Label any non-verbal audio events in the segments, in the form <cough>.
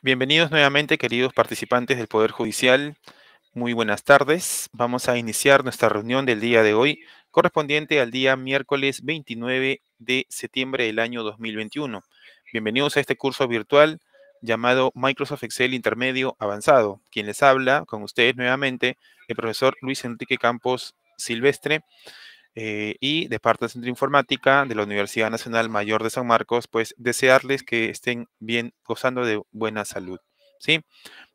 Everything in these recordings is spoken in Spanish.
Bienvenidos nuevamente, queridos participantes del Poder Judicial. Muy buenas tardes. Vamos a iniciar nuestra reunión del día de hoy, correspondiente al día miércoles 29 de septiembre del año 2021. Bienvenidos a este curso virtual llamado Microsoft Excel Intermedio Avanzado. Quien les habla con ustedes nuevamente, el profesor Luis Enrique Campos Silvestre, eh, y de parte del Centro de Informática de la Universidad Nacional Mayor de San Marcos, pues desearles que estén bien gozando de buena salud. ¿sí?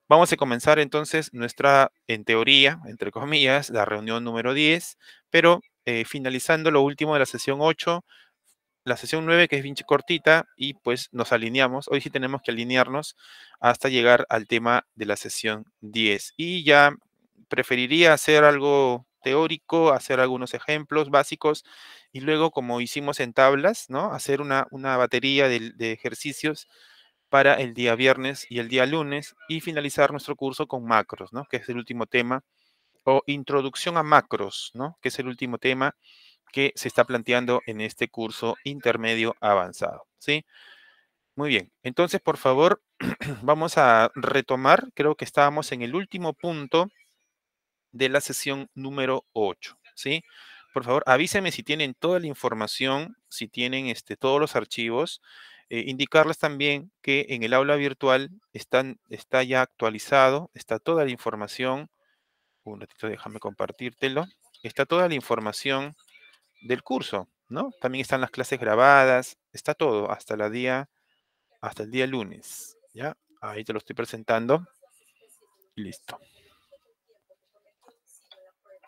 Vamos a comenzar entonces nuestra, en teoría, entre comillas, la reunión número 10, pero eh, finalizando lo último de la sesión 8, la sesión 9 que es bien cortita y pues nos alineamos, hoy sí tenemos que alinearnos hasta llegar al tema de la sesión 10 y ya preferiría hacer algo teórico, hacer algunos ejemplos básicos y luego, como hicimos en tablas, ¿no? Hacer una, batería de, ejercicios para el día viernes y el día lunes y finalizar nuestro curso con macros, ¿no? Que es el último tema o introducción a macros, ¿no? Que es el último tema que se está planteando en este curso intermedio avanzado, ¿sí? Muy bien, entonces por favor <clears throat> vamos a retomar, creo que estábamos en el último punto de la sesión número 8, ¿sí? Por favor, avísenme si tienen toda la información, si tienen este, todos los archivos. Eh, indicarles también que en el aula virtual están, está ya actualizado, está toda la información. Un ratito, déjame compartírtelo. Está toda la información del curso, ¿no? También están las clases grabadas, está todo hasta, la día, hasta el día lunes, ¿ya? Ahí te lo estoy presentando. Listo.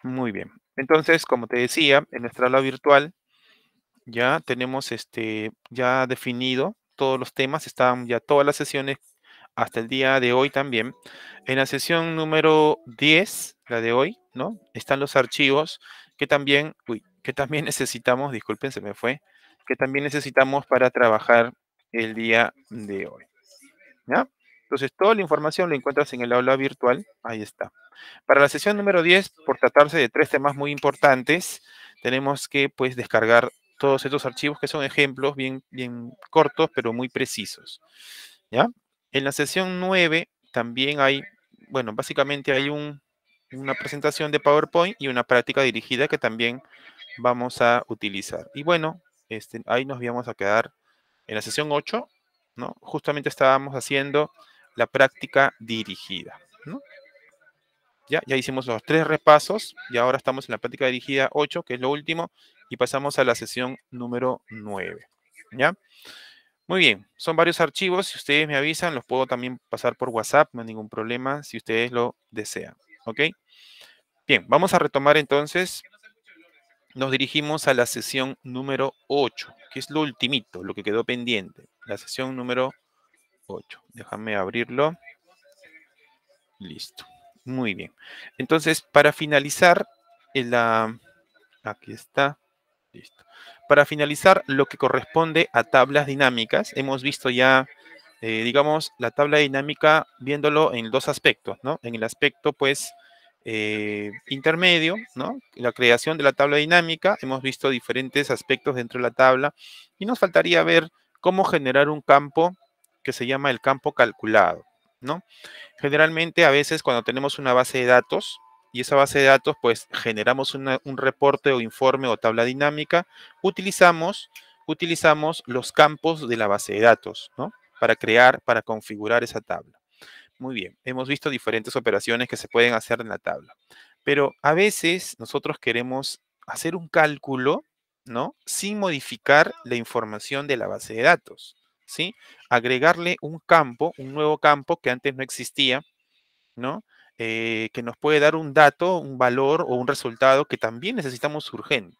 Muy bien. Entonces, como te decía, en nuestra aula virtual ya tenemos este, ya definido todos los temas, están ya todas las sesiones hasta el día de hoy también. En la sesión número 10, la de hoy, ¿no? Están los archivos que también, uy, que también <laughs> necesitamos, disculpen, se me fue, que también necesitamos para trabajar el día de hoy. ¿Ya? Entonces, toda la información la encuentras en el aula virtual. Ahí está. Para la sesión número 10, por tratarse de tres temas muy importantes, tenemos que pues, descargar todos estos archivos que son ejemplos bien, bien cortos, pero muy precisos. ¿Ya? En la sesión 9 también hay, bueno, básicamente hay una presentación de PowerPoint y una práctica dirigida que también vamos a utilizar. Y bueno, este, ahí nos vamos a quedar en la sesión 8, ¿no? Justamente estábamos haciendo la práctica dirigida. Ya, ya hicimos los tres repasos y ahora estamos en la práctica dirigida 8, que es lo último, y pasamos a la sesión número 9. ¿ya? Muy bien, son varios archivos. Si ustedes me avisan, los puedo también pasar por WhatsApp, no hay ningún problema, si ustedes lo desean. ¿Ok? Bien, vamos a retomar entonces. Nos dirigimos a la sesión número 8, que es lo ultimito, lo que quedó pendiente. La sesión número 8. Déjame abrirlo. Listo. Muy bien. Entonces, para finalizar, ah, aquí está. Listo. Para finalizar, lo que corresponde a tablas dinámicas, hemos visto ya, eh, digamos, la tabla dinámica viéndolo en dos aspectos, ¿no? En el aspecto, pues, eh, intermedio, ¿no? La creación de la tabla dinámica, hemos visto diferentes aspectos dentro de la tabla y nos faltaría ver cómo generar un campo que se llama el campo calculado, ¿no? Generalmente a veces cuando tenemos una base de datos y esa base de datos pues generamos un reporte o informe o tabla dinámica, utilizamos, utilizamos los campos de la base de datos, ¿no? Para crear, para configurar esa tabla. Muy bien, hemos visto diferentes operaciones que se pueden hacer en la tabla. Pero a veces nosotros queremos hacer un cálculo, ¿no? Sin modificar la información de la base de datos. ¿sí? Agregarle un campo, un nuevo campo que antes no existía, ¿no? Eh, que nos puede dar un dato, un valor o un resultado que también necesitamos urgente,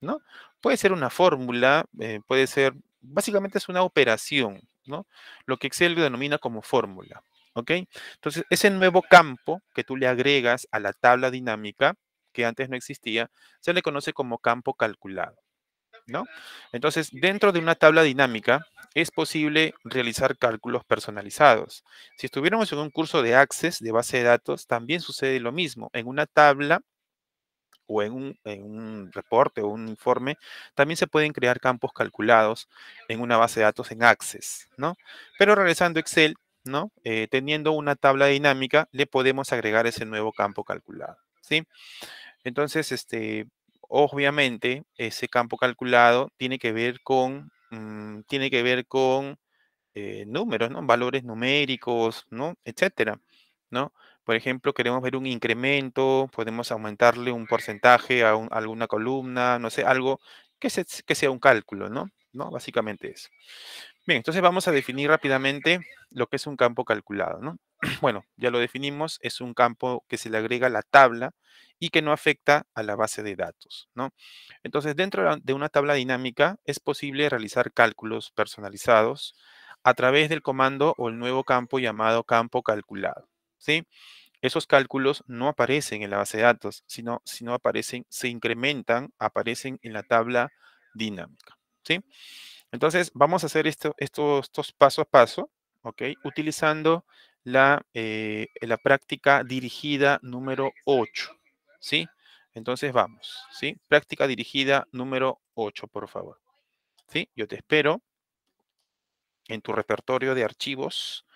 ¿no? Puede ser una fórmula, eh, puede ser, básicamente es una operación, ¿no? Lo que Excel denomina como fórmula, ¿ok? Entonces, ese nuevo campo que tú le agregas a la tabla dinámica, que antes no existía, se le conoce como campo calculado, ¿no? Entonces, dentro de una tabla dinámica, es posible realizar cálculos personalizados. Si estuviéramos en un curso de Access, de base de datos, también sucede lo mismo. En una tabla o en un, reporte o un informe, también se pueden crear campos calculados en una base de datos en Access, ¿no? Pero regresando a Excel, ¿no? Eh, teniendo una tabla dinámica, le podemos agregar ese nuevo campo calculado, ¿sí? Entonces, este, obviamente, ese campo calculado tiene que ver con Mm, tiene que ver con eh, números, ¿no? Valores numéricos, ¿no? Etcétera, ¿no? Por ejemplo, queremos ver un incremento, podemos aumentarle un porcentaje a, alguna columna, no sé, algo que, que sea un cálculo, ¿no? ¿no? Básicamente eso. Bien, entonces vamos a definir rápidamente lo que es un campo calculado, ¿no? <clears throat> bueno, ya lo definimos, es un campo que se le agrega a la tabla y que no afecta a la base de datos, ¿no? Entonces, dentro de una tabla dinámica es posible realizar cálculos personalizados a través del comando o el nuevo campo llamado campo calculado, ¿sí? Esos cálculos no aparecen en la base de datos, sino, aparecen, se incrementan, aparecen en la tabla dinámica, ¿sí? Entonces, vamos a hacer esto, estos, estos paso a paso, ¿ok? Utilizando la, eh, la práctica dirigida número 8. ¿Sí? Entonces vamos, ¿sí? Práctica dirigida número 8, por favor. ¿Sí? Yo te espero en tu repertorio de archivos.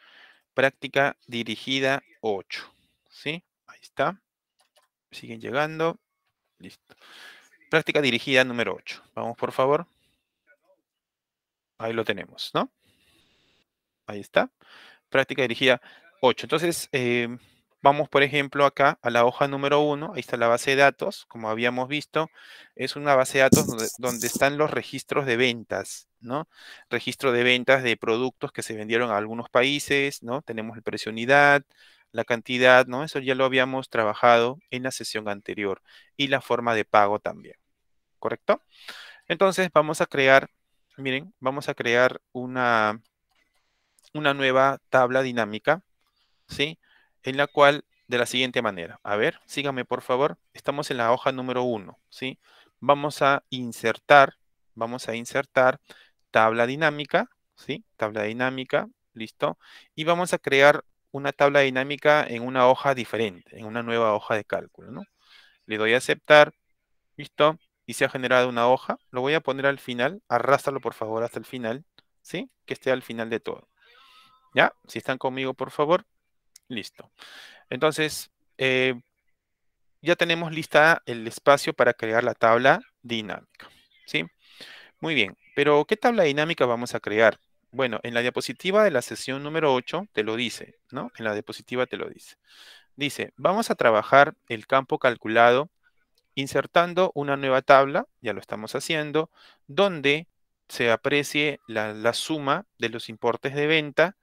Práctica dirigida 8. ¿Sí? Ahí está. Siguen llegando. Listo. Práctica dirigida número 8. Vamos, por favor. Ahí lo tenemos, ¿no? Ahí está práctica dirigida 8. Entonces, em, vamos, por ejemplo, acá a la hoja número 1. Ahí está la base de datos. Como habíamos visto, es una base de datos donde, están los registros de ventas, ¿no? Registro de ventas de productos que se vendieron a algunos países, ¿no? Tenemos el precio unidad, la cantidad, ¿no? Eso ya lo habíamos trabajado en la sesión anterior. Y la forma de pago también, ¿correcto? Entonces, vamos a crear, miren, vamos a crear una una nueva tabla dinámica, ¿sí? En la cual, de la siguiente manera, a ver, síganme, por favor, estamos en la hoja número uno, ¿sí? Vamos a insertar, vamos a insertar tabla dinámica, ¿sí? Tabla dinámica, listo, y vamos a crear una tabla dinámica en una hoja diferente, en una nueva hoja de cálculo, ¿no? Le doy a aceptar, listo, y se ha generado una hoja, lo voy a poner al final, arrástralo por favor hasta el final, ¿sí? Que esté al final de todo. ¿Ya? Si están conmigo, por favor. Listo. Entonces, eh, ya tenemos lista el espacio para crear la tabla dinámica. ¿Sí? Muy bien. Pero, ¿qué tabla dinámica vamos a crear? Bueno, en la diapositiva de la sesión número 8 te lo dice, ¿no? En la diapositiva te lo dice. Dice, vamos a trabajar el campo calculado insertando una nueva tabla, ya lo estamos haciendo, donde se aprecie la suma de los importes de venta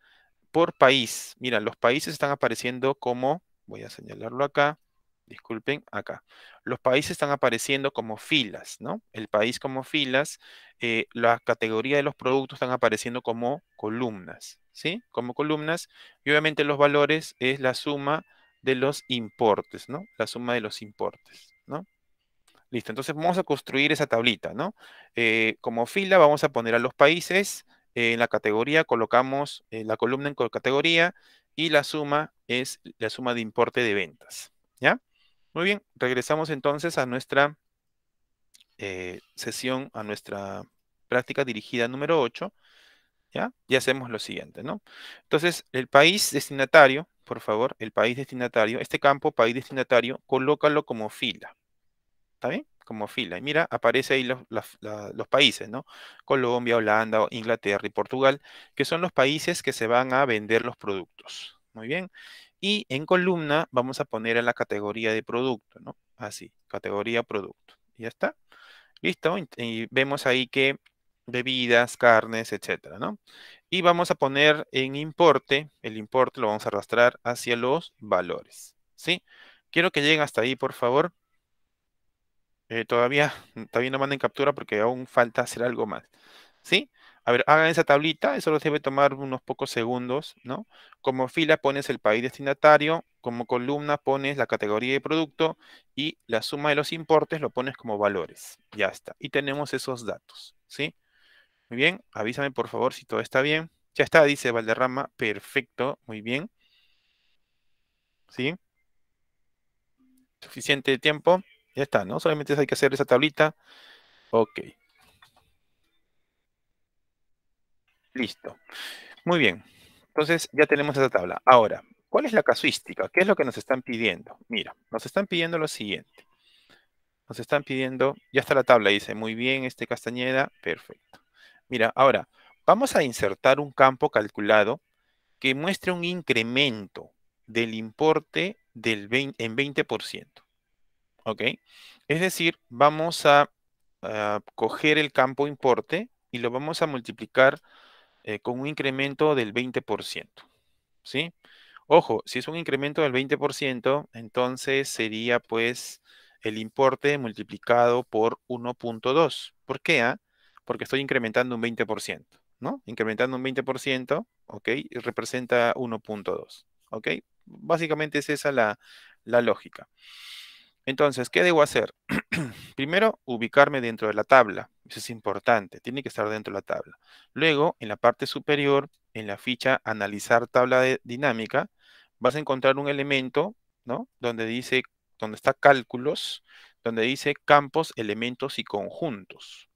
por país. Mira, los países están apareciendo como, voy a señalarlo acá, disculpen, acá. Los países están apareciendo como filas, ¿no? El país como filas, eh, la categoría de los productos están apareciendo como columnas, ¿sí? Como columnas. Y obviamente los valores es la suma de los importes, ¿no? La suma de los importes, ¿no? Listo, entonces vamos a construir esa tablita, ¿no? Eh, como fila vamos a poner a los países, eh, en la categoría colocamos eh, la columna en categoría y la suma es la suma de importe de ventas. ¿Ya? Muy bien, regresamos entonces a nuestra eh, sesión, a nuestra práctica dirigida número 8. ¿Ya? Y hacemos lo siguiente, ¿no? Entonces, el país destinatario, por favor, el país destinatario, este campo, país destinatario, colócalo como fila. ¿Está bien? como fila. Y mira, aparece ahí los, países, ¿no? Colombia, Holanda, Inglaterra y Portugal, que son los países que se van a vender los productos. Muy bien. Y en columna vamos a poner a la categoría de producto, ¿no? Así, categoría producto. ya está. Listo. Y vemos ahí que bebidas, carnes, etcétera, ¿no? Y vamos a poner en importe, el importe lo vamos a arrastrar hacia los valores, ¿sí? Quiero que lleguen hasta ahí, por favor. Eh, todavía, mm, todavía no manden captura porque aún falta hacer algo más. ¿Sí? A ver, hagan esa tablita, eso los debe tomar unos pocos segundos, ¿no? Como fila pones el país destinatario, como columna pones la categoría de producto y la suma de los importes lo pones como valores. Ya está. Y tenemos esos datos, ¿sí? Muy bien, avísame por favor si todo está bien. Ya está, dice Valderrama. Perfecto, muy bien. ¿Sí? Suficiente tiempo. Ya está, ¿no? Solamente hay que hacer esa tablita. Ok. Listo. Muy bien. Entonces ya tenemos esa tabla. Ahora, ¿cuál es la casuística? ¿Qué es lo que nos están pidiendo? Mira, nos están pidiendo lo siguiente. Nos están pidiendo, ya está la tabla, dice, muy bien, este Castañeda, perfecto. Mira, ahora, vamos a insertar un campo calculado que muestre un incremento del importe del en 20%. ¿ok? Es decir, vamos a, coger el campo importe y lo vamos a multiplicar eh, con un incremento del 20%, ¿sí? Ojo, si es un incremento del 20%, entonces sería pues el importe multiplicado por 1.2. ¿Por qué? Ah? Porque estoy incrementando un 20%, ¿no? Incrementando un 20%, ¿ok? representa 1.2, ¿ok? Básicamente es esa la, la lógica. Entonces, ¿qué debo hacer? <clears throat> Primero, ubicarme dentro de la tabla. Eso es importante, tiene que estar dentro de la tabla. Luego, en la parte superior, en la ficha Analizar tabla de dinámica, vas a encontrar un elemento, ¿no? Donde dice, donde está cálculos, donde dice campos, elementos y conjuntos.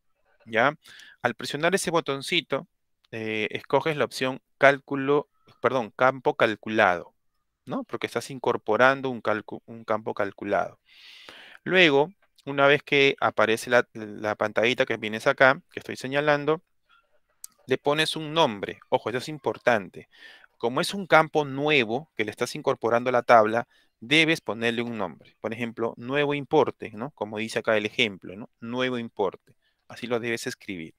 ¿Ya? Al presionar ese botoncito, eh, escoges la opción cálculo, perdón, campo calculado. ¿no? Porque estás incorporando un, campo calculado. Luego, una vez que aparece la, la, pantallita que vienes acá, que estoy señalando, le pones un nombre. Ojo, eso es importante. Como es un campo nuevo que le estás incorporando a la tabla, debes ponerle un nombre. Por ejemplo, nuevo importe, ¿no? Como dice acá el ejemplo, ¿no? Nuevo importe. Así lo debes escribir.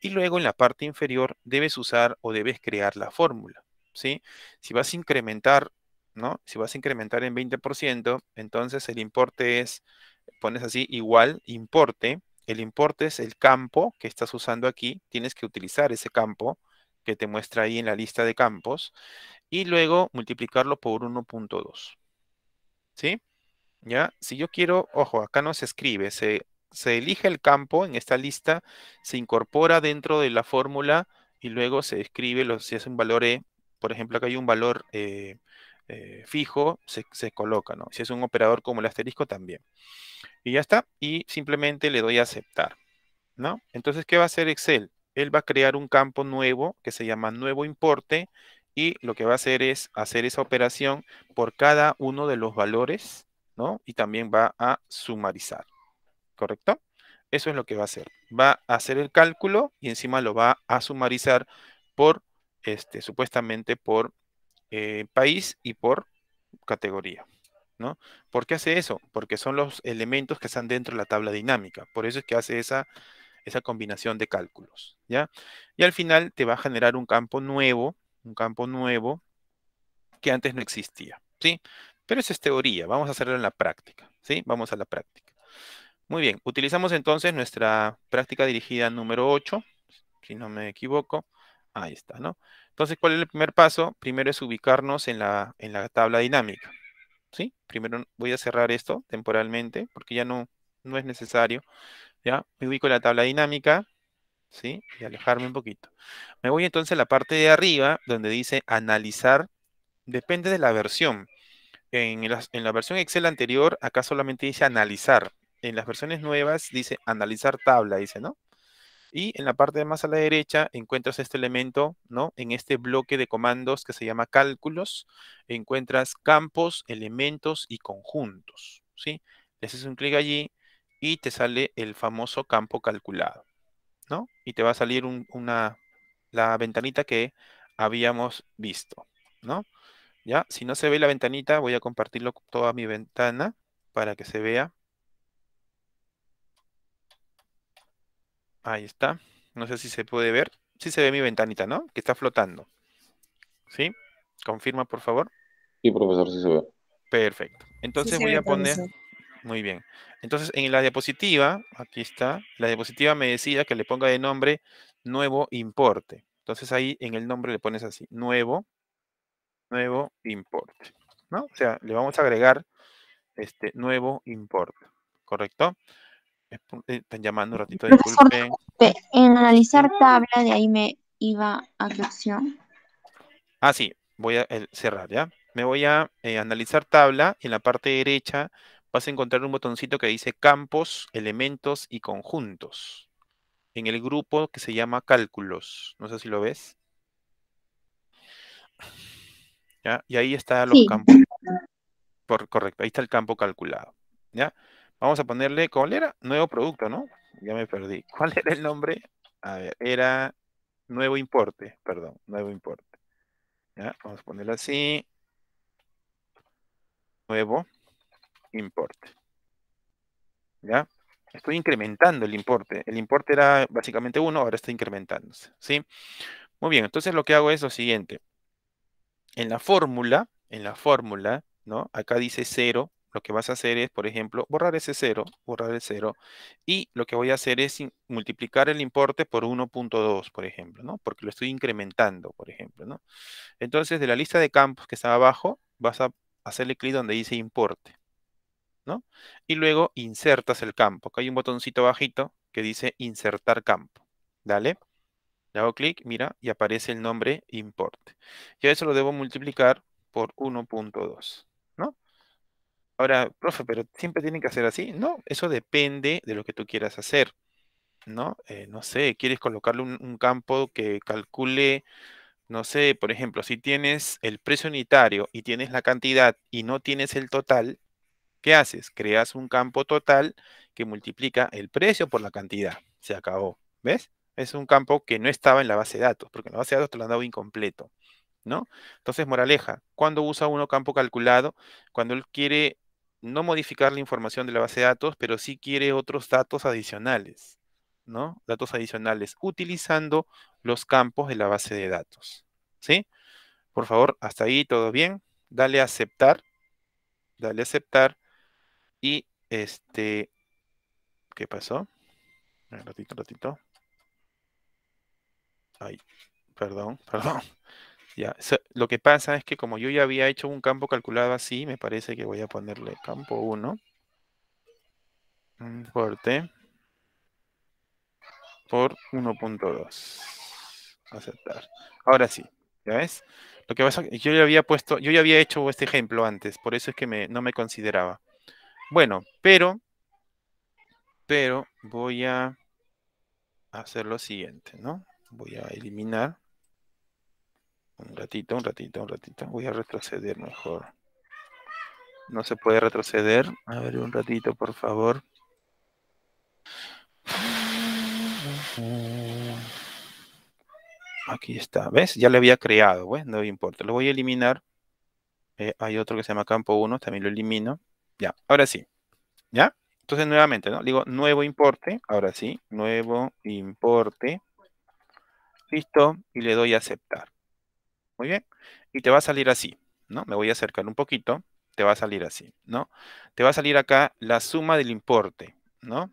Y luego en la parte inferior debes usar o debes crear la fórmula. ¿sí? Si vas a incrementar ¿no? Si vas a incrementar en 20%, entonces el importe es, pones así, igual, importe. El importe es el campo que estás usando aquí. Tienes que utilizar ese campo que te muestra ahí en la lista de campos. Y luego multiplicarlo por 1.2. ¿Sí? ¿Ya? Si yo quiero, ojo, acá no se escribe, se, se elige el campo en esta lista, se incorpora dentro de la fórmula y luego se escribe, los, si es un valor E, por ejemplo, acá hay un valor eh, eh, fijo, se, se, coloca, ¿no? Si es un operador como el asterisco, también. Y ya está. Y simplemente le doy a aceptar, ¿no? Entonces, ¿qué va a hacer Excel? Él va a crear un campo nuevo que se llama nuevo importe y lo que va a hacer es hacer esa operación por cada uno de los valores, ¿no? Y también va a sumarizar, ¿correcto? Eso es lo que va a hacer. Va a hacer el cálculo y encima lo va a sumarizar por, este, supuestamente por eh, país y por categoría. ¿no? ¿Por qué hace eso? Porque son los elementos que están dentro de la tabla dinámica. Por eso es que hace esa, esa combinación de cálculos. ¿ya? Y al final te va a generar un campo nuevo, un campo nuevo que antes no existía. ¿sí? Pero eso es teoría. Vamos a hacerlo en la práctica. ¿sí? Vamos a la práctica. Muy bien, utilizamos entonces nuestra práctica dirigida número 8, si no me equivoco. Ahí está, ¿no? Entonces, ¿cuál es el primer paso? Primero es ubicarnos en la, tabla dinámica. ¿sí? Primero voy a cerrar esto temporalmente porque ya no, no es necesario. ¿ya? Me ubico en la tabla dinámica ¿sí? y alejarme un poquito. Me voy entonces a la parte de arriba donde dice analizar. Depende de la versión. En la, en la versión Excel anterior, acá solamente dice analizar. En las versiones nuevas dice analizar tabla, dice, ¿no? Y en la parte más a la derecha encuentras este elemento, ¿no? En este bloque de comandos que se llama cálculos, encuentras campos, elementos y conjuntos, ¿sí? Le haces un clic allí y te sale el famoso campo calculado, ¿no? Y te va a salir una, la ventanita que habíamos visto, ¿no? Ya, si no se ve la ventanita, voy a compartirlo con toda mi ventana para que se vea. Ahí está. No sé si se puede ver. Sí se ve mi ventanita, ¿no? Que está flotando. ¿Sí? Confirma, por favor. Sí, profesor, sí se ve. Perfecto. Entonces voy a poner... Muy bien. Entonces, en la diapositiva, aquí está, la diapositiva me decía que le ponga de nombre nuevo importe. Entonces ahí en el nombre le pones así, nuevo, nuevo importe. ¿No? O sea, le vamos a agregar este nuevo importe. ¿Correcto? Eh, están llamando un ratito, Profesor, En analizar tabla, de ahí me iba a qué opción. Ah, sí, voy a eh, cerrar, ¿ya? Me voy a eh, analizar tabla y en la parte derecha vas a encontrar un botoncito que dice campos, elementos y conjuntos. En el grupo que se llama cálculos. No sé si lo ves. ¿Ya? Y ahí está los campos. Por, correcto, ahí está el campo calculado. ¿Ya? Vamos a ponerle, ¿cuál era? Nuevo producto, ¿no? Ya me perdí. <laughs> ¿Cuál era el nombre? A ver, era nuevo importe, perdón, nuevo importe. ¿Ya? Vamos a ponerlo así. Nuevo importe. ¿Ya? Estoy incrementando el importe. El importe era básicamente uno, ahora está incrementándose. ¿Sí? Muy bien, entonces lo que hago es lo siguiente. En la fórmula, en la fórmula, ¿no? Acá dice cero lo que vas a hacer es, por ejemplo, borrar ese 0, borrar el 0, y lo que voy a hacer es multiplicar el importe por 1.2, por ejemplo, ¿no? Porque lo estoy incrementando, por ejemplo, ¿no? Entonces, de la lista de campos que está abajo, vas a hacerle clic donde dice importe, ¿no? Y luego insertas el campo. Acá hay un botoncito bajito que dice insertar campo. Dale. Le hago clic, mira, y aparece el nombre importe. Y eso lo debo multiplicar por 1.2. Ahora, profe, pero siempre tienen que hacer así. No, eso depende de lo que tú quieras hacer. ¿No? Eh, no sé, quieres colocarle un, un, campo que calcule, no sé, por ejemplo, si tienes el precio unitario y tienes la cantidad y no tienes el total, ¿qué haces? Creas un campo total que multiplica el precio por la cantidad. Se acabó. ¿Ves? Es un campo que no estaba en la base de datos, porque en la base de datos te lo han dado incompleto. ¿No? Entonces, moraleja, ¿cuándo usa uno campo calculado? Cuando él quiere no modificar la información de la base de datos, pero sí quiere otros datos adicionales, ¿no? Datos adicionales, utilizando los campos de la base de datos, ¿sí? Por favor, hasta ahí todo bien. Dale a aceptar, dale a aceptar y este, ¿qué pasó? Un ratito, ratito. Ay, perdón, <laughs> perdón lo que pasa es que como yo ya había hecho un campo calculado así, me parece que voy a ponerle campo 1. Corte. Por 1.2. Aceptar. Ahora sí, ¿ya ves? Lo que yo ya había puesto, yo ya había hecho este ejemplo antes, por eso es que no me consideraba. Bueno, pero, pero voy a hacer lo siguiente, ¿no? Voy a eliminar. Un ratito, un ratito, un ratito. Voy a retroceder mejor. No se puede retroceder. A ver, un ratito, por favor. Aquí está. ¿Ves? Ya le había creado. No importa. Lo voy a eliminar. Eh, hay otro que se llama campo 1. También lo elimino. Ya. Ahora sí. ¿Ya? Entonces, nuevamente, ¿no? Digo, nuevo importe. Ahora sí. Nuevo importe. Listo. Y le doy a aceptar. Muy bien. Y te va a salir así, ¿no? Me voy a acercar un poquito. Te va a salir así, ¿no? Te va a salir acá la suma del importe, ¿no?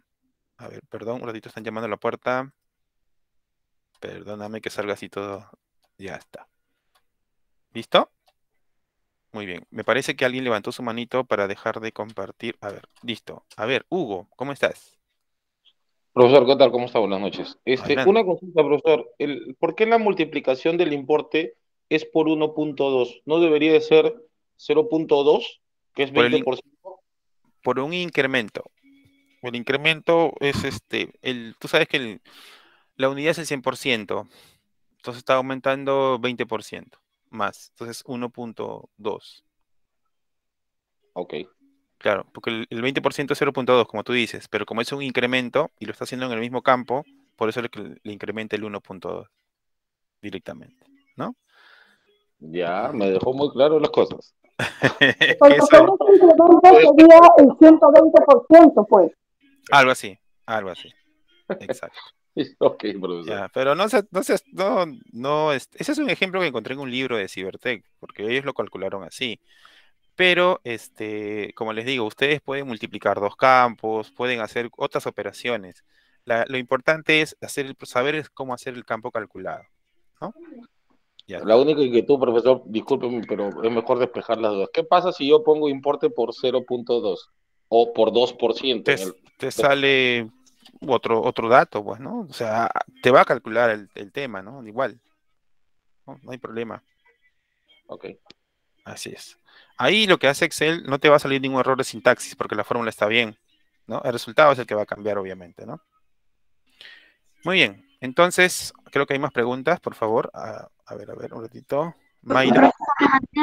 A ver, perdón, un ratito están llamando a la puerta. Perdóname que salga así todo. Ya está. ¿Listo? Muy bien. Me parece que alguien levantó su manito para dejar de compartir. A ver, listo. A ver, Hugo, ¿cómo estás? Profesor, ¿qué tal? ¿Cómo está? Buenas noches. Este, una consulta, profesor. El, ¿Por qué la multiplicación del importe es por 1.2. ¿No debería de ser 0.2, que es 20%? Por, un incremento. El incremento es este, el, tú sabes que la unidad es el 100%, entonces está aumentando 20% más, entonces 1.2. Ok. Claro, porque el, 20% es 0.2, como tú dices, pero como es un incremento y lo está haciendo en el mismo campo, por eso le incrementa el 1.2 directamente, ¿no? Ya, me dejó muy claro las cosas. <laughs> Pues, el 120%, pues. Algo así, algo así. Exacto. <laughs> ok, profesor. pero no, se, no, no, no, ese es un ejemplo que encontré en un libro de Cybertech, porque ellos lo calcularon así. Pero, este, como les digo, ustedes pueden multiplicar dos campos, pueden hacer otras operaciones. lo importante es hacer, saber cómo hacer el campo calculado. ¿no? La única inquietud, profesor, discúlpeme, pero es mejor despejar las dudas. ¿Qué pasa si yo pongo importe por 0.2 o por 2%? Te, te sale otro, otro dato, pues, ¿no? O sea, te va a calcular el, tema, ¿no? Igual. No, hay problema. Ok. Así es. Ahí lo que hace Excel, no te va a salir ningún error de sintaxis porque la fórmula está bien, ¿no? El resultado es el que va a cambiar, obviamente, ¿no? Muy bien. Entonces, creo que hay más preguntas, por favor. Ah, a, ver, a ver, un ratito. Mayra.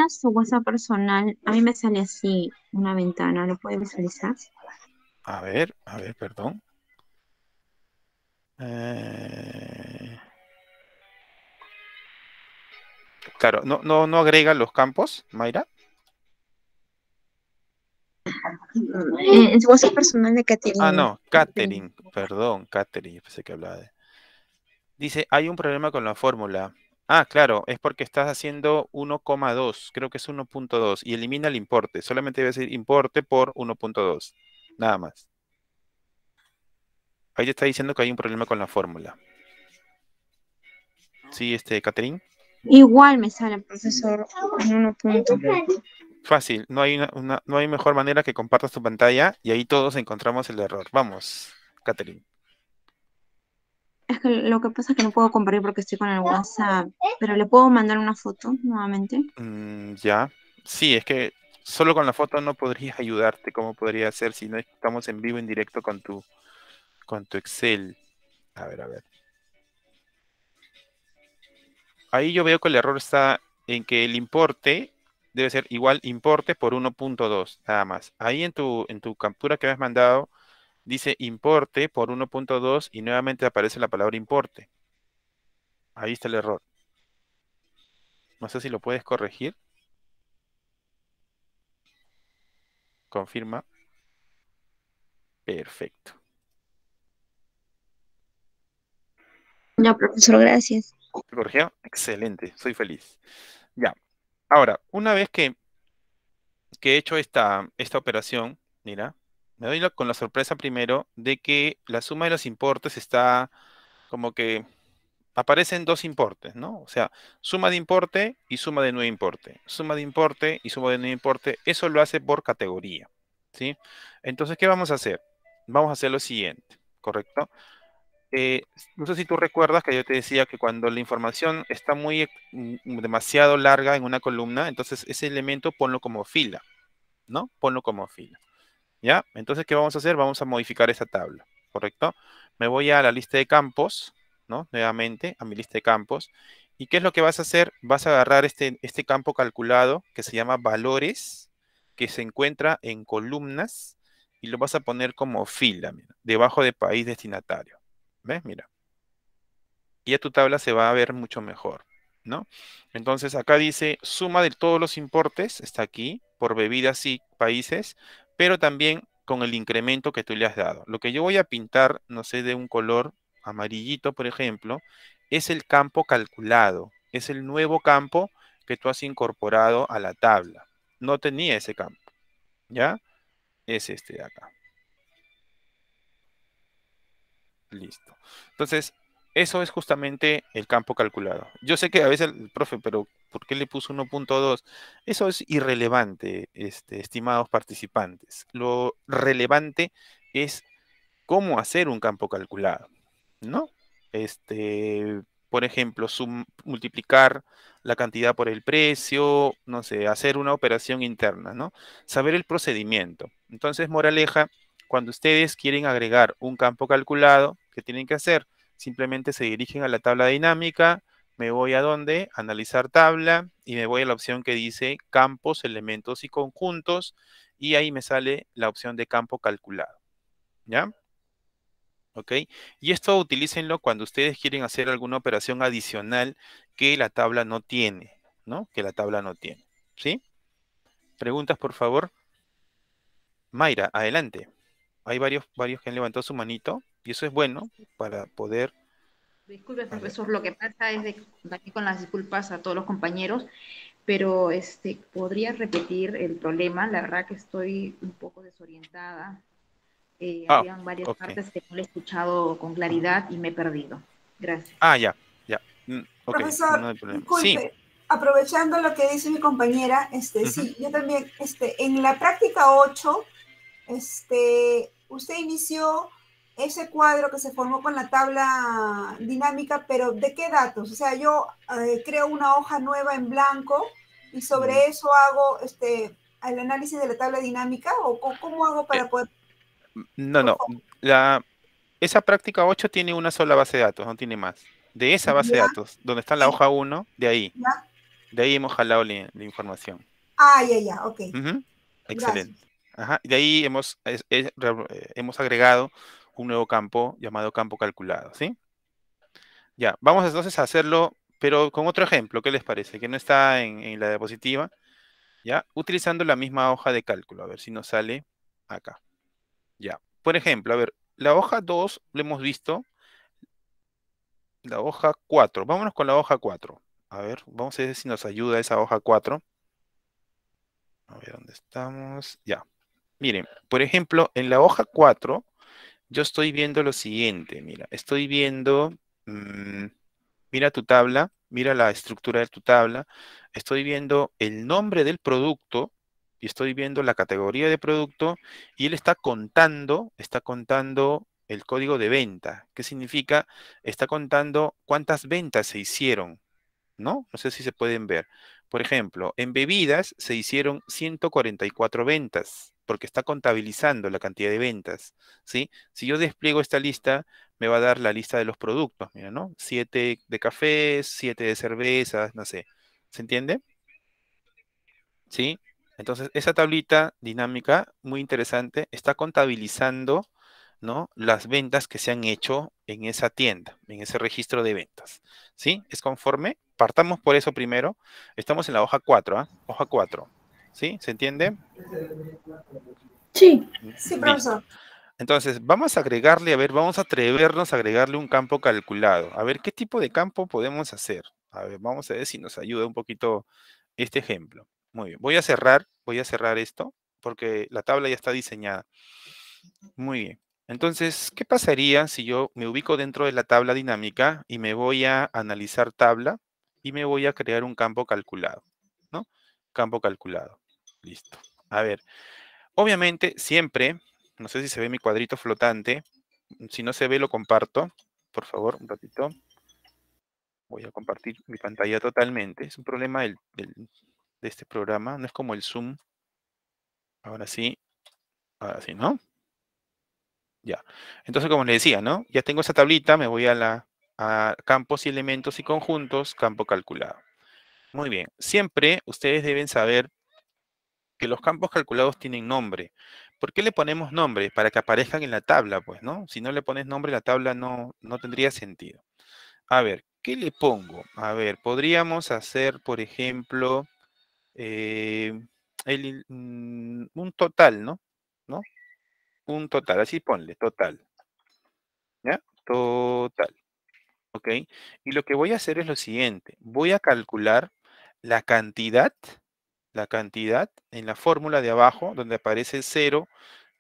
su WhatsApp personal? A mí me sale así una ventana, ¿lo puede visualizar? A ver, a ver, perdón. Eh, claro, no, no, no agrega los campos, Mayra. Eh, WhatsApp personal de Catherine. Ah, no, Katherine, perdón, Katherine, pensé que hablaba de. Dice, hay un problema con la fórmula. Ah, claro, es porque estás haciendo 1,2, creo que es 1.2, y elimina el importe. Solamente debe decir importe por 1.2, nada más. Ahí te está diciendo que hay un problema con la fórmula. Sí, este, Catherine. Igual me sale, profesor, 1.2. Fácil, no hay, no hay mejor manera que compartas tu pantalla y ahí todos encontramos el error. Vamos, Catherine. Es <laughs> que lo que pasa es que no puedo compartir porque estoy con el WhatsApp, pero le puedo mandar una foto nuevamente. Mm, ya, sí, es que solo con la foto no podrías ayudarte como podría ser si no estamos en vivo, en directo con tu, con tu Excel. A ver, a ver. Ahí yo veo que el error está en que el importe debe ser igual importe por 1.2, nada más. Ahí en tu, en tu captura que me has mandado dice importe por 1.2 y nuevamente aparece la palabra importe. Ahí está el error. No sé si lo puedes corregir. Confirma. Perfecto. No, profesor, gracias. Corrigió. Excelente, soy feliz. Ya. Ahora, una vez que, que he hecho esta, esta operación, mira, me doy con la sorpresa primero de que la suma de los importes está como que aparecen dos importes, ¿no? O sea, suma de importe y suma de nuevo importe. Suma de importe y suma de nuevo importe. Eso lo hace por categoría, ¿sí? Entonces, ¿qué vamos a hacer? Vamos a hacer lo siguiente, ¿correcto? Eh, no sé si tú recuerdas que yo te decía que cuando la información está muy mm, mm, demasiado larga en una columna, entonces ese elemento ponlo como fila, ¿no? Ponlo como fila. ¿Ya? Entonces, ¿qué vamos a hacer? Vamos a modificar esa tabla, ¿correcto? Me voy a la lista de campos, ¿no? Nuevamente, a mi lista de campos. ¿Y qué es lo que vas a hacer? Vas a agarrar este, este campo calculado que se llama valores, que se encuentra en columnas, y lo vas a poner como fila, mira, debajo de país destinatario. ¿Ves? Mira. Y ya tu tabla se va a ver mucho mejor, ¿no? Entonces acá dice suma de todos los importes, está aquí, por bebidas y países, pero también con el incremento que tú le has dado. Lo que yo voy a pintar, no sé, de un color amarillito, por ejemplo, es el campo calculado, es el nuevo campo que tú has incorporado a la tabla. No tenía ese campo, ¿ya? Es este de acá. Listo. Entonces, eso es justamente el campo calculado. Yo sé que a veces, el profe, pero ¿por qué le puso 1.2? Eso es irrelevante, este, estimados participantes. Lo relevante es cómo hacer un campo calculado, ¿no? Este, por ejemplo, multiplicar la cantidad por el precio, no sé, hacer una operación interna, ¿no? Saber el procedimiento. Entonces, moraleja, cuando ustedes quieren agregar un campo calculado, ¿qué tienen que hacer? simplemente se dirigen a la tabla dinámica, me voy a donde analizar tabla y me voy a la opción que dice campos, elementos y conjuntos y ahí me sale la opción de campo calculado. ¿Ya? ¿Ok? Y esto utilícenlo cuando ustedes quieren hacer alguna operación adicional que la tabla no tiene, ¿no? Que la tabla no tiene, ¿sí? Preguntas, por favor. Mayra, adelante. Hay varios, varios que han levantado su manito. Y eso es bueno para poder... Disculpe, profesor, lo que pasa es de aquí con las disculpas a todos los compañeros, pero este, podría repetir el problema. La verdad que estoy un poco desorientada. Eh, ah, habían varias partes que no le he escuchado con claridad y me he perdido. Gracias. Ah, ya, ya. Mm, profesor, disculpe, aprovechando lo que dice mi compañera, este, sí, yo también, este, en la práctica 8, este, usted inició ese cuadro que se formó con la tabla dinámica, pero ¿de qué datos? O sea, yo eh, creo una hoja nueva en blanco y sobre eso hago este, el análisis de la tabla dinámica o cómo hago eh, para poder... Mm, no, no. La, esa práctica 8 tiene una sola base de datos, no tiene más. De esa base de datos, donde está la hoja 1, de ahí. De ahí hemos jalado la, información. Ah, ya, ya, ok. Excelente. De ahí hemos, eh, hemos agregado un nuevo campo llamado campo calculado, ¿sí? Ya, vamos entonces a hacerlo, pero con otro ejemplo, ¿qué les parece? Que no está en, la diapositiva, ¿ya? Utilizando la misma hoja de cálculo, a ver si nos sale acá. Ya, por ejemplo, a ver, la hoja 2 lo hemos visto, la hoja 4, vámonos con la hoja 4. A ver, vamos a ver si nos ayuda esa hoja 4. A ver dónde estamos. Ya. Miren, por ejemplo, en la hoja 4 yo estoy viendo lo siguiente, mira, estoy viendo, mm, mira tu tabla, mira la estructura de tu tabla, estoy viendo el nombre del producto y estoy viendo la categoría de producto y él está contando, está contando el código de venta. ¿Qué significa? Está contando cuántas ventas se hicieron, ¿no? No sé si se pueden ver. Por ejemplo, en bebidas se hicieron 144 ventas porque está contabilizando la cantidad de ventas, ¿sí? Si yo despliego esta lista, me va a dar la lista de los productos, mira, ¿no? Siete de cafés, siete de cervezas, no sé. ¿Se entiende? ¿Sí? Entonces, esa tablita dinámica, muy interesante, está contabilizando, ¿no? Las ventas que se han hecho en esa tienda, en ese registro de ventas, ¿sí? Es conforme, partamos por eso primero, estamos en la hoja 4, ¿ah? Hoja 4. ¿Sí? ¿Se entiende? Sí, sí, profesor. Entonces, vamos a agregarle, a ver, vamos a atrevernos a agregarle un campo calculado. A ver, ¿qué tipo de campo podemos hacer? A ver, vamos a ver si nos ayuda un poquito este ejemplo. Muy bien, voy a cerrar, voy a cerrar esto porque la tabla ya está diseñada. Muy bien. Entonces, ¿qué pasaría si yo me ubico dentro de la tabla dinámica y me voy a analizar tabla y me voy a crear un campo calculado, ¿no? Campo calculado. Listo. A ver, obviamente siempre, no sé si se ve mi cuadrito flotante, mm, si no se ve lo comparto, por favor, un ratito. Voy a compartir mi pantalla totalmente. Es un problema de este programa, no es como el Zoom. Ahora sí, ahora sí, ¿no? Ya. Entonces, como les decía, ¿no? Ya tengo esa tablita, me voy a la a campos y elementos y conjuntos, campo calculado. Muy bien. Siempre ustedes deben saber que los campos calculados tienen nombre. ¿Por qué le ponemos nombre? Para que aparezcan en la tabla, pues, ¿no? Si no le pones nombre, la tabla no, no tendría sentido. A ver, ¿qué le pongo? A ver, podríamos hacer, por ejemplo, eh, mm, un total, ¿no? ¿No? Un total, así ponle, total. ¿Ya? Total. ¿Ok? Y lo que voy a hacer es lo siguiente. Voy a calcular la cantidad la cantidad en la fórmula de abajo, donde aparece cero,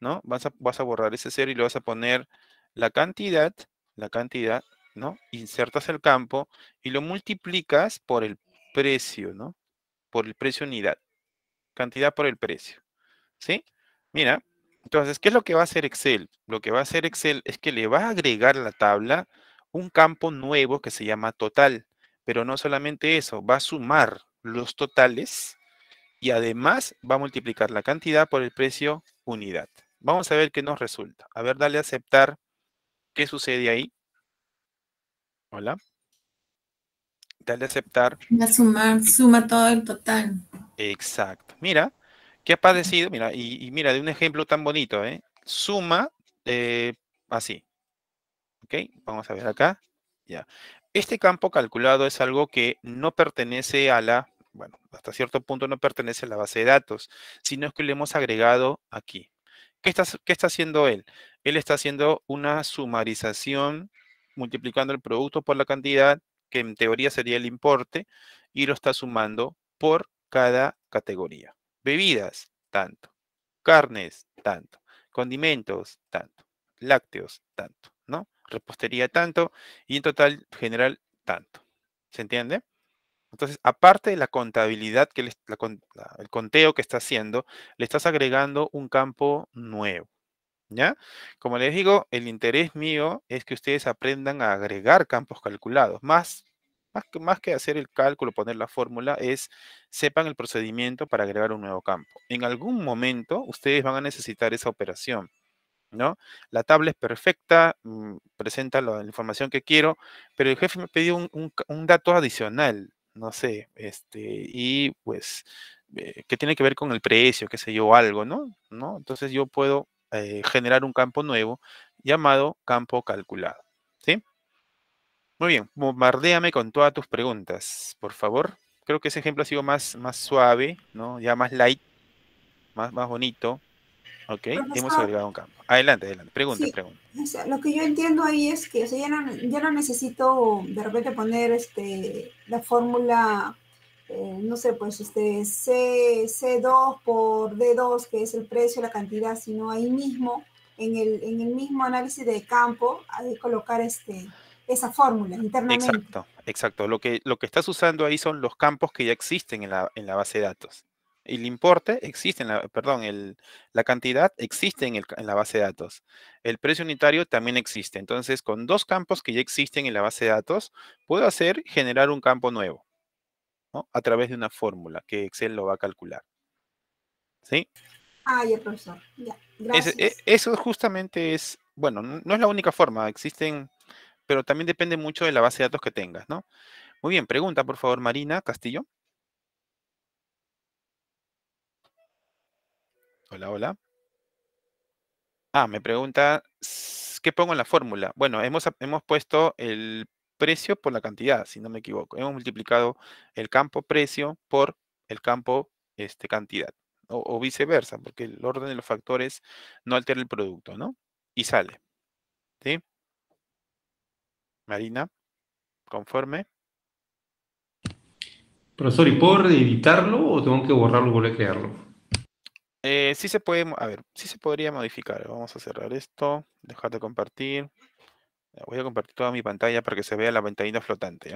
¿no? Vas a, vas a borrar ese cero y le vas a poner la cantidad, la cantidad, ¿no? Insertas el campo y lo multiplicas por el precio, ¿no? Por el precio unidad. Cantidad por el precio. ¿Sí? Mira, entonces, ¿qué es lo que va a hacer Excel? Lo que va a hacer Excel es que le va a agregar a la tabla un campo nuevo que se llama total. Pero no solamente eso, va a sumar los totales y además va a multiplicar la cantidad por el precio unidad. Vamos a ver qué nos resulta. A ver, dale a aceptar. ¿Qué sucede ahí? Hola. Dale a aceptar. La sumar, suma todo el total. Exacto. Mira, qué ha padecido. Mira, y, mira, de un ejemplo tan bonito, ¿eh? Suma eh, así. ¿Ok? Vamos a ver acá. Ya. Este campo calculado es algo que no pertenece a la bueno, hasta cierto punto no pertenece a la base de datos, sino es que le hemos agregado aquí. ¿Qué está, qué está haciendo él? Él está haciendo una sumarización multiplicando el producto por la cantidad, que en teoría sería el importe, y lo está sumando por cada categoría. Bebidas, tanto. Carnes, tanto. Condimentos, tanto. Lácteos, tanto. ¿No? Repostería, tanto. Y en total general, tanto. ¿Se entiende? Entonces, aparte de la contabilidad, que el conteo que está haciendo, le estás agregando un campo nuevo. ¿Ya? Como les digo, el interés mío es que ustedes aprendan a agregar campos calculados. Más, más, que, hacer el cálculo, poner la fórmula, es sepan el procedimiento para agregar un nuevo campo. En algún momento, ustedes van a necesitar esa operación. ¿No? La tabla es perfecta, mm, presenta la, información que quiero, pero el jefe me pidió un dato adicional no sé, este, y pues, eh, ¿qué tiene que ver con el precio, qué sé yo, algo, ¿no? ¿No? Entonces yo puedo eh, generar un campo nuevo llamado campo calculado, ¿sí? Muy bien, bombardeame con todas tus preguntas, por favor. Creo que ese ejemplo ha sido más, más suave, ¿no? Ya más light, más, más bonito, Ok, hemos agregado un campo. Adelante, adelante. Pregunta, pregunta. lo que yo entiendo ahí es que ya, no, necesito de repente poner este, la fórmula, eh, no sé, pues este C, C2 por D2, que es el precio, la cantidad, sino ahí mismo, en el, mismo análisis de campo, hay que colocar este, esa fórmula internamente. Exacto, exacto. Lo que, lo que estás usando ahí son los campos que ya existen en en la base de datos el importe existe en la, perdón, la cantidad existe en, la base de datos. El precio unitario también existe. Entonces, con dos campos que ya existen en la base de datos, puedo hacer generar un campo nuevo a través de una fórmula que Excel lo va a calcular. ¿Sí? Ah, ya, profesor. E, gracias. eso justamente es, bueno, no es la única forma. Existen, pero también depende mucho de la base de datos que tengas, ¿no? Muy bien, pregunta, por favor, Marina Castillo. Hola, hola. Ah, me pregunta, ¿qué pongo en la fórmula? Bueno, hemos, puesto el precio por la cantidad, si no me equivoco. Hemos multiplicado el campo precio por el campo este, cantidad. O, viceversa, porque el orden de los factores no altera el producto, ¿no? Y sale. ¿Sí? Marina, conforme. Profesor, ¿y puedo reeditarlo o tengo que borrarlo y volver a crearlo? Si eh, sí se puede, a ver, sí se podría modificar. Vamos a cerrar esto, dejar de compartir. Voy a compartir toda mi pantalla para que se vea la ventanita flotante,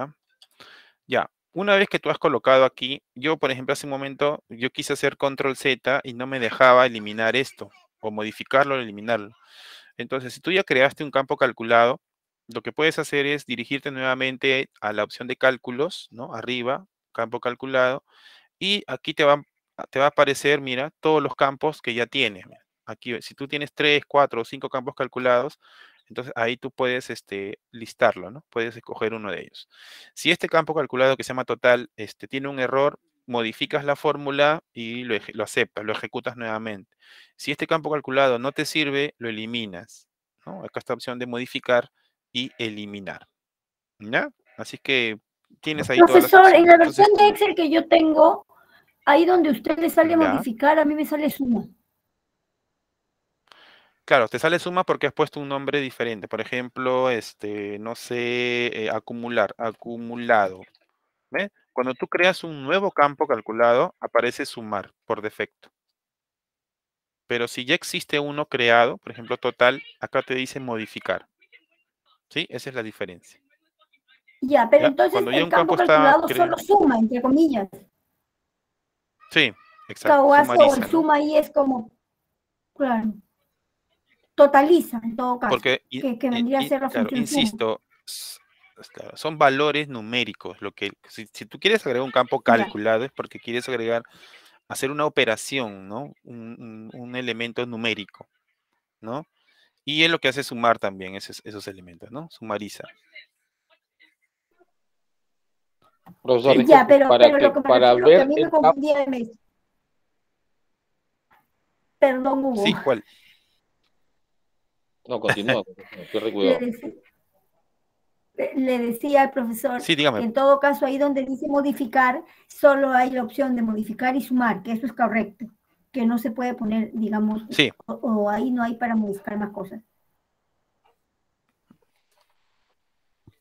¿ya? una vez que tú has colocado aquí, yo por ejemplo hace un momento, yo quise hacer control Z y no me dejaba eliminar esto, o modificarlo o eliminarlo. Entonces, si tú ya creaste un campo calculado, lo que puedes hacer es dirigirte nuevamente a la opción de cálculos, ¿no? Arriba, campo calculado, y aquí te van Ah, te va a aparecer, mira, todos los campos que ya tienes. Aquí, si tú tienes tres, cuatro o cinco campos calculados, entonces ahí tú puedes este, listarlo, ¿no? Puedes escoger uno de ellos. Si este campo calculado que se llama total este, tiene un error, modificas la fórmula y lo, aceptas, lo ejecutas nuevamente. Si este campo calculado no te sirve, lo eliminas. ¿no? Acá está la opción de modificar y eliminar. ¿Ya? Así que tienes ahí... Profesor, en la versión de Excel que yo tengo, Ahí donde usted le sale modificar, a mí me sale suma. Claro, te sale suma porque has puesto un nombre diferente. Por ejemplo, este, no sé, eh, acumular, acumulado. Cuando tú creas un nuevo campo calculado, aparece sumar por defecto. Pero si ya existe uno creado, por ejemplo, total, acá te dice modificar. ¿Sí? Esa es la diferencia. Ya, pero entonces el campo calculado solo suma, entre comillas. Sí, exacto. Suma y es como, claro, totaliza en todo caso. Porque, Insisto, son valores numéricos. Lo que, si, tú quieres agregar un campo calculado es porque quieres agregar, hacer una operación, ¿no? Un, elemento numérico, ¿no? Y es lo que hace sumar también esos elementos, ¿no? Sumariza profesor. ya, pero, para, ver. Perdón, Hugo. Sí, No, continúa, <laughs> le, decía, al profesor en todo caso ahí donde dice modificar, solo hay la opción de modificar y sumar, que eso es correcto, que no se puede poner, digamos, o, o ahí no hay para modificar más cosas.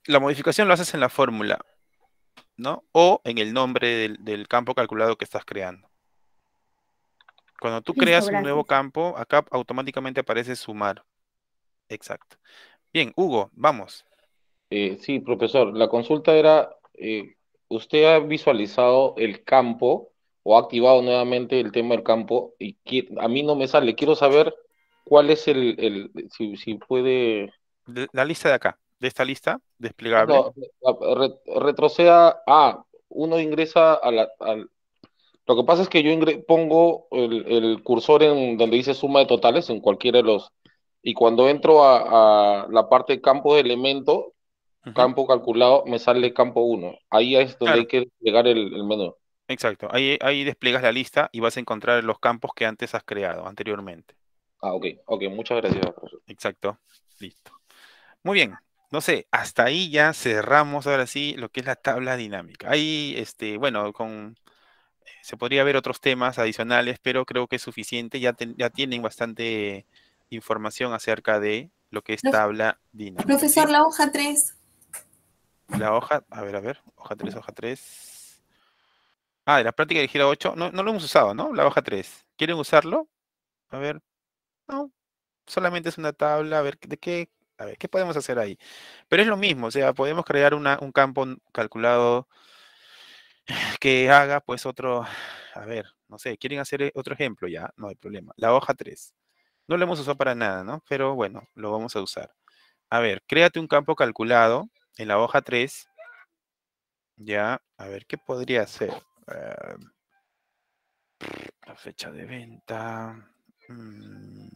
La modificación lo haces en la fórmula ¿no? O en el nombre del, campo calculado que estás creando. Cuando tú creas un nuevo campo, acá automáticamente aparece sumar. Exacto. Bien, Hugo, vamos. Eh, sí, profesor, la consulta era, eh, ¿usted ha visualizado el campo o ha activado nuevamente el tema del campo? Y a mí no me sale, quiero saber cuál es el, si puede... La lista de acá de esta lista desplegable. No, retroceda a ah, uno ingresa a la. lo que pasa es que yo pongo el, cursor en donde dice suma de totales en cualquiera de los. Y cuando entro a, la parte de campo de elemento, campo calculado, me sale campo 1. Ahí es donde hay que desplegar el, menú. Exacto. Ahí, ahí desplegas la lista y vas a encontrar los campos que antes has creado anteriormente. Ah, ok, ok, muchas gracias. Exacto, listo. Muy bien, no sé, hasta ahí ya cerramos ahora sí lo que es la tabla dinámica. Ahí, este, bueno, con se podría ver otros temas adicionales, pero creo que es suficiente. Ya, ya tienen bastante información acerca de lo que es tabla dinámica. Profesor, la hoja 3. La hoja, a ver, a ver, hoja 3, hoja 3. Ah, de la práctica de gira 8, no, no lo hemos usado, ¿no? La hoja 3. ¿Quieren usarlo? A ver, no, solamente es una tabla, a ver, ¿de qué, a ver, ¿qué podemos hacer ahí? Pero es lo mismo, o sea, podemos crear un campo calculado <sighs> que haga pues otro, a ver, no sé, quieren hacer eh, otro ejemplo ya, no hay problema. La hoja 3. No lo hemos usado para nada, ¿no? Pero bueno, lo vamos a usar. A ver, créate un campo calculado en la hoja 3. Ya, a ver, ¿qué podría hacer? Em, la fecha de venta. Mm.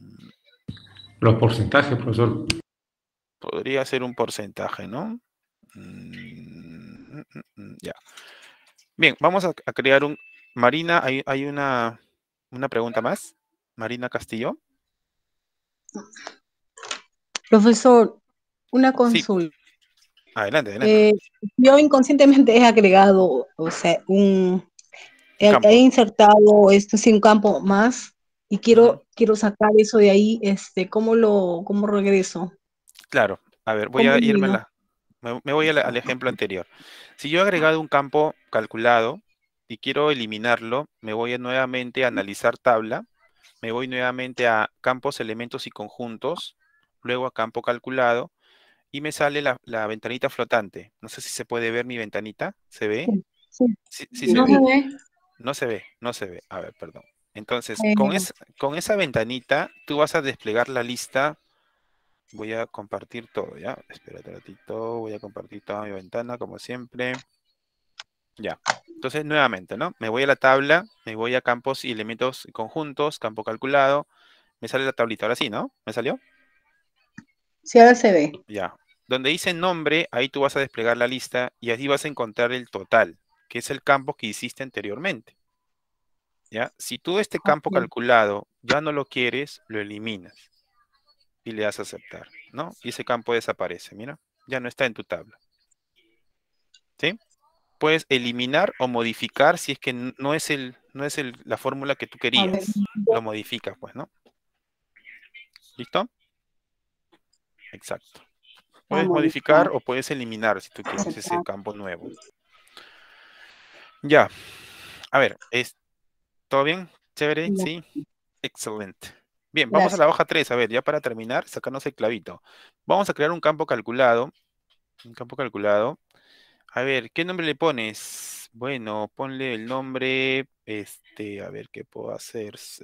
Los porcentajes, profesor podría ser un porcentaje, ¿no? Mm, mm, mm, ya. Bien, vamos a, crear un... Marina, hay, una, pregunta más. Marina Castillo. Profesor, una pues. consulta. Adelante, adelante. Eh, yo inconscientemente he agregado, o sea, un, he, insertado esto sin campo más y quiero, quiero sacar eso de ahí, este, ¿cómo lo, cómo regreso? Claro, a ver, voy a irme la, me, voy al ejemplo anterior. Si yo he agregado un campo calculado y quiero eliminarlo, me voy nuevamente a analizar tabla, me voy nuevamente a campos, elementos y conjuntos, luego a campo calculado, y me sale la, ventanita flotante. No sé si se puede ver mi ventanita. ¿Se ve? Sí. no se, ve. No se ve, no se ve. A ver, perdón. Entonces, eh, con, con esa ventanita, tú vas a desplegar la lista Voy a compartir todo, ¿ya? Espera un ratito, voy a compartir toda mi ventana, como siempre. Ya, entonces nuevamente, ¿no? Me voy a la tabla, me voy a campos y elementos conjuntos, campo calculado. Me sale la tablita, ahora sí, ¿no? ¿Me salió? Sí, ahora se ve. Ya, donde dice nombre, ahí tú vas a desplegar la lista y allí vas a encontrar el total, que es el campo que hiciste anteriormente. ¿Ya? Si tú este campo calculado ya no lo quieres, lo eliminas le das a aceptar, ¿no? Y ese campo desaparece, mira, ya no está en tu tabla. ¿Sí? Puedes eliminar o modificar si es que no es, el, no es la fórmula que tú querías. Lo modificas, pues, ¿no? ¿Listo? Exacto. Puedes modificar o puedes eliminar si tú quieres ese campo nuevo. Ya. A ver, ¿todo bien? ¿Chévere? Sí. Excelente. Bien, vamos a la baja 3, a ver, ya para terminar, sacarnos el clavito. Vamos a crear un campo calculado. Un campo calculado. A ver, ¿qué nombre le pones? Bueno, ponle el nombre, este, a ver qué puedo hacer. Es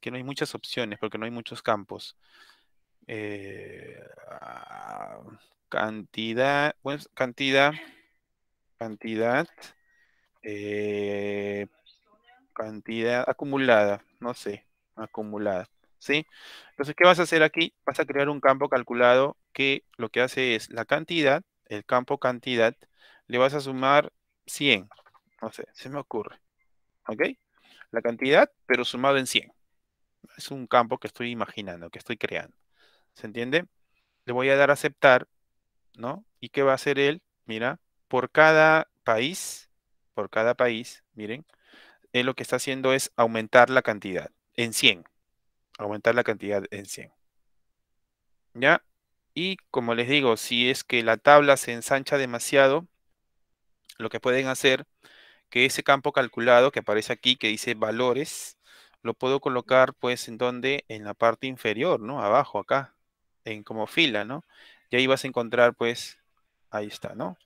que no hay muchas opciones porque no hay muchos campos. Eh, cantidad, bueno, pues, cantidad, cantidad, eh, cantidad acumulada, no sé acumulada. ¿sí? Entonces, ¿qué vas a hacer aquí? Vas a crear un campo calculado que lo que hace es la cantidad, el campo cantidad, le vas a sumar 100. No sé, se me ocurre. ¿Ok? La cantidad, pero sumado en 100. Es un campo que estoy imaginando, que estoy creando. ¿Se entiende? Le voy a dar a aceptar, ¿no? ¿Y qué va a hacer él? Mira, por cada país, por cada país, miren, él lo que está haciendo es aumentar la cantidad en 100. Aumentar la cantidad en 100. ¿Ya? Y como les digo, si es que la tabla se ensancha demasiado, lo que pueden hacer que ese campo calculado que aparece aquí, que dice valores, lo puedo colocar pues en donde, en la parte inferior, ¿no? Abajo, acá, en como fila, ¿no? Y ahí vas a encontrar pues, ahí está, ¿no?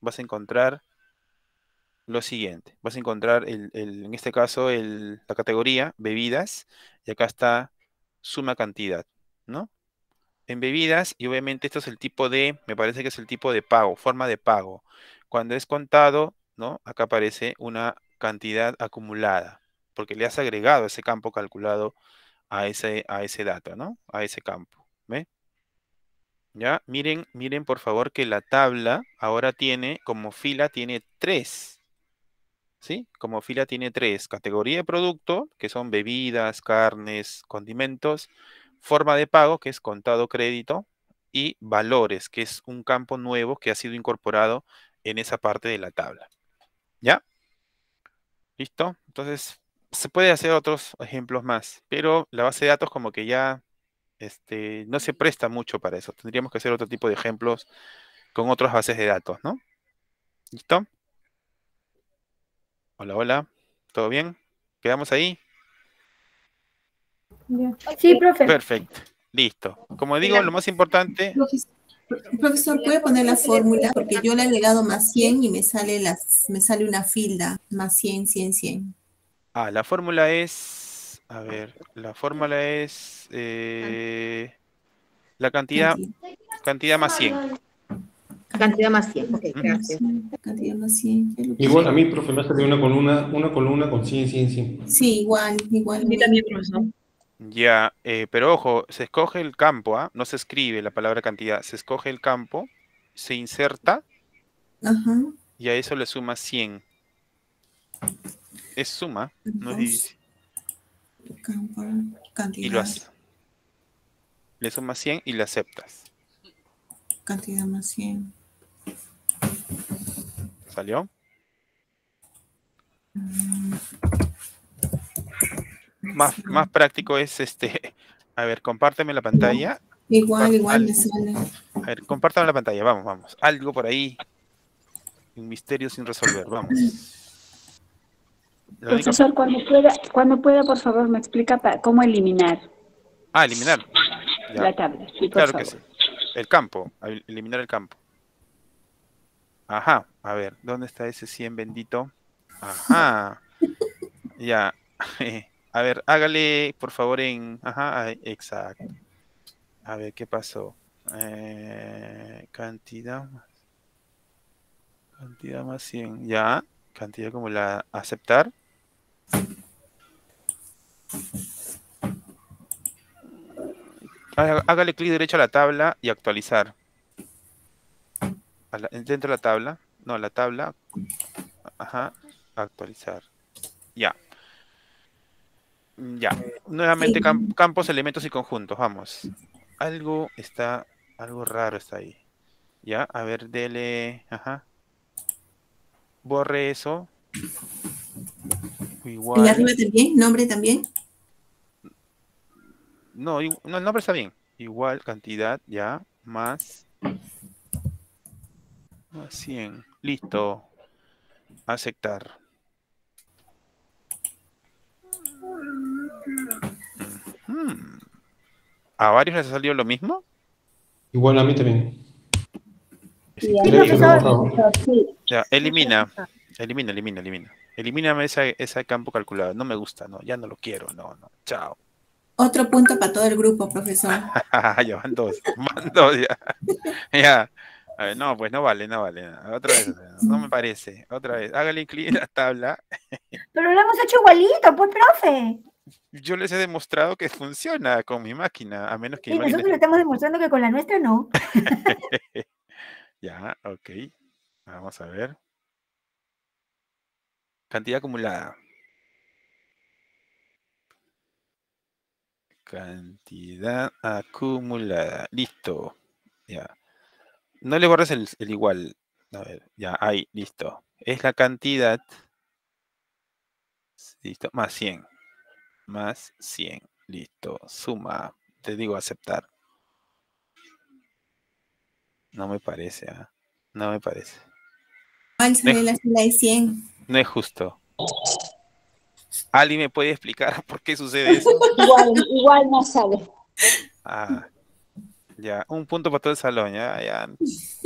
Vas a encontrar lo siguiente. Vas a encontrar, en este caso, el, la categoría bebidas, y acá está suma cantidad, ¿no? En bebidas, y obviamente esto es el tipo de, me parece que es el tipo de pago, forma de pago. Cuando es contado, ¿no? Acá aparece una cantidad acumulada, porque le has agregado ese campo calculado a ese, a ese dato, ¿no? A ese campo, ¿ve? Ya, miren, miren por favor que la tabla ahora tiene, como fila, tiene tres, ¿sí? Como fila tiene tres, categoría de producto, que son bebidas, carnes, condimentos, forma de pago, que es contado crédito, y valores, que es un campo nuevo que ha sido incorporado en esa parte de la tabla. ¿Ya? ¿Listo? Entonces, se puede hacer otros ejemplos más, pero la base de datos como que ya este, no se presta mucho para eso. Tendríamos que hacer otro tipo de ejemplos con otras bases de datos, ¿no? ¿Listo? Hola, hola. ¿Todo bien? ¿Quedamos ahí? Sí, profe. Perfecto. Listo. Como digo, lo más importante. Profesor, ¿puede poner la fórmula? Porque yo le he agregado más 100 y me sale, las, me sale una filda. Más 100, 100, 100. Ah, la fórmula es... A ver, la fórmula es... Eh, la cantidad, cantidad más 100. Cantidad más 100. Ok, gracias. Cantidad más 100. Igual a mí, profe, me salió una columna, una columna con 100, 100, 100. Sí, igual, igual. A mí también, profesor. Ya, eh, pero ojo, se escoge el campo, ¿ah? no se escribe la palabra cantidad, se escoge el campo, se inserta Ajá. y a eso le suma 100. Es suma, no es cantidad. Y lo hace. Le suma 100 y le aceptas. Cantidad más 100 salió. Más, más práctico es este. <laughs> A ver, compárteme la pantalla. Igual, igual, A ver, compártame la pantalla, vamos, vamos. Algo por ahí. Un misterio sin resolver, vamos. Profesor, cuando pueda, cuando pueda, por favor, me explica cómo eliminar. Ah, eliminar. La tabla, claro que sí. El campo, eliminar el campo. Ajá, a ver, ¿dónde está ese 100 bendito? Ajá. ya. <laughs> a ver, hágale, por favor, en... Ajá, exacto. A ver, ¿qué pasó? Eh, cantidad más. Cantidad más 100. Ya. Cantidad como la aceptar. Hágale clic derecho a la tabla y actualizar dentro de la tabla, no, la tabla, ajá, actualizar. Ya. Ya. Nuevamente campos, elementos y conjuntos, vamos. Algo está, algo raro está ahí. Ya, a ver, dele, ajá. Borre eso. Igual. arriba también? ¿Nombre también? No, no, el nombre está bien. Igual cantidad, ya, más 100. Listo. Aceptar. ¿A varios les salió lo mismo? Igual a mí también. ya, elimina. Elimina, elimina, elimina. Elimíname ese, ese campo calculado. No me gusta, no, ya no lo quiero, no, no. Chao. Otro punto para todo el grupo, profesor. <laughs> ya van dos, ya. ya no, pues no vale, no vale. Otra vez, no me parece. Otra vez, hágale incluir la tabla. <laughs> Pero lo hemos hecho igualito, pues, profe. Yo les he demostrado que funciona con mi máquina, a menos que. nosotros le estamos demostrando que con la nuestra no. <laughs> ya, ok. Vamos a ver. Cantidad acumulada. Cantidad acumulada. Listo. Ya. No le borres el, igual. A ver, ya, ahí, listo. Es la cantidad. Listo, más 100. Más 100. Listo, suma. Te digo aceptar. No me parece, ¿ah? no me parece. no 100. No es justo. ¿Ali me puede explicar <laughs> por qué sucede eso? <laughs> igual, igual no sabe. Ah, ya, un punto para todo el salón, ya,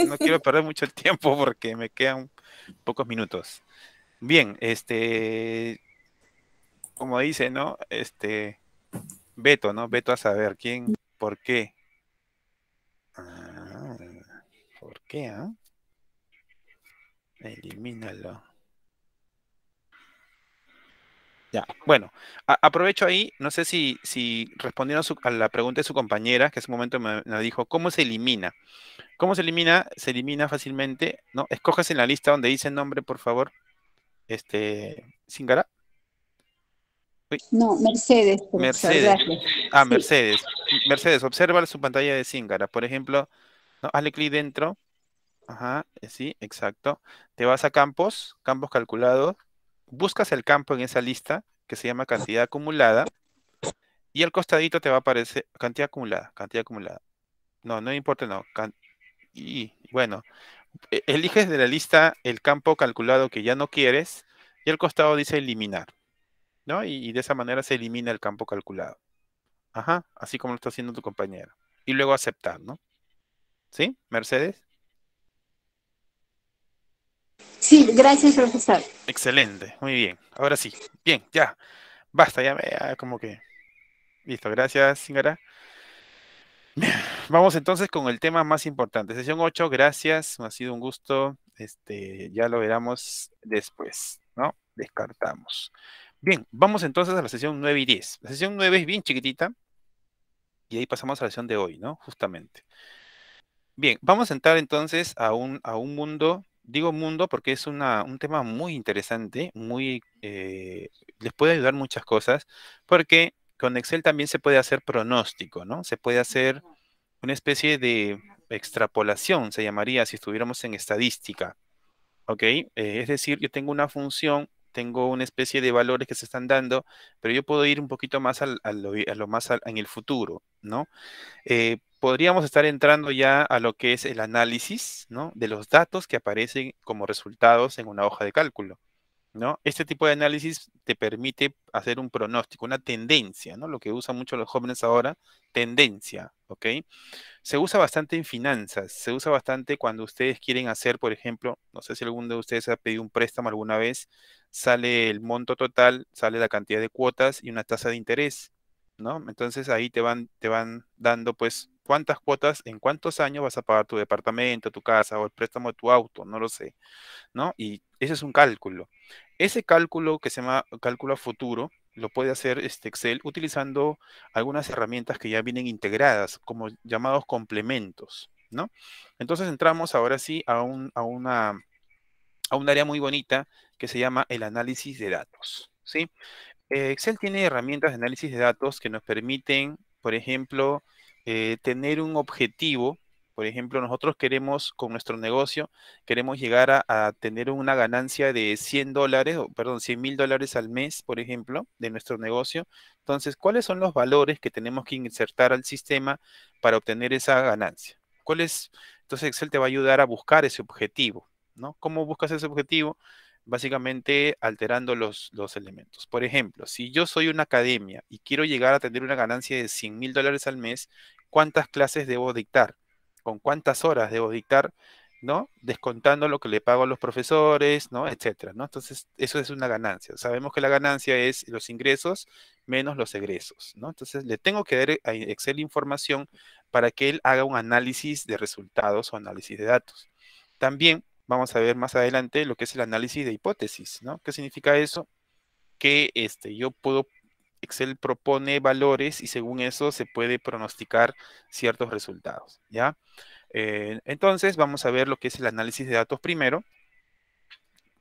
No quiero <laughs> perder mucho el tiempo porque me quedan pocos minutos. Bien, este, como dice, ¿no? Este, Beto, ¿no? Beto a saber quién, por qué. Ah, ¿Por qué, ah? Elimínalo. Ya, bueno, aprovecho ahí, no sé si, si a, la pregunta de su compañera, que hace un momento me, dijo, ¿cómo se elimina? ¿Cómo se elimina? Se elimina fácilmente, ¿no? Escojas en la lista donde dice nombre, por favor, este, Singara. No, Mercedes. Mercedes. Ah, Mercedes. Mercedes, observa su pantalla de Singara. Por ejemplo, hazle clic dentro. Ajá, eh, sí, exacto. Te vas a campos, campos calculados buscas el campo en esa lista que se llama cantidad acumulada y al costadito te va a aparecer cantidad acumulada, cantidad acumulada. No, no importa, no. y bueno, e-, eliges de la lista el campo calculado que ya no quieres y el costado dice eliminar. ¿no? Y, y, de esa manera se elimina el campo calculado. Ajá, así como lo está haciendo tu compañero. Y luego aceptar, ¿no? ¿Sí, Mercedes? Sí, gracias, profesor. Excelente, muy bien. Ahora sí, bien, ya. Basta, ya, ya como que. Listo, gracias, Singara. Vamos entonces con el tema más importante. Sesión 8, gracias, ha sido un gusto. Este, ya lo veremos después, ¿no? Descartamos. Bien, vamos entonces a la sesión 9 y 10. La sesión 9 es bien chiquitita y ahí pasamos a la sesión de hoy, ¿no? Justamente. Bien, vamos a entrar entonces un, a un mundo digo mundo porque es un tema muy interesante, muy eh, les puede ayudar muchas cosas, porque con Excel también se puede hacer pronóstico, ¿no? Se puede hacer una especie de extrapolación, se llamaría si estuviéramos en estadística, ¿ok? Eh, es decir, yo tengo una función, tengo una especie de valores que se están dando, pero yo puedo ir un poquito más al, a lo más en el futuro, ¿no? Eh, podríamos estar entrando ya a lo que es el análisis ¿no? de los datos que aparecen como resultados en una hoja de cálculo. ¿no? Este tipo de análisis te permite hacer un pronóstico, una tendencia, ¿no? lo que usan mucho los jóvenes ahora, tendencia. ¿ok? Se usa bastante en finanzas, se usa bastante cuando ustedes quieren hacer, por ejemplo, no sé si alguno de ustedes ha pedido un préstamo alguna vez, sale el monto total, sale la cantidad de cuotas y una tasa de interés. ¿no? Entonces ahí te van, te van dando pues cuántas cuotas, en cuántos años vas a pagar tu departamento, tu casa o el préstamo de tu auto, no lo sé, ¿no? Y ese es un cálculo. Ese cálculo que se llama cálculo a futuro lo puede hacer este Excel utilizando algunas herramientas que ya vienen integradas como llamados complementos, ¿no? Entonces entramos ahora sí a, un, a una a un área muy bonita que se llama el análisis de datos, ¿sí? Eh, Excel tiene herramientas de análisis de datos que nos permiten, por ejemplo, eh, tener un objetivo. Por ejemplo, nosotros queremos, con nuestro negocio, queremos llegar a, tener una ganancia de 100 dólares, perdón, 100 mil dólares al mes, por ejemplo, de nuestro negocio. Entonces, ¿cuáles son los valores que tenemos que insertar al sistema para obtener esa ganancia? ¿Cuál es? Entonces, Excel te va a ayudar a buscar ese objetivo, ¿no? ¿Cómo buscas ese objetivo? básicamente alterando los, los, elementos. Por ejemplo, si yo soy una academia y quiero llegar a tener una ganancia de 100 mil dólares al mes, ¿cuántas clases debo dictar? ¿Con cuántas horas debo dictar? ¿no? Descontando lo que le pago a los profesores, ¿no? Etcétera, ¿no? Entonces, eso es una ganancia. Sabemos que la ganancia es los ingresos menos los egresos, ¿no? Entonces, le tengo que dar a eh, Excel información para que él haga un análisis de resultados o análisis de datos. También vamos a ver más adelante lo que es el análisis de hipótesis, ¿no? ¿Qué significa eso? Que este, yo puedo, Excel propone valores y según eso se puede pronosticar ciertos resultados, ¿ya? Eh, entonces vamos a ver lo que es el análisis de datos primero,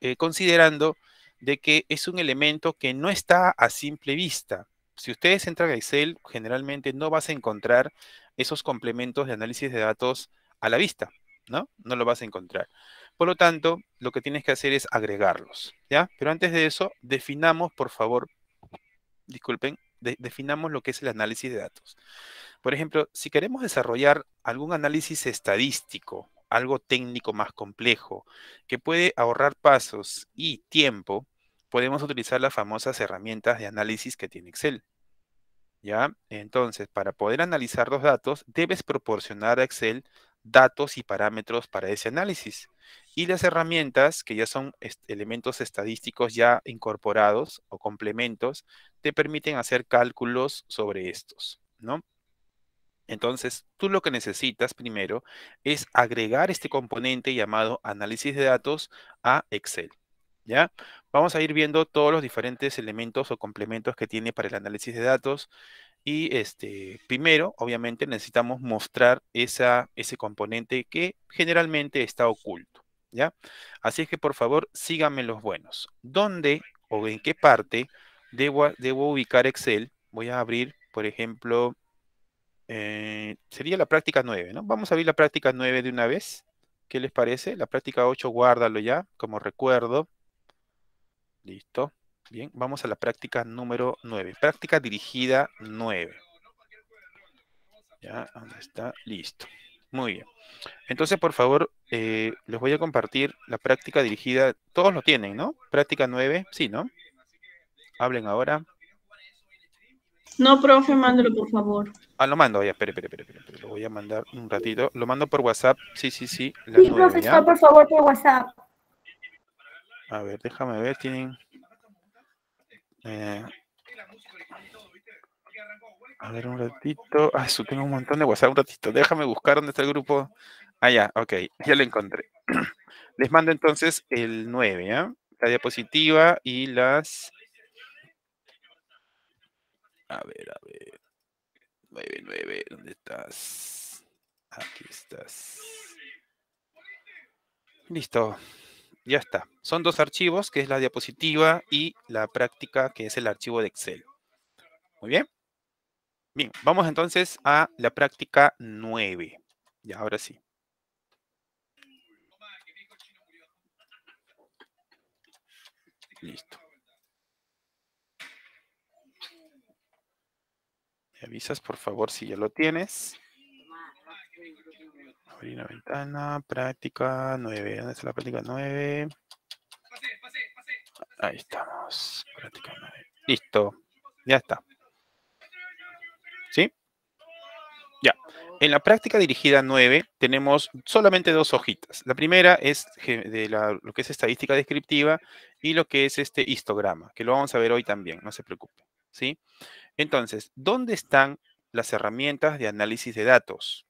eh, considerando de que es un elemento que no está a simple vista. Si ustedes entran a Excel, generalmente no vas a encontrar esos complementos de análisis de datos a la vista, ¿no? No lo vas a encontrar. Por lo tanto, lo que tienes que hacer es agregarlos, ¿ya? Pero antes de eso, definamos, por favor, disculpen, definamos lo que es el análisis de datos. Por ejemplo, si queremos desarrollar algún análisis estadístico, algo técnico más complejo, que puede ahorrar pasos y tiempo, podemos utilizar las famosas herramientas de análisis que tiene Excel. ¿Ya? Entonces, para poder analizar los datos, debes proporcionar a Excel datos y parámetros para ese análisis y las herramientas, que ya son elementos estadísticos ya incorporados o complementos, te permiten hacer cálculos sobre estos, ¿no? Entonces, tú lo que necesitas primero es agregar este componente llamado análisis de datos a Excel. ¿Ya? Vamos a ir viendo todos los diferentes elementos o complementos que tiene para el análisis de datos. Y este, primero, obviamente, necesitamos mostrar esa, ese componente que generalmente está oculto. ¿ya? Así es que por favor, síganme los buenos. ¿Dónde o en qué parte debo, debo ubicar Excel? Voy a abrir, por ejemplo, eh, sería la práctica 9, ¿no? Vamos a abrir la práctica 9 de una vez. ¿Qué les parece? La práctica 8, guárdalo ya, como recuerdo. Listo. Bien, vamos a la práctica número 9. Práctica dirigida 9. Ya, ¿dónde está? Listo. Muy bien. Entonces, por favor, eh, les voy a compartir la práctica dirigida. Todos lo tienen, ¿no? Práctica 9, sí, ¿no? Hablen ahora. No, profe, mándelo por favor. Ah, lo mando, ya, espere, espere, espere, Lo voy a mandar un ratito. Lo mando por WhatsApp. Sí, sí, sí. sí, profesor, por favor, por WhatsApp. A ver, déjame ver, tienen... Eh, a ver, un ratito. Ah, eso tengo un montón de WhatsApp. Un ratito. Déjame buscar dónde está el grupo. Ah, ya, ok. Ya lo encontré. <clears throat> Les mando entonces el 9, ¿eh? La diapositiva y las. A ver, a ver. 9, 9, ¿dónde estás? Aquí estás. Listo. Ya está. Son dos archivos, que es la diapositiva y la práctica, que es el archivo de Excel. Muy bien. Bien, vamos entonces a la práctica 9. Ya, ahora sí. Listo. Me avisas, por favor, si ya lo tienes. Abrir una ventana, práctica 9. ¿Dónde está la práctica 9? Ahí estamos. Listo. Ya está. Ya. En la práctica dirigida 9 tenemos solamente dos hojitas. La primera es de lo que es estadística descriptiva y lo que es este histograma, que lo vamos a ver hoy también, no se preocupe. ¿sí? Entonces, ¿dónde están las herramientas de análisis de datos?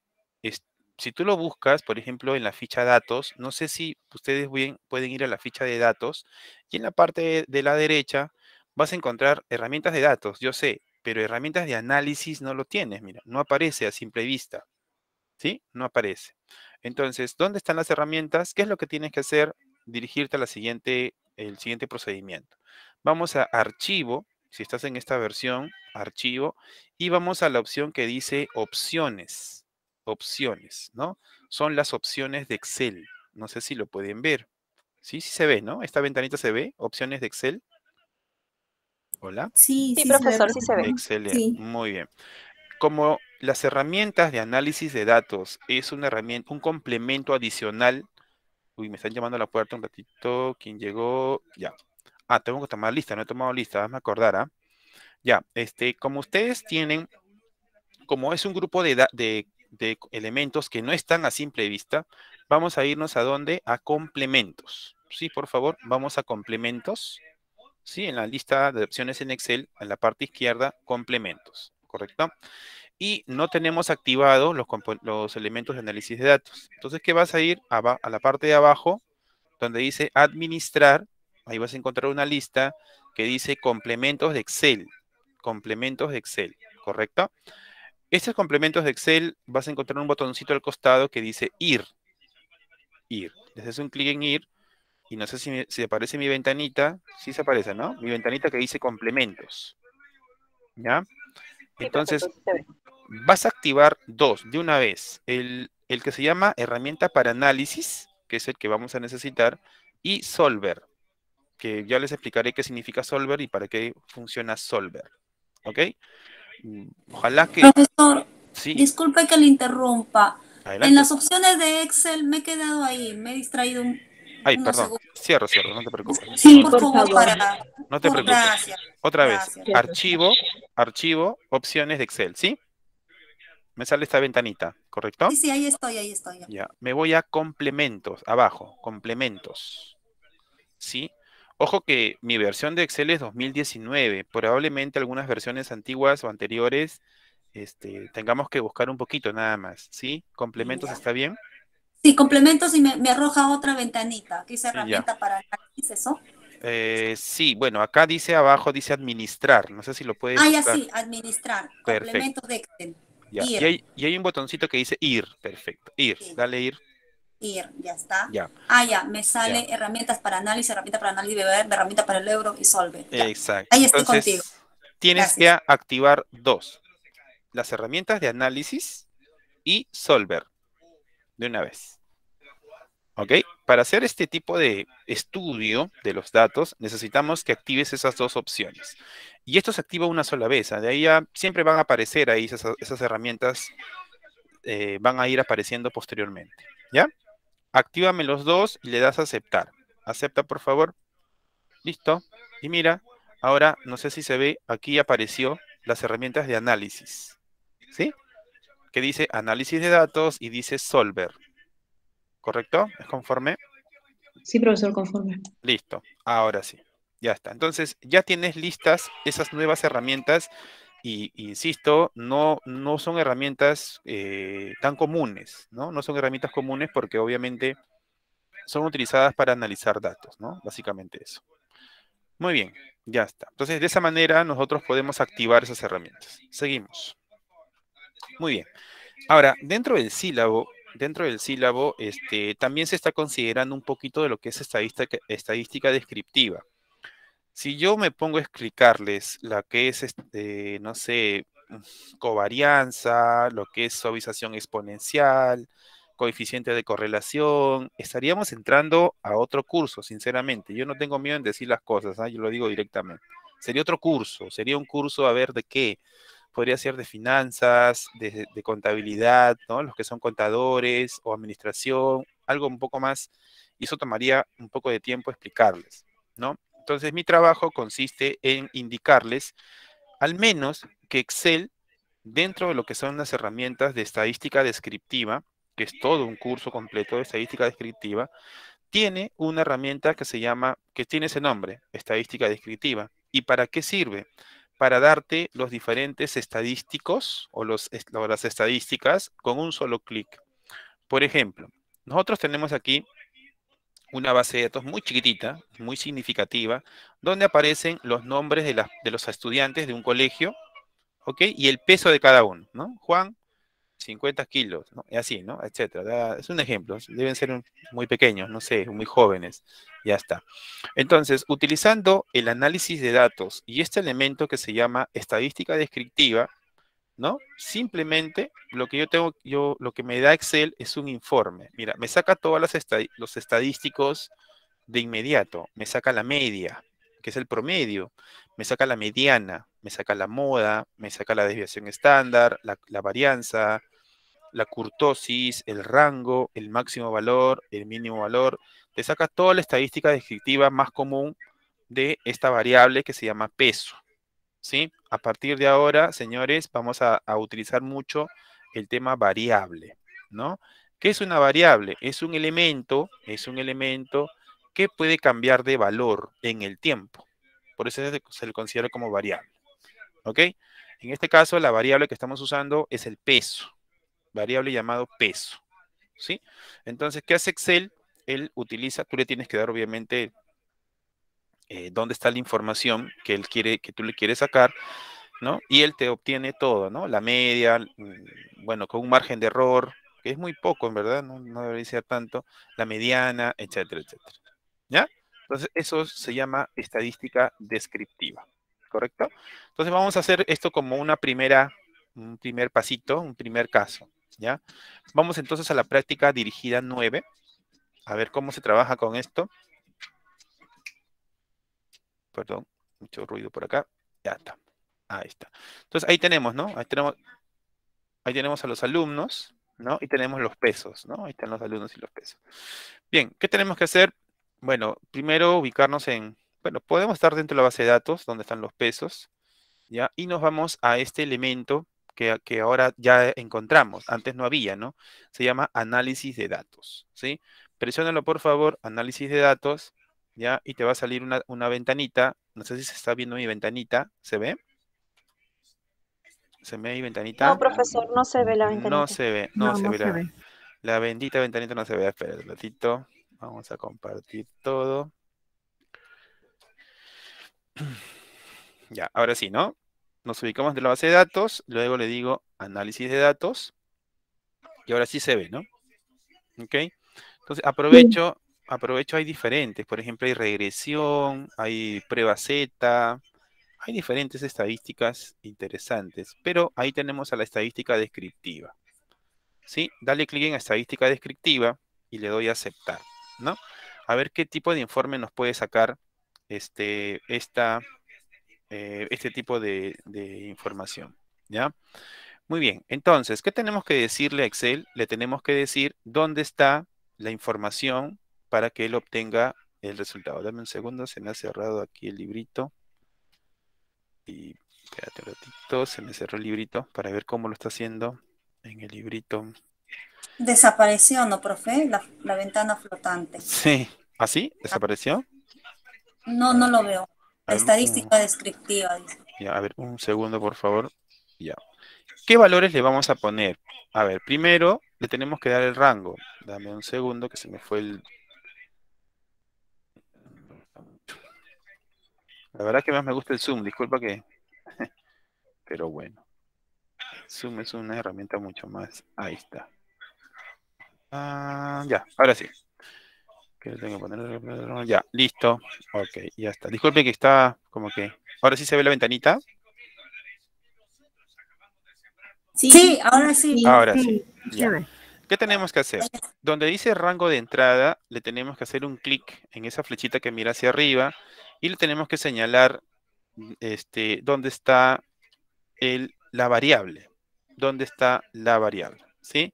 si tú lo buscas, por ejemplo, en la ficha datos, no sé si ustedes bien, pueden ir a la ficha de datos y en la parte de la derecha vas a encontrar herramientas de datos. Yo sé, pero herramientas de análisis no lo tienes, mira, no aparece a simple vista, ¿sí? No aparece. Entonces, ¿dónde están las herramientas? ¿Qué es lo que tienes que hacer? Dirigirte a la siguiente, el siguiente procedimiento. Vamos a archivo, si estás en esta versión, archivo, y vamos a la opción que dice opciones, opciones, ¿no? Son las opciones de Excel. No sé si lo pueden ver. Sí, sí se ve, ¿no? Esta ventanita se ve, opciones de Excel. Hola. Sí, sí, profesor, sí se ve. Excelente, muy bien. Como las herramientas de análisis de datos es una herramienta, un complemento adicional. Uy, me están llamando a la puerta un ratito. ¿Quién llegó? Ya. Ah, tengo que tomar lista, no he tomado lista, me acordar, Ya, este, como ustedes tienen, como es un grupo de, de elementos que no están a simple vista, vamos a irnos a dónde? A complementos. Sí, por favor, vamos a complementos. ¿sí? En la lista de opciones en Excel, en la parte izquierda, complementos, ¿correcto? Y no tenemos activados los, elementos de análisis de datos. Entonces, ¿qué vas a ir? A, a la parte de abajo, donde dice administrar, ahí vas a encontrar una lista que dice complementos de Excel, complementos de Excel, ¿correcto? Estos complementos de Excel vas a encontrar un botoncito al costado que dice ir. Ir. desde haces un clic en ir y no sé si, aparece mi ventanita. Sí se aparece, ¿no? Mi ventanita que dice complementos. ¿Ya? Entonces, vas a activar dos de una vez. El, que se llama herramienta para análisis, que es el que vamos a necesitar, y Solver, que ya les explicaré qué significa Solver y para qué funciona Solver. ¿Ok? Mm, ojalá que... Profesor, ¿Sí? disculpe que le interrumpa. En las opciones de Excel me he quedado ahí, me he distraído un Ay, perdón. Cierro, cierro, no te preocupes. Sí, por favor. Para... No te preocupes. Otra vez, archivo, archivo, opciones de Excel, ¿sí? Me sale esta ventanita, ¿correcto? Sí, sí, ahí estoy, ahí estoy. Ya, me voy a complementos, abajo, complementos. ¿Sí? Ojo que mi versión de Excel es 2019. Probablemente algunas versiones antiguas o anteriores este, tengamos que buscar un poquito nada más, ¿sí? Complementos, ¿está bien? Sí, complementos y me, arroja otra ventanita, ¿Qué es herramienta para análisis, ¿eso? Eh, sí, bueno, acá dice abajo, dice administrar, no sé si lo puedes... Ah, ya sí, administrar, complementos de Excel. Y, hay, un botoncito que dice ir. Perfecto. Ir. Dale ir. Ir. Ya está. Ah, ya. Me sale herramientas para análisis, herramienta para análisis beber, herramienta para el euro y solver. Exacto. Ahí estoy contigo. Tienes que activar dos. Las herramientas de análisis y solver de una vez. ¿Ok? Para hacer este tipo de estudio de los datos, necesitamos que actives esas dos opciones. Y esto se activa una sola vez. ¿ah? De ahí ya siempre van a aparecer ahí esas, herramientas, eh, van a ir apareciendo posteriormente. ¿Ya? Actívame los dos y le das a aceptar. Acepta, por favor. Listo. Y mira, ahora no sé si se ve, aquí apareció las herramientas de análisis. ¿Sí? que dice análisis de datos y dice solver. ¿Correcto? ¿Es conforme? Sí, profesor, conforme. Listo, ahora sí. Ya está. Entonces, ya tienes listas esas nuevas herramientas y insisto, no, no son herramientas eh, tan comunes, ¿no? No son herramientas comunes porque obviamente son utilizadas para analizar datos, ¿no? Básicamente eso. Muy bien, ya está. Entonces, de esa manera nosotros podemos activar esas herramientas. Seguimos. Muy bien. Ahora, dentro del sílabo, dentro del sílabo, este, también se está considerando un poquito de lo que es estadística, descriptiva. Si yo me pongo a explicarles la que es, este, no sé, covarianza, lo que es suavización exponencial, coeficiente de correlación, estaríamos entrando a otro curso, sinceramente. Yo no tengo miedo en decir las cosas, ¿ah? yo lo digo directamente. Sería otro curso, sería un curso a ver de qué, podría ser de finanzas, de, contabilidad, ¿no? Los que son contadores o administración, algo un poco más, y eso tomaría un poco de tiempo explicarles, ¿no? Entonces, mi trabajo consiste en indicarles al menos que Excel, dentro de lo que son las herramientas de estadística descriptiva, que es todo un curso completo de estadística descriptiva, tiene una herramienta que se llama, que tiene ese nombre, estadística descriptiva. ¿Y para qué sirve? para darte los diferentes estadísticos o, las estadísticas con un solo clic. Por ejemplo, nosotros tenemos aquí una base de datos muy chiquitita, muy significativa, donde aparecen los nombres de, de los estudiantes de un colegio, ¿ok? Y el peso de cada uno, ¿no? Juan 50 kilos, ¿no? y así, ¿no? Etcétera. es un ejemplo, deben ser muy pequeños, no sé, muy jóvenes, ya está. Entonces, utilizando el análisis de datos y este elemento que se llama estadística descriptiva, ¿no? Simplemente lo que yo tengo, yo, lo que me da Excel es un informe. Mira, me saca todas las los estadísticos de inmediato, me saca la media, que es el promedio, me saca la mediana, me saca la moda, me saca la desviación estándar, la, varianza, la curtosis, el rango, el máximo valor, el mínimo valor, te saca toda la estadística descriptiva más común de esta variable que se llama peso. ¿Sí? A partir de ahora, señores, vamos a, a utilizar mucho el tema variable, ¿no? ¿Qué es una variable? Es un elemento, es un elemento que puede cambiar de valor en el tiempo. Por eso se le considera como variable. ¿Ok? En este caso, la variable que estamos usando es el peso. Variable llamado peso. ¿Sí? Entonces, ¿qué hace Excel? Él utiliza, tú le tienes que dar obviamente eh, dónde está la información que él quiere, que tú le quieres sacar, ¿no? Y él te obtiene todo, ¿no? La media, mm, bueno, con un margen de error, que es muy poco, en verdad, no, no debería ser tanto, la mediana, etcétera, etcétera. ¿Ya? Entonces, eso se llama estadística descriptiva, ¿correcto? Entonces, vamos a hacer esto como una primera, un primer pasito, un primer caso, ¿ya? Vamos entonces a la práctica dirigida 9, a ver cómo se trabaja con esto. Perdón, mucho ruido por acá. Ya está. Ahí está. Entonces, ahí tenemos, ¿no? Ahí tenemos, ahí tenemos a los alumnos, ¿no? Y tenemos los pesos, ¿no? Ahí están los alumnos y los pesos. Bien, ¿qué tenemos que hacer? Bueno, primero ubicarnos en, bueno, podemos estar dentro de la base de datos, donde están los pesos, ¿ya? Y nos vamos a este elemento que, ahora ya encontramos, antes no había, ¿no? Se llama análisis de datos, ¿sí? Presiónalo, por favor, análisis de datos, ¿ya? Y te va a salir una, ventanita, no sé si se está viendo mi ventanita, ¿se ve? ¿Se ve mi ventanita? No, profesor, no se ve la ventanita. No se ve, no, se, ve, la, la, bendita ventanita no se ve, espera un ratito. Vamos a compartir todo. Ya, ahora sí, ¿no? Nos ubicamos de la base de datos, luego le digo análisis de datos. Y ahora sí se ve, ¿no? Ok. Entonces aprovecho, aprovecho, hay diferentes. Por ejemplo, hay regresión, hay prueba Z, hay diferentes estadísticas interesantes. Pero ahí tenemos a la estadística descriptiva. ¿Sí? Dale clic en estadística descriptiva y le doy a aceptar. A ver qué tipo de informe nos puede sacar este, eh, este tipo de, información, ¿ya? Muy bien, entonces, ¿qué tenemos que decirle a Excel? Le tenemos que decir dónde está la información para que él obtenga el resultado. Dame un segundo, se me ha cerrado aquí el librito. Y espérate un ratito, se me cerró el librito para ver cómo lo está haciendo en el librito. Desapareció, ¿no, profe? La, la ventana flotante. Sí. ¿Así? ¿Ah, ¿Desapareció? No, no lo veo. Estadística descriptiva. Ya, a ver, un segundo, por favor. Ya. ¿Qué valores le vamos a poner? A ver, primero le tenemos que dar el rango. Dame un segundo que se me fue el... La verdad que más me gusta el Zoom, disculpa que... <laughs> Pero bueno. Zoom es una herramienta mucho más... Ahí está. Ah, ya, ahora sí. Ya, listo. Ok, ya está. Disculpe que está como que. Ahora sí se ve la ventanita. Sí, ahora sí. Ahora sí. ¿Qué tenemos que hacer? Donde dice rango de entrada, le tenemos que hacer un clic en esa flechita que mira hacia arriba y le tenemos que señalar este, dónde está el, la variable. ¿Dónde está la variable? ¿Sí? sí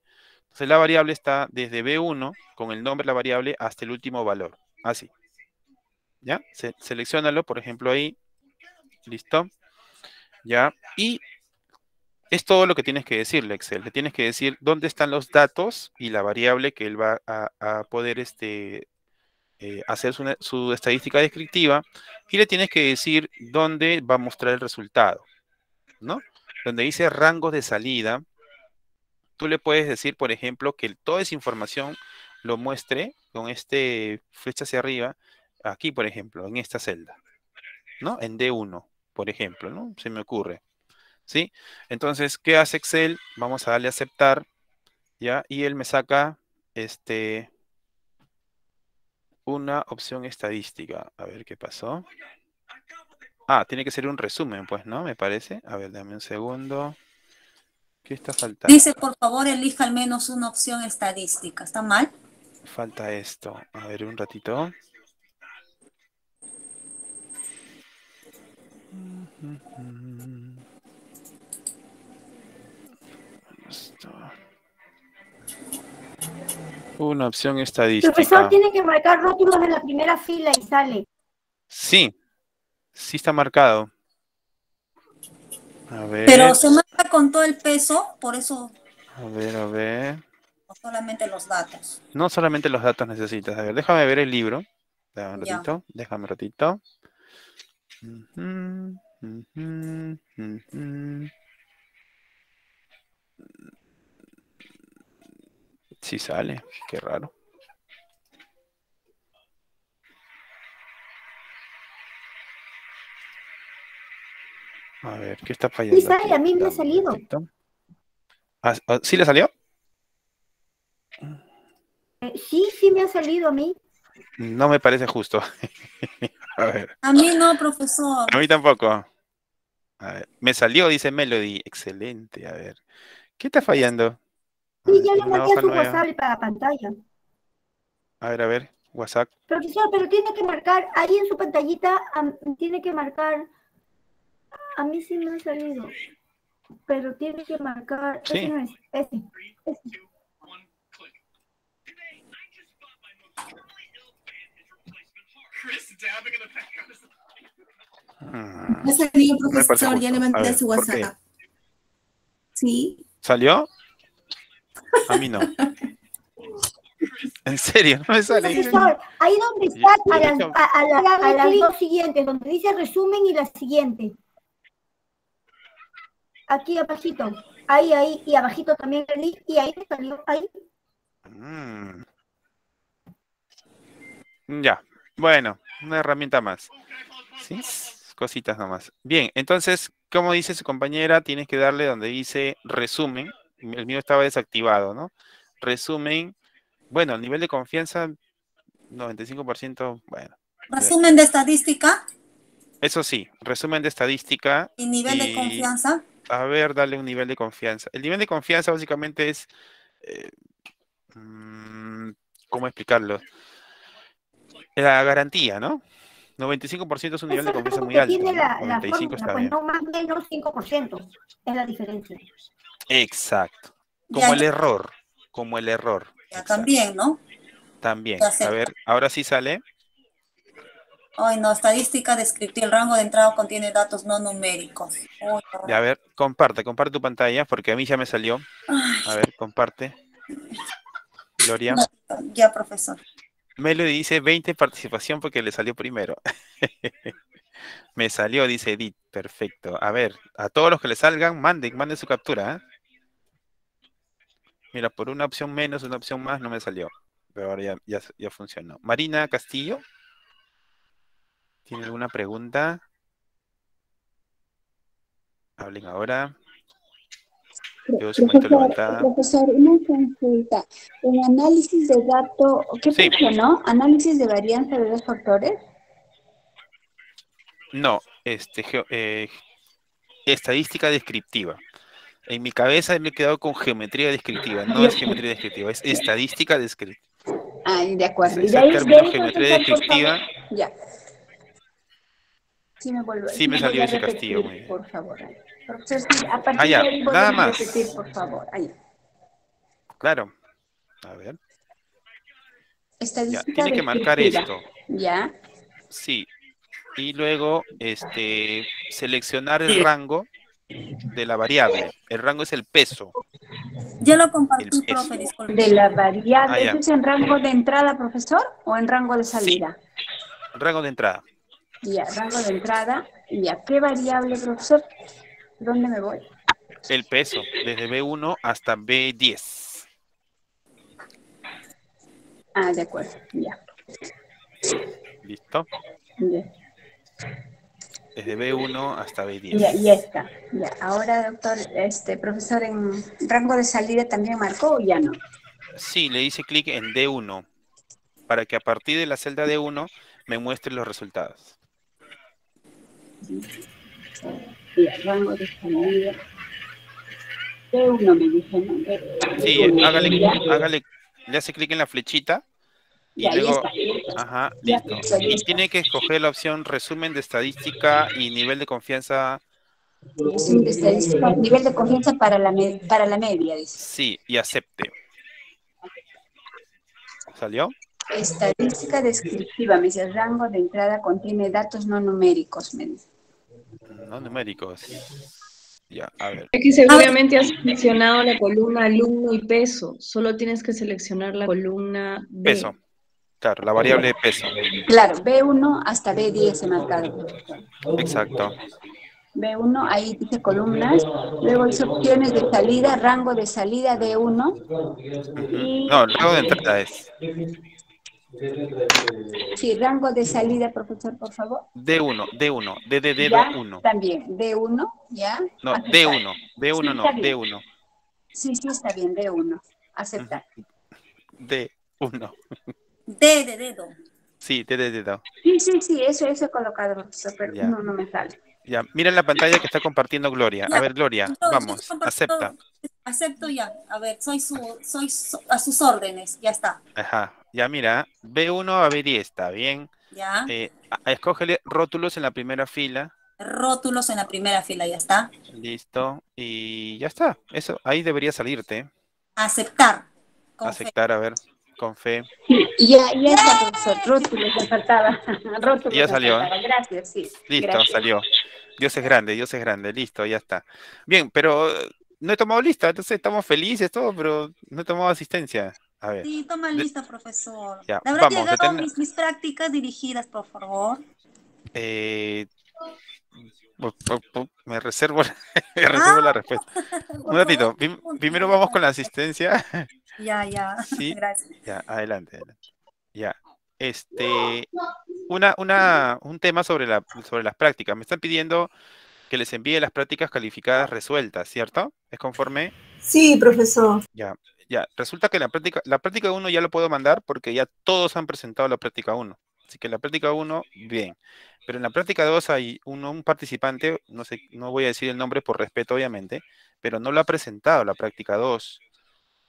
entonces la variable está desde B1 con el nombre de la variable hasta el último valor. Así. ¿Ya? seleccionalo, por ejemplo, ahí. Listo. ¿Ya? Y es todo lo que tienes que decirle, Excel. Le tienes que decir dónde están los datos y la variable que él va a, poder este, eh, hacer su, su, estadística descriptiva. Y le tienes que decir dónde va a mostrar el resultado. ¿No? Donde dice rangos de salida, tú le puedes decir, por ejemplo, que toda esa información lo muestre con este flecha hacia arriba, aquí, por ejemplo, en esta celda, ¿no? En D1, por ejemplo, ¿no? Se me ocurre, ¿sí? Entonces, ¿qué hace Excel? Vamos a darle a aceptar, ¿ya? Y él me saca, este, una opción estadística. A ver qué pasó. Ah, tiene que ser un resumen, pues, ¿no? Me parece. A ver, dame un segundo. ¿Qué está faltando? Dice, por favor, elija al menos una opción estadística. ¿Está mal? Falta esto. A ver, un ratito. Una opción estadística. El profesor tiene que marcar rótulos en la primera fila y sale. Sí, sí está marcado. Pero se mata con todo el peso, por eso. A ver, a ver. No solamente los datos. No solamente los datos necesitas. A ver, déjame ver el libro. Déjame un ratito. Déjame ratito. Sí sale, qué raro. A ver, ¿qué está fallando? Sí a mí me ha salido. Ah, ah, ¿Sí le salió? Eh, sí, sí me ha salido a mí. No me parece justo. <laughs> a mí no, profesor. A mí tampoco. me salió, dice Melody. Excelente, a ver. ¿Qué está fallando? Sí, ya le mandé a su WhatsApp para pantalla. A ver, a ver, WhatsApp. Profesor, pero tiene que marcar, ahí en su pantallita tiene que marcar a mí sí me ha salido, pero tiene que marcar. Sí. Ese no es, ese, ese. ¿Ha ah, salido profesor, ya le mandé su WhatsApp. ¿Sí? ¿Salió? A mí no. En serio, no me sale. Profesor, ahí donde está, a, a las dos siguientes, donde dice resumen y la siguiente aquí abajito, ahí, ahí, y abajito también y ahí salió, ahí. Mm. Ya, bueno, una herramienta más. Cositas nomás. Bien, entonces, como dice su compañera, tienes que darle donde dice resumen. El mío estaba desactivado, ¿no? Resumen. Bueno, el nivel de confianza, 95%, bueno. ¿Resumen de estadística? Eso sí, resumen de estadística. ¿Y nivel de confianza? A ver, darle un nivel de confianza. El nivel de confianza básicamente es, eh, mm, ¿cómo explicarlo? La garantía, ¿no? 95% es un nivel de confianza muy alto. 95 la pues No más menos 5% es la diferencia. Exacto. Como el error. Como el error. También, ¿no? También. A ver, ahora sí sale. Ay, no, estadística descriptiva. El rango de entrada contiene datos no numéricos. Uy, a ver, comparte, comparte tu pantalla, porque a mí ya me salió. A ver, comparte. Gloria. ya, profesor. Melody dice 20 participación porque le salió primero. <laughs> me salió, dice Edith. Perfecto. A ver, a todos los que le salgan, manden, manden su captura. ¿eh? Mira, por una opción menos, una opción más, no me salió. Pero ahora ya, ya funcionó. Marina Castillo. ¿Tiene alguna pregunta? Hablen ahora. Yo profesor, levantada. profesor, una consulta. ¿Un análisis de dato, ¿qué sí. funcionó? ¿Análisis de varianza de dos factores? No, este, eh, estadística descriptiva. En mi cabeza me he quedado con geometría descriptiva, no es geometría descriptiva, es estadística descriptiva. Ah, de acuerdo. Es, geometría descriptiva. Ya. Sí, me, salió ese castillo. Por favor. Profesor, ah, ahí nada más. por favor. Claro. A ver. tiene que marcar esto. ¿Ya? Sí. Y luego, este, seleccionar el rango de la variable. El rango es el peso. Ya lo compartí, profe, De la variable. Ah, es en rango de entrada, profesor, o en rango de salida? Rango de entrada y a rango de entrada y a qué variable, profesor, ¿dónde me voy? El peso, desde B1 hasta B10. Ah, de acuerdo, ya. ¿Listo? Bien. Desde B1 hasta B10. Ya, ya está. Ya. Ahora, doctor, este profesor, ¿en rango de salida también marcó o ya no? Sí, le hice clic en D1 para que a partir de la celda D1 me muestre los resultados sí hágale hágale le hace clic en la flechita y, luego ajá listo y tiene que escoger la opción resumen de estadística y nivel de confianza resumen de estadística nivel de confianza para la para la media sí y acepte salió Estadística descriptiva, me dice, rango de entrada contiene datos no numéricos, No numéricos. Ya, a ver. Aquí seguramente has seleccionado la columna alumno y peso. Solo tienes que seleccionar la columna B. Peso. Claro, la variable de peso. Claro, B1 hasta B10 he marcado. Exacto. B1, ahí dice columnas, luego dice opciones de salida, rango de salida de 1 No, No, rango de entrada es. Sí, rango de salida, profesor, por favor. D1, D1, D de dedo 1. También, D1, ¿ya? No, D1, D1 no, D1. Sí, sí, está bien, D1. Aceptar. D1. D de <laughs> dedo. Sí, D de dedo. Sí, sí, sí, eso, eso he colocado, profesor, pero no, no me sale. Ya, mira la pantalla que está compartiendo Gloria. A ver, Gloria, vamos, acepta. Acepto ya. A ver, soy su, soy a sus órdenes, ya está. Ajá, ya mira, B1 a B10, está bien. Ya. Eh, escógele rótulos en la primera fila. Rótulos en la primera fila, ya está. Listo. Y ya está. Eso, ahí debería salirte. Aceptar. Aceptar, a ver, con fe. Ya, ya está, profesor. Rótulos me faltaba. Rótulos ya <laughs> salió. Gracias, sí. Listo, salió. Dios es grande, Dios es grande. Listo, ya está. Bien, pero eh, no he tomado lista, entonces estamos felices, todo, pero no he tomado asistencia. Sí, toma lista, profesor. mis, prácticas dirigidas, por favor? Eh, me reservo, la <laughs> ah. respuesta. <laughs> Un ratito. Primero vamos con la asistencia. Ya, ya. <laughs> Gracias. Ya, adelante, Ya. Este, una, un tema sobre, la, sobre las prácticas. Me están pidiendo que les envíe las prácticas calificadas resueltas, ¿cierto? ¿Es conforme? Sí, profesor. Ya ya, resulta que la práctica, la práctica 1 ya lo puedo mandar porque ya todos han presentado la práctica 1. Así que la práctica 1, bien. Pero en la práctica 2 hay un participante, no sé, no voy a decir el nombre por respeto, obviamente, pero no lo ha presentado la práctica 2.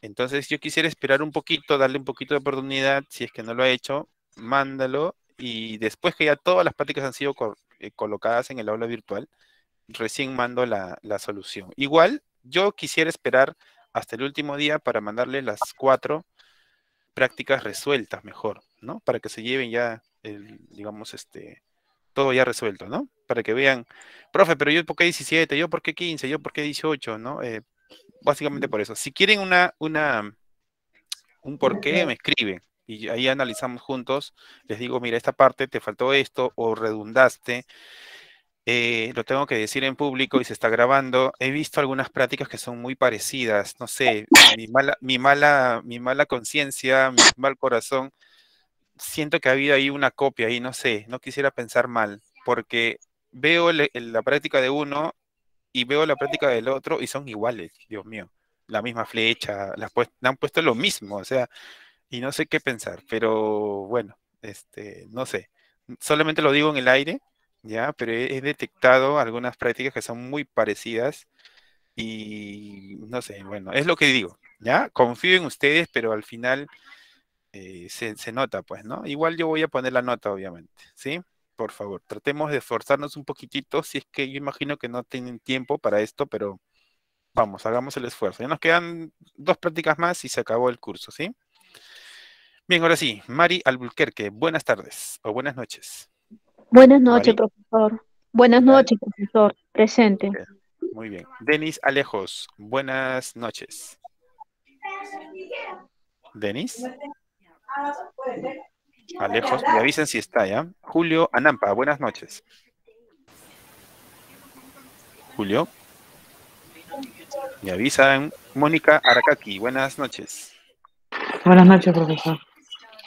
Entonces yo quisiera esperar un poquito, darle un poquito de oportunidad, si es que no lo ha hecho, mándalo y después que ya todas las prácticas han sido eh, colocadas en el aula virtual, recién mando la, la solución. Igual, yo quisiera esperar hasta el último día para mandarle las cuatro prácticas resueltas mejor, ¿no? Para que se lleven ya, digamos, este, todo ya resuelto, ¿no? Para que vean, profe, pero yo por qué 17, yo por qué 15, yo por qué 18, ¿no? Eh, básicamente por eso. Si quieren una, una, un por qué, me escriben. Y ahí analizamos juntos, les digo, mira, esta parte te faltó esto o redundaste. Eh, lo tengo que decir en público y se está grabando, he visto algunas prácticas que son muy parecidas, no sé, mi mala, mi mala, mi mala conciencia, mi mal corazón, siento que ha habido ahí una copia y no sé, no quisiera pensar mal, porque veo la práctica de uno y veo la práctica del otro y son iguales, Dios mío, la misma flecha, las han puesto lo mismo, o sea, y no sé qué pensar, pero bueno, este, no sé, solamente lo digo en el aire ¿ya? Pero he, detectado algunas prácticas que son muy parecidas y no sé, bueno, es lo que digo, ¿ya? Confío en ustedes, pero al final eh, se, se, nota, pues, ¿no? Igual yo voy a poner la nota, obviamente, ¿sí? Por favor, tratemos de esforzarnos un poquitito, si es que yo imagino que no tienen tiempo para esto, pero vamos, hagamos el esfuerzo. Ya nos quedan dos prácticas más y se acabó el curso, ¿sí? Bien, ahora sí, Mari Albulquerque buenas tardes o buenas noches. Buenas noches, profesor. Buenas noches, profesor. Presente. Muy bien. Denis Alejos, buenas noches. Denis. Alejos, me avisen si está ya. Julio Anampa, buenas noches. Julio. Me avisan. Mónica Aracaki, buenas noches. Buenas noches, profesor.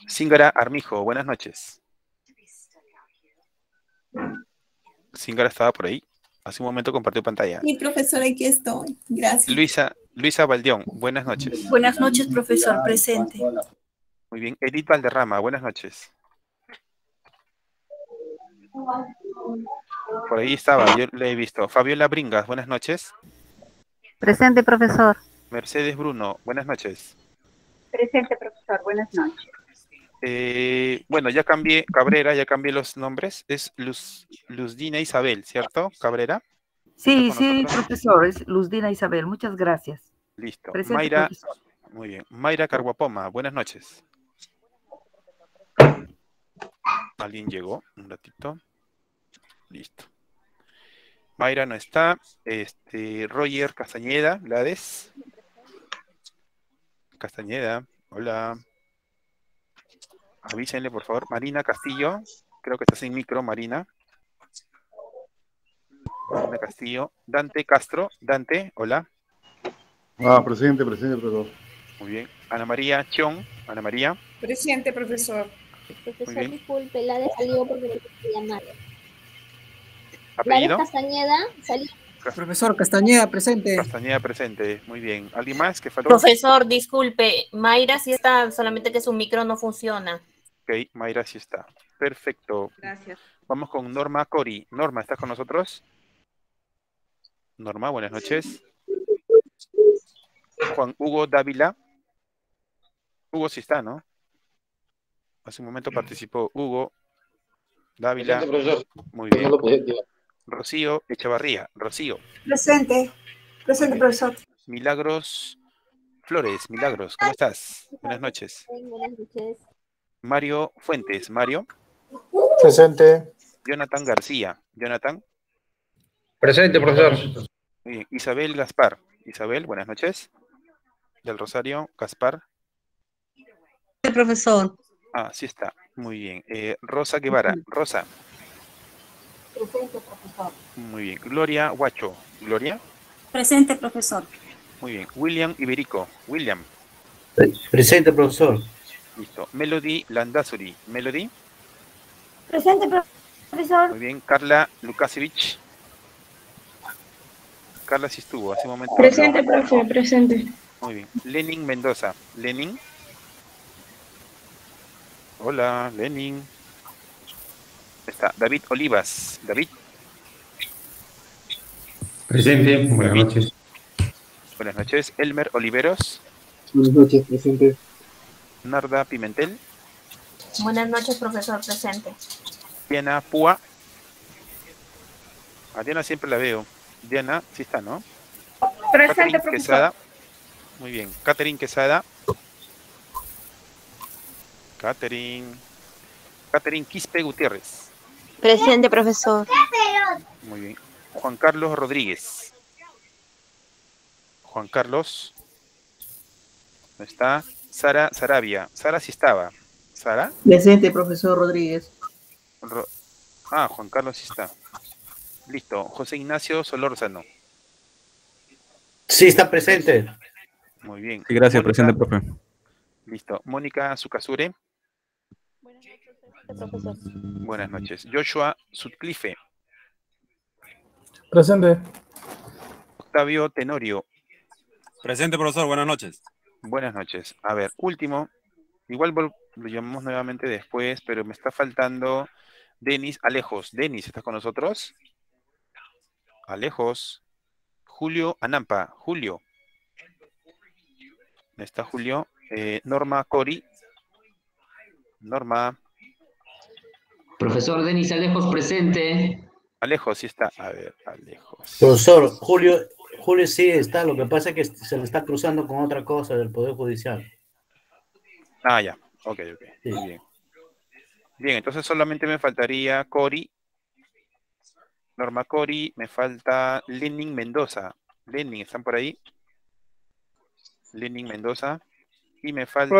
Singara Armijo, buenas noches. Singara estaba por ahí. Hace un momento compartió pantalla. Mi profesor, aquí estoy. Gracias. Luisa, Luisa Valdión, buenas noches. Buenas noches, profesor, presente. Muy bien. Edith Valderrama, buenas noches. Por ahí estaba, yo le he visto. Fabiola Bringas, buenas noches. Presente, profesor. Mercedes Bruno, buenas noches. Presente, profesor, buenas noches. Eh, bueno, ya cambié, Cabrera, ya cambié los nombres. Es Luz, Luzdina Isabel, ¿cierto, Cabrera? Sí, sí, profesor, es Luzdina Isabel, muchas gracias. Listo. Mayra, muy bien. Mayra Carguapoma, buenas noches. Alguien llegó, un ratito. Listo. Mayra no está. Este, Roger Castañeda, ves? Castañeda, hola avísenle, por favor. Marina Castillo, creo que está sin micro, Marina. Marina Castillo. Dante Castro, Dante, hola. Ah, presidente, presidente, profesor. Muy bien. Ana María Chon, Ana María. Presidente, profesor. Profesor, disculpe, la de salió porque me quería llamar. ¿Apellido? Castañeda, salió. Profesor Castañeda, presente. Castañeda, presente. Muy bien. ¿Alguien más que faltó? Profesor, disculpe. Mayra si está, solamente que su micro no funciona. Mayra sí está. Perfecto. Gracias. Vamos con Norma Cori. Norma, ¿estás con nosotros? Norma, buenas noches. Juan Hugo Dávila. Hugo sí está, ¿no? Hace un momento participó Hugo Dávila. Muy bien. Rocío Echavarría. Rocío. Presente. Presente, profesor. Milagros Flores. Milagros, ¿cómo estás? Buenas noches. Buenas noches. Mario Fuentes, Mario. Presente. Jonathan García. Jonathan. Presente, profesor. Isabel Gaspar. Isabel, buenas noches. Del Rosario, Gaspar. Presente, profesor. Ah, sí está. Muy bien. Eh, Rosa Guevara. Rosa. Presente, profesor. Muy bien. Gloria Guacho. Gloria. Presente, profesor. Muy bien. William Iberico. William. Presente, profesor. Melody Landazuri. Melody. Presente, profesor. Muy bien. Carla Lukasevich. Carla sí estuvo hace un momento. Presente, profesor. presente. Muy bien. Lenin Mendoza. Lenin. Hola, Lenin. Está David Olivas. David. Presente, buenas noches. Buenas noches. Elmer Oliveros. Buenas noches, presente. Narda Pimentel. Buenas noches, profesor presente. Diana Púa. A Diana siempre la veo. Diana, sí está, ¿no? Presente, profesor. Quesada. Muy bien. Catherine Quesada. Catherine. Catherine Quispe Gutiérrez. Presente, profesor. Muy bien. Juan Carlos Rodríguez. Juan Carlos. ¿Dónde está? Sara Sarabia. Sara sí estaba. ¿Sara? Presente, profesor Rodríguez. ah, Juan Carlos sí está. Listo. José Ignacio Solórzano. Sí, está presente. Muy bien. Sí, gracias, presente, Listo. Mónica Zucasure. Buenas noches, profesor. Buenas noches. Joshua Sutcliffe. Presente. Octavio Tenorio. Presente, profesor. Buenas noches. Buenas noches. A ver, último. Igual lo llamamos nuevamente después, pero me está faltando Denis Alejos. Denis, ¿estás con nosotros? Alejos. Julio Anampa. Julio. Está Julio. Eh, Norma Cori. Norma. Profesor Denis Alejos presente. Alejos, sí está. A ver, Alejos. Profesor Julio, Julio sí está, lo que pasa es que se le está cruzando con otra cosa del Poder Judicial. Ah, ya, ok, ok. bien. entonces solamente me faltaría Cori, Norma Cori, me falta Lenin Mendoza. Lenin, ¿están por ahí? Lenin Mendoza. Y me falta...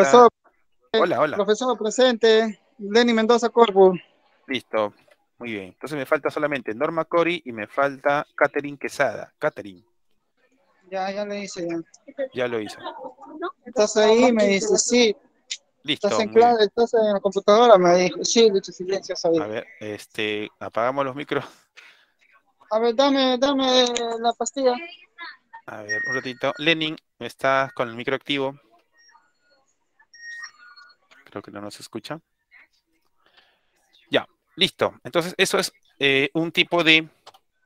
hola, hola. Profesor presente, Lenin Mendoza Corvo. Listo, muy bien. Entonces me falta solamente Norma Cori y me falta Catherine Quesada. Catherine. Ya, ya lo hice. Ya, ya lo hice. ¿Estás ahí? Me dice, sí. Listo. ¿Estás en clave? ¿Estás en la computadora? Me dijo, sí, Lucho, silencio, sabía. A ver, este, apagamos los micros. A ver, dame, dame la pastilla. A ver, un ratito. Lenin, ¿estás con el micro activo? Creo que no nos escucha. Ya, listo. Entonces, eso es eh, un tipo de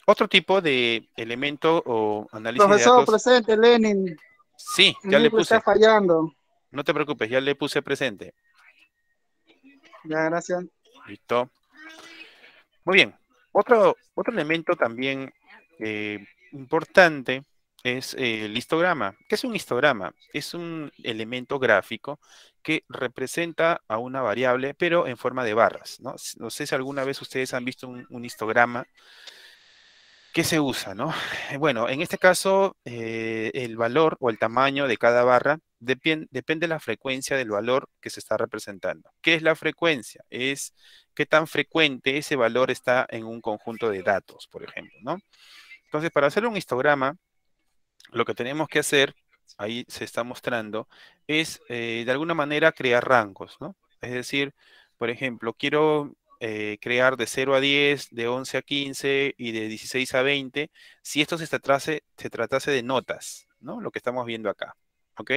otro tipo de elemento o análisis de datos. presente, Lenin. Sí, ya le puse. está fallando. No te preocupes, ya le puse presente. Ya, gracias. Listo. Muy bien. Otro, otro elemento también eh, importante es eh, el histograma. ¿Qué es un histograma? Es un elemento gráfico que representa a una variable, pero en forma de barras. No, sé si alguna vez ustedes han visto un histograma ¿Qué se usa, no? Eh, bueno, en este caso, eh, el valor o el tamaño de cada barra depende de la frecuencia del valor que se está representando. ¿Qué es la frecuencia? Es qué tan frecuente ese valor está en un conjunto de datos, por ejemplo, ¿no? Entonces, para hacer un histograma, lo que tenemos que hacer, ahí se está mostrando, es eh, de alguna manera crear rangos, ¿no? Es decir, por ejemplo, quiero eh, crear de 0 a 10, de 11 a 15 y de 16 a 20, si esto se tratase, se tratase de notas, ¿no? Lo que estamos viendo acá. ¿Ok?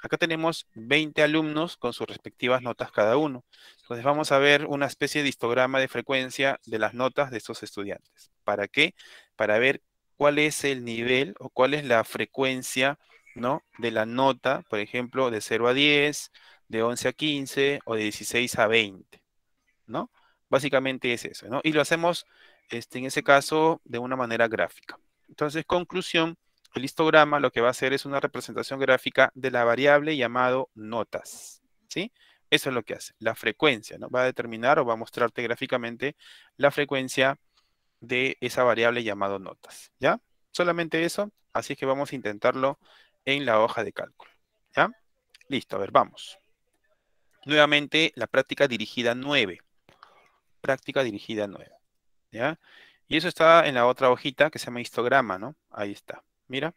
Acá tenemos 20 alumnos con sus respectivas notas cada uno. Entonces vamos a ver una especie de histograma de frecuencia de las notas de estos estudiantes. ¿Para qué? Para ver cuál es el nivel o cuál es la frecuencia, ¿no? De la nota, por ejemplo, de 0 a 10, de 11 a 15 o de 16 a 20, ¿no? Básicamente es eso, ¿no? Y lo hacemos, este, en ese caso, de una manera gráfica. Entonces, conclusión, el histograma lo que va a hacer es una representación gráfica de la variable llamado notas, ¿sí? Eso es lo que hace, la frecuencia, ¿no? Va a determinar o va a mostrarte gráficamente la frecuencia de esa variable llamado notas, ¿ya? Solamente eso, así es que vamos a intentarlo en la hoja de cálculo, ¿ya? Listo, a ver, vamos. Nuevamente, la práctica dirigida 9 práctica dirigida nueva. ¿Ya? Y eso está en la otra hojita que se llama histograma, ¿no? Ahí está. Mira.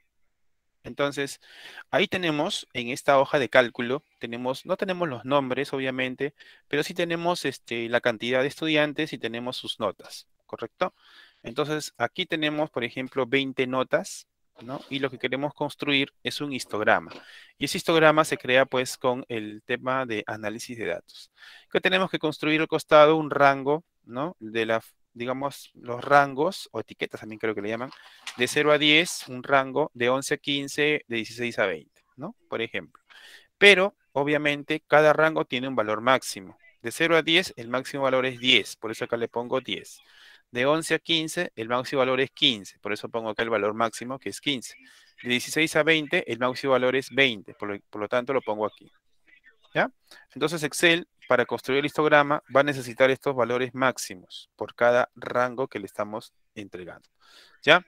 Entonces, ahí tenemos en esta hoja de cálculo, tenemos, no tenemos los nombres, obviamente, pero sí tenemos este, la cantidad de estudiantes y tenemos sus notas, ¿correcto? Entonces, aquí tenemos, por ejemplo, 20 notas, y lo que queremos construir es un histograma. Y ese histograma se crea pues con el tema de análisis de datos. Que tenemos que construir al costado un rango, ¿no? De la, digamos, los rangos, o etiquetas también creo que le llaman, de 0 a 10, un rango de 11 a 15, de 16 a 20, Por ejemplo. Pero, obviamente, cada rango tiene un valor máximo. De 0 a 10, el máximo valor es 10, por eso acá le pongo 10. De 11 a 15, el máximo valor es 15. Por eso pongo acá el valor máximo, que es 15. De 16 a 20, el máximo valor es 20. Por lo, tanto, lo pongo aquí. ¿Ya? Entonces, Excel, para construir el histograma, va a necesitar estos valores máximos por cada rango que le estamos entregando. ¿Ya?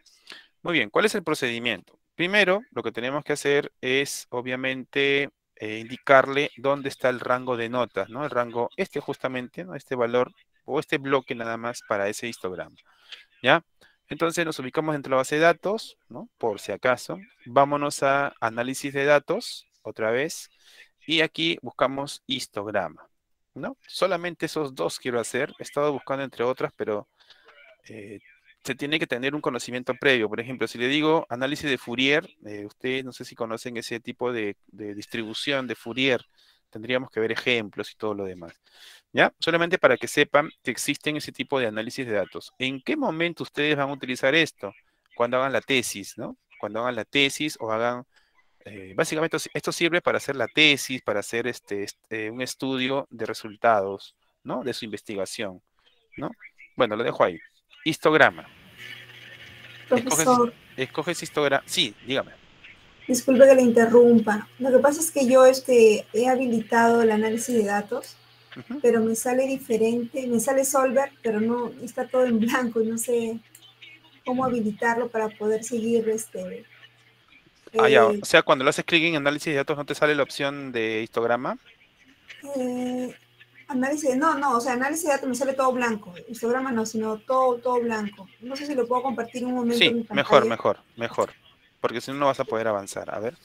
Muy bien, ¿cuál es el procedimiento? Primero, lo que tenemos que hacer es, obviamente, eh, indicarle dónde está el rango de notas, ¿no? El rango, este justamente, ¿no? Este valor o este bloque nada más para ese histograma. ¿Ya? Entonces nos ubicamos dentro de la base de datos, ¿no? Por si acaso. Vámonos a análisis de datos, otra vez. Y aquí buscamos histograma, ¿no? Solamente esos dos quiero hacer. He estado buscando entre otras, pero eh, se tiene que tener un conocimiento previo. Por ejemplo, si le digo análisis de Fourier, eh, ustedes no sé si conocen ese tipo de, de distribución de Fourier. Tendríamos que ver ejemplos y todo lo demás. Solamente para que sepan que existen ese tipo de análisis de datos. ¿En qué momento ustedes van a utilizar esto? Cuando hagan la tesis, ¿no? Cuando hagan la tesis o hagan... Eh, básicamente esto, sirve para hacer la tesis, para hacer este, este, un estudio de resultados, ¿no? De su investigación, ¿no? Bueno, lo dejo ahí. Histograma. Profesor. Escoges, histograma. Sí, dígame. Disculpe que le interrumpa. Lo que pasa es que yo este, he habilitado el análisis de datos pero me sale diferente, me sale Solver, pero no está todo en blanco y no sé cómo habilitarlo para poder seguir este. Ah, eh, o sea, cuando lo haces clic en análisis de datos, ¿no te sale la opción de histograma? Eh, análisis, no, no, o sea, análisis de datos me sale todo blanco. Histograma no, sino todo, todo blanco. No sé si lo puedo compartir un momento. Sí, mejor, mejor, mejor. Porque si no, no vas a poder avanzar. A ver.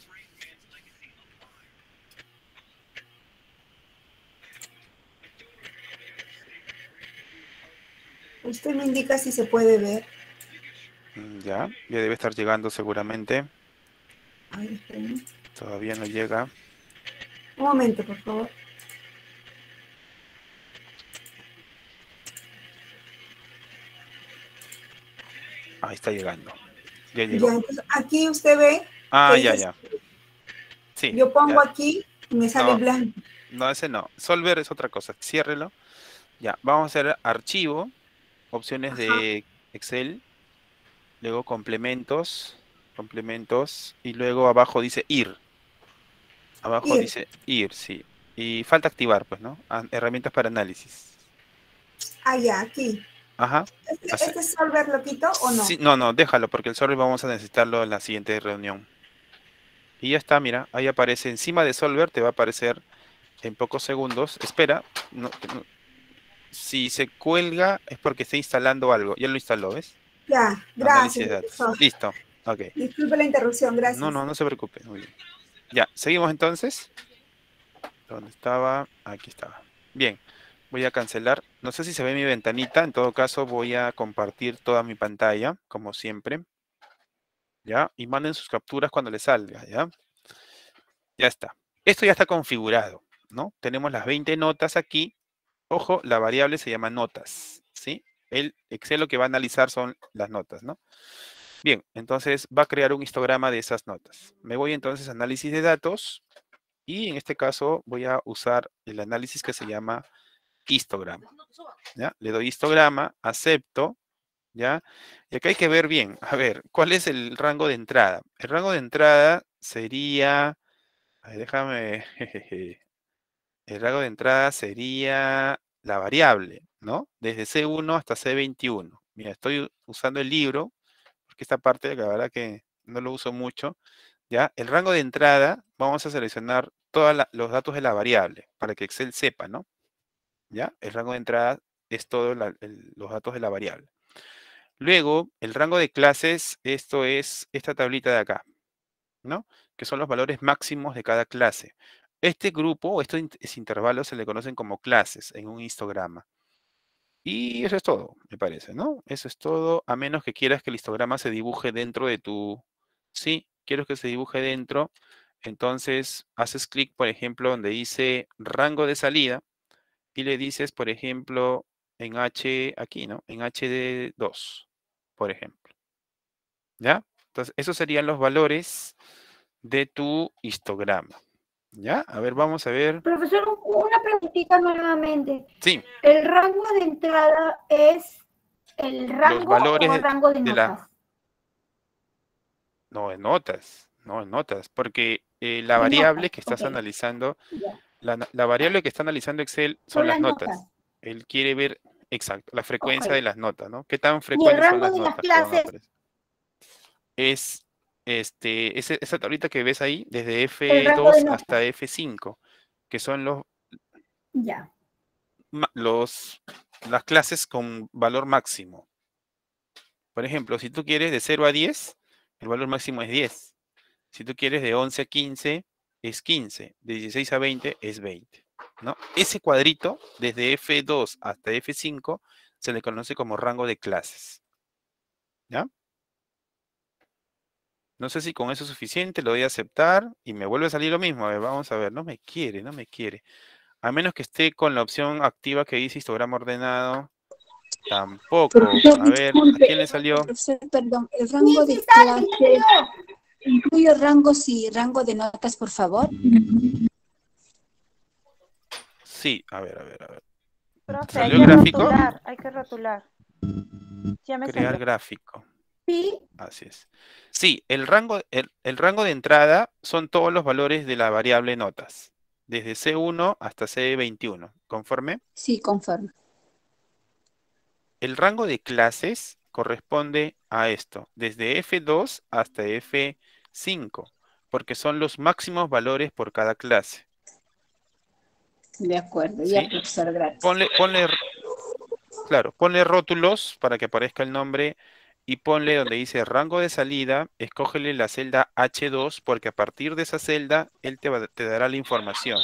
Usted me indica si se puede ver. Mm, ya, ya debe estar llegando seguramente. ¿eh? Todavía no llega. Un momento, por favor. Ahí está llegando. Ya llegó. aquí usted ve. Ah, ya, ya. Sí, yo pongo aquí y me sale blanco. No, ese no. Solver es otra cosa. Ciérrelo. Ya, vamos a hacer archivo opciones de Excel, luego complementos, complementos, y luego abajo dice ir. Abajo dice ir, sí. Y falta activar, pues, ¿no? Ah, herramientas para análisis. Ah, ya, aquí. Ajá. ¿Este, solver este lo quito o no? no, no, déjalo, porque el solver vamos a necesitarlo en la siguiente reunión. Y ya está, mira, ahí aparece encima de solver, te va a aparecer en pocos segundos. Espera, no si se cuelga es porque está instalando algo. Ya lo instaló, ¿ves? Ya, gracias. Listo. Okay. Disculpe la interrupción, gracias. No, no, no se preocupe. Muy bien. Ya, seguimos entonces. ¿Dónde estaba? Aquí estaba. Bien, voy a cancelar. No sé si se ve mi ventanita. En todo caso, voy a compartir toda mi pantalla, como siempre. ¿Ya? Y manden sus capturas cuando les salga, ¿ya? Ya está. Esto ya está configurado, ¿no? Tenemos las 20 notas aquí ojo, la variable se llama notas, ¿sí? El Excel lo que va a analizar son las notas, ¿no? Bien, entonces va a crear un histograma de esas notas. Me voy entonces a análisis de datos y en este caso voy a usar el análisis que se llama histograma. ¿ya? Le doy histograma, acepto, ¿ya? Y acá hay que ver bien, a ver, ¿cuál es el rango de entrada? El rango de entrada sería, déjame, <laughs> el rango de entrada sería la variable, ¿no? Desde C1 hasta C21. Mira, estoy usando el libro, porque esta parte, la verdad que no lo uso mucho. ¿ya? El rango de entrada, vamos a seleccionar todos los datos de la variable, para que Excel sepa, ¿no? ¿Ya? El rango de entrada es todos los datos de la variable. Luego, el rango de clases, esto es esta tablita de acá, ¿no? Que son los valores máximos de cada clase. Este grupo, estos intervalos se le conocen como clases en un histograma. Y eso es todo, me parece, ¿no? Eso es todo, a menos que quieras que el histograma se dibuje dentro de tu... Sí, quiero que se dibuje dentro. Entonces, haces clic, por ejemplo, donde dice rango de salida y le dices, por ejemplo, en H, aquí, ¿no? En HD2, por ejemplo. ¿Ya? Entonces, esos serían los valores de tu histograma. ¿Ya? A ver, vamos a ver. Profesor, una preguntita nuevamente. Sí. El rango de entrada es el rango, valores o rango de, notas. No, en notas, no en notas, porque eh, la variable que estás analizando, la, variable que está analizando Excel son, las, notas. Él quiere ver, exacto, la frecuencia de las notas, ¿no? ¿Qué tan frecuente son las, de las clases? Es este, esa tablita que ves ahí, desde F2 hasta F5, que son los, los las clases con valor máximo. Por ejemplo, si tú quieres de 0 a 10, el valor máximo es 10. Si tú quieres de 11 a 15, es 15. De 16 a 20 es 20. ¿no? Ese cuadrito, desde F2 hasta F5, se le conoce como rango de clases. ¿Ya? No sé si con eso es suficiente, lo voy a aceptar y me vuelve a salir lo mismo. A ver, vamos a ver, no me quiere, no me quiere. A menos que esté con la opción activa que dice histograma ordenado. Tampoco. A ver, ¿a quién le salió? Perdón, el rango de clase Incluyo rangos y rango de notas, por favor. Sí, a ver, a ver, a ver. ¿Salió hay, que gráfico? hay que rotular. Ya me Crear gráfico. Así es. Sí, el rango, el, rango de entrada son todos los valores de la variable notas, desde C1 hasta C21. ¿Conforme? Sí, conforme. El rango de clases corresponde a esto, desde F2 hasta F5, porque son los máximos valores por cada clase. De acuerdo, ya, profesor, gracias. Ponle, claro, ponle rótulos para que aparezca el nombre y ponle donde dice rango de salida, escógele la celda H2 porque a partir de esa celda él te, dará la información.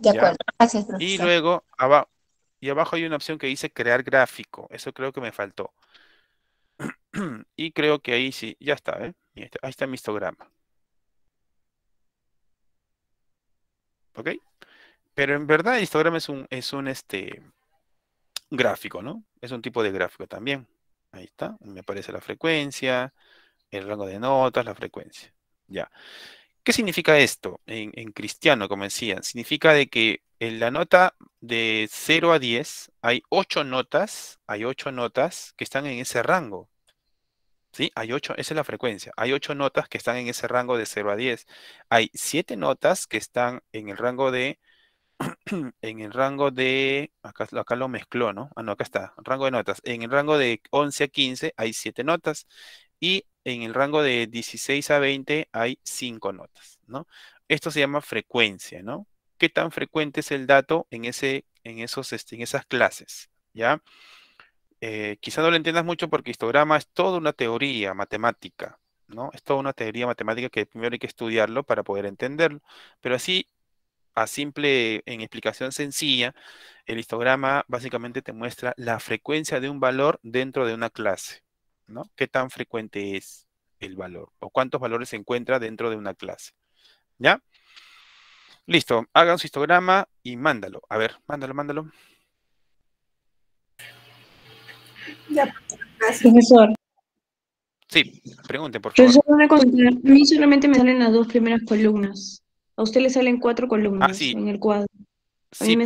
De acuerdo. Gracias, Y luego abajo y abajo hay una opción que dice crear gráfico. Eso creo que me faltó. <clears throat> y creo que ahí sí, ya está, ¿eh? Ahí está, mi histograma. ¿Ok? Pero en verdad el histograma es un, es un este, gráfico, ¿no? Es un tipo de gráfico también. Ahí está, me aparece la frecuencia, el rango de notas, la frecuencia. Ya. ¿Qué significa esto en, cristiano, como decían? Significa de que en la nota de 0 a 10 hay 8 notas, hay 8 notas que están en ese rango. ¿Sí? Hay 8, esa es la frecuencia. Hay 8 notas que están en ese rango de 0 a 10. Hay 7 notas que están en el rango de <clears throat> en el rango de, acá, lo mezcló, ¿no? Ah, no, acá está, rango de notas. En el rango de 11 a 15 hay 7 notas y en el rango de 16 a 20 hay 5 notas, ¿no? Esto se llama frecuencia, ¿no? ¿Qué tan frecuente es el dato en, ese, en, esos, este, en esas clases? ¿Ya? Eh, quizá no lo entiendas mucho porque histograma es toda una teoría matemática, ¿no? Es toda una teoría matemática que primero hay que estudiarlo para poder entenderlo. Pero así a simple, en explicación sencilla, el histograma básicamente te muestra la frecuencia de un valor dentro de una clase, ¿no? ¿Qué tan frecuente es el valor o cuántos valores se encuentra dentro de una clase? ¿Ya? Listo, haga su histograma y mándalo. A ver, mándalo, mándalo. Ya, profesor. Sí, pregunte, por favor. A mí solamente me salen las dos primeras columnas. A usted le salen cuatro ah, columnas en el cuadro. A sí, Le,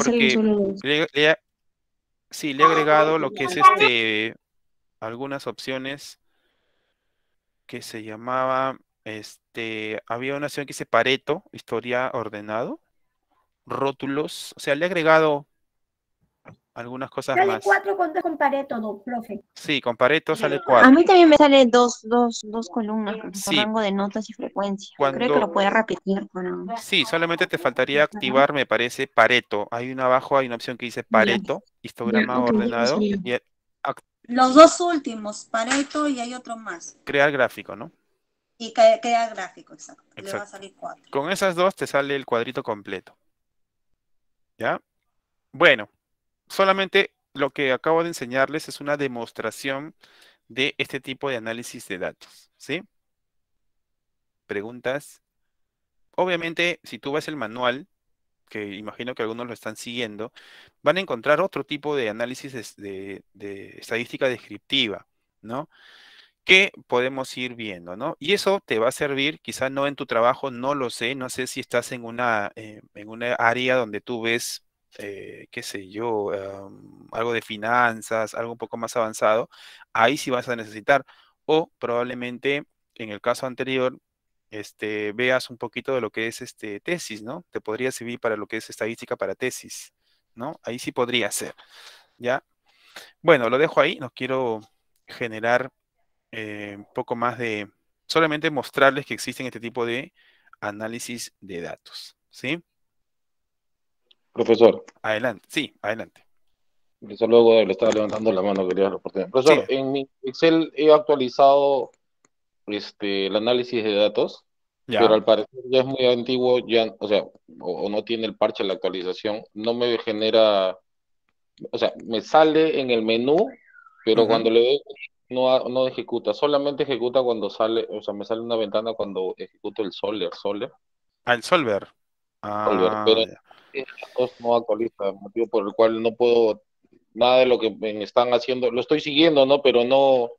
he agregado lo que es este algunas opciones que se llamaba este había una opción que dice Pareto, historia ordenado, rótulos, o sea, le he agregado algunas cosas sale más. Sale cuatro con Pareto, profe. Sí, con Pareto sale cuatro. A mí también me sale dos, dos, dos columnas con rango de notas y frecuencia. Cuando... Creo que lo puede repetir. Sí, solamente te faltaría activar, me parece, Pareto. Hay una abajo, hay una opción que dice Pareto, histograma ordenado. Los dos últimos, Pareto y hay otro más. Crear gráfico, ¿no? Y crear gráfico, exacto. Le va a salir cuatro. Con esas dos te sale el cuadrito completo. ¿Ya? Bueno, solamente lo que acabo de enseñarles es una demostración de este tipo de análisis de datos, ¿sí? Preguntas. Obviamente, si tú ves el manual, que imagino que algunos lo están siguiendo, van a encontrar otro tipo de análisis de, estadística descriptiva, ¿no? que podemos ir viendo, ¿no? Y eso te va a servir, quizás no en tu trabajo, no lo sé, no sé si estás en una, eh, en una área donde tú ves eh, qué sé yo, em, algo de finanzas, algo un poco más avanzado, ahí sí vas a necesitar. O probablemente, en el caso anterior, este, veas un poquito de lo que es este, tesis, ¿no? Te podría servir para lo que es estadística para tesis, ¿no? Ahí sí podría ser, ¿ya? Bueno, lo dejo ahí, no quiero generar eh, un poco más de, solamente mostrarles que existen este tipo de análisis de datos, ¿sí? Profesor. Adelante, sí, adelante. Eso luego le estaba levantando la mano, quería reportar. Profesor, en mi Excel he actualizado este, el análisis de datos, pero al parecer ya es muy antiguo, ya, o sea, o, no tiene el parche la actualización, no me genera, o sea, me sale en el menú, pero cuando le doy no, ejecuta, solamente ejecuta cuando sale, o sea, me sale una ventana cuando ejecuto el ah, solver. Ah, Al Solver. Ah, solver. Pero no actualiza, motivo por el cual no puedo, nada de lo que me están haciendo, lo estoy siguiendo, ¿no? Pero no,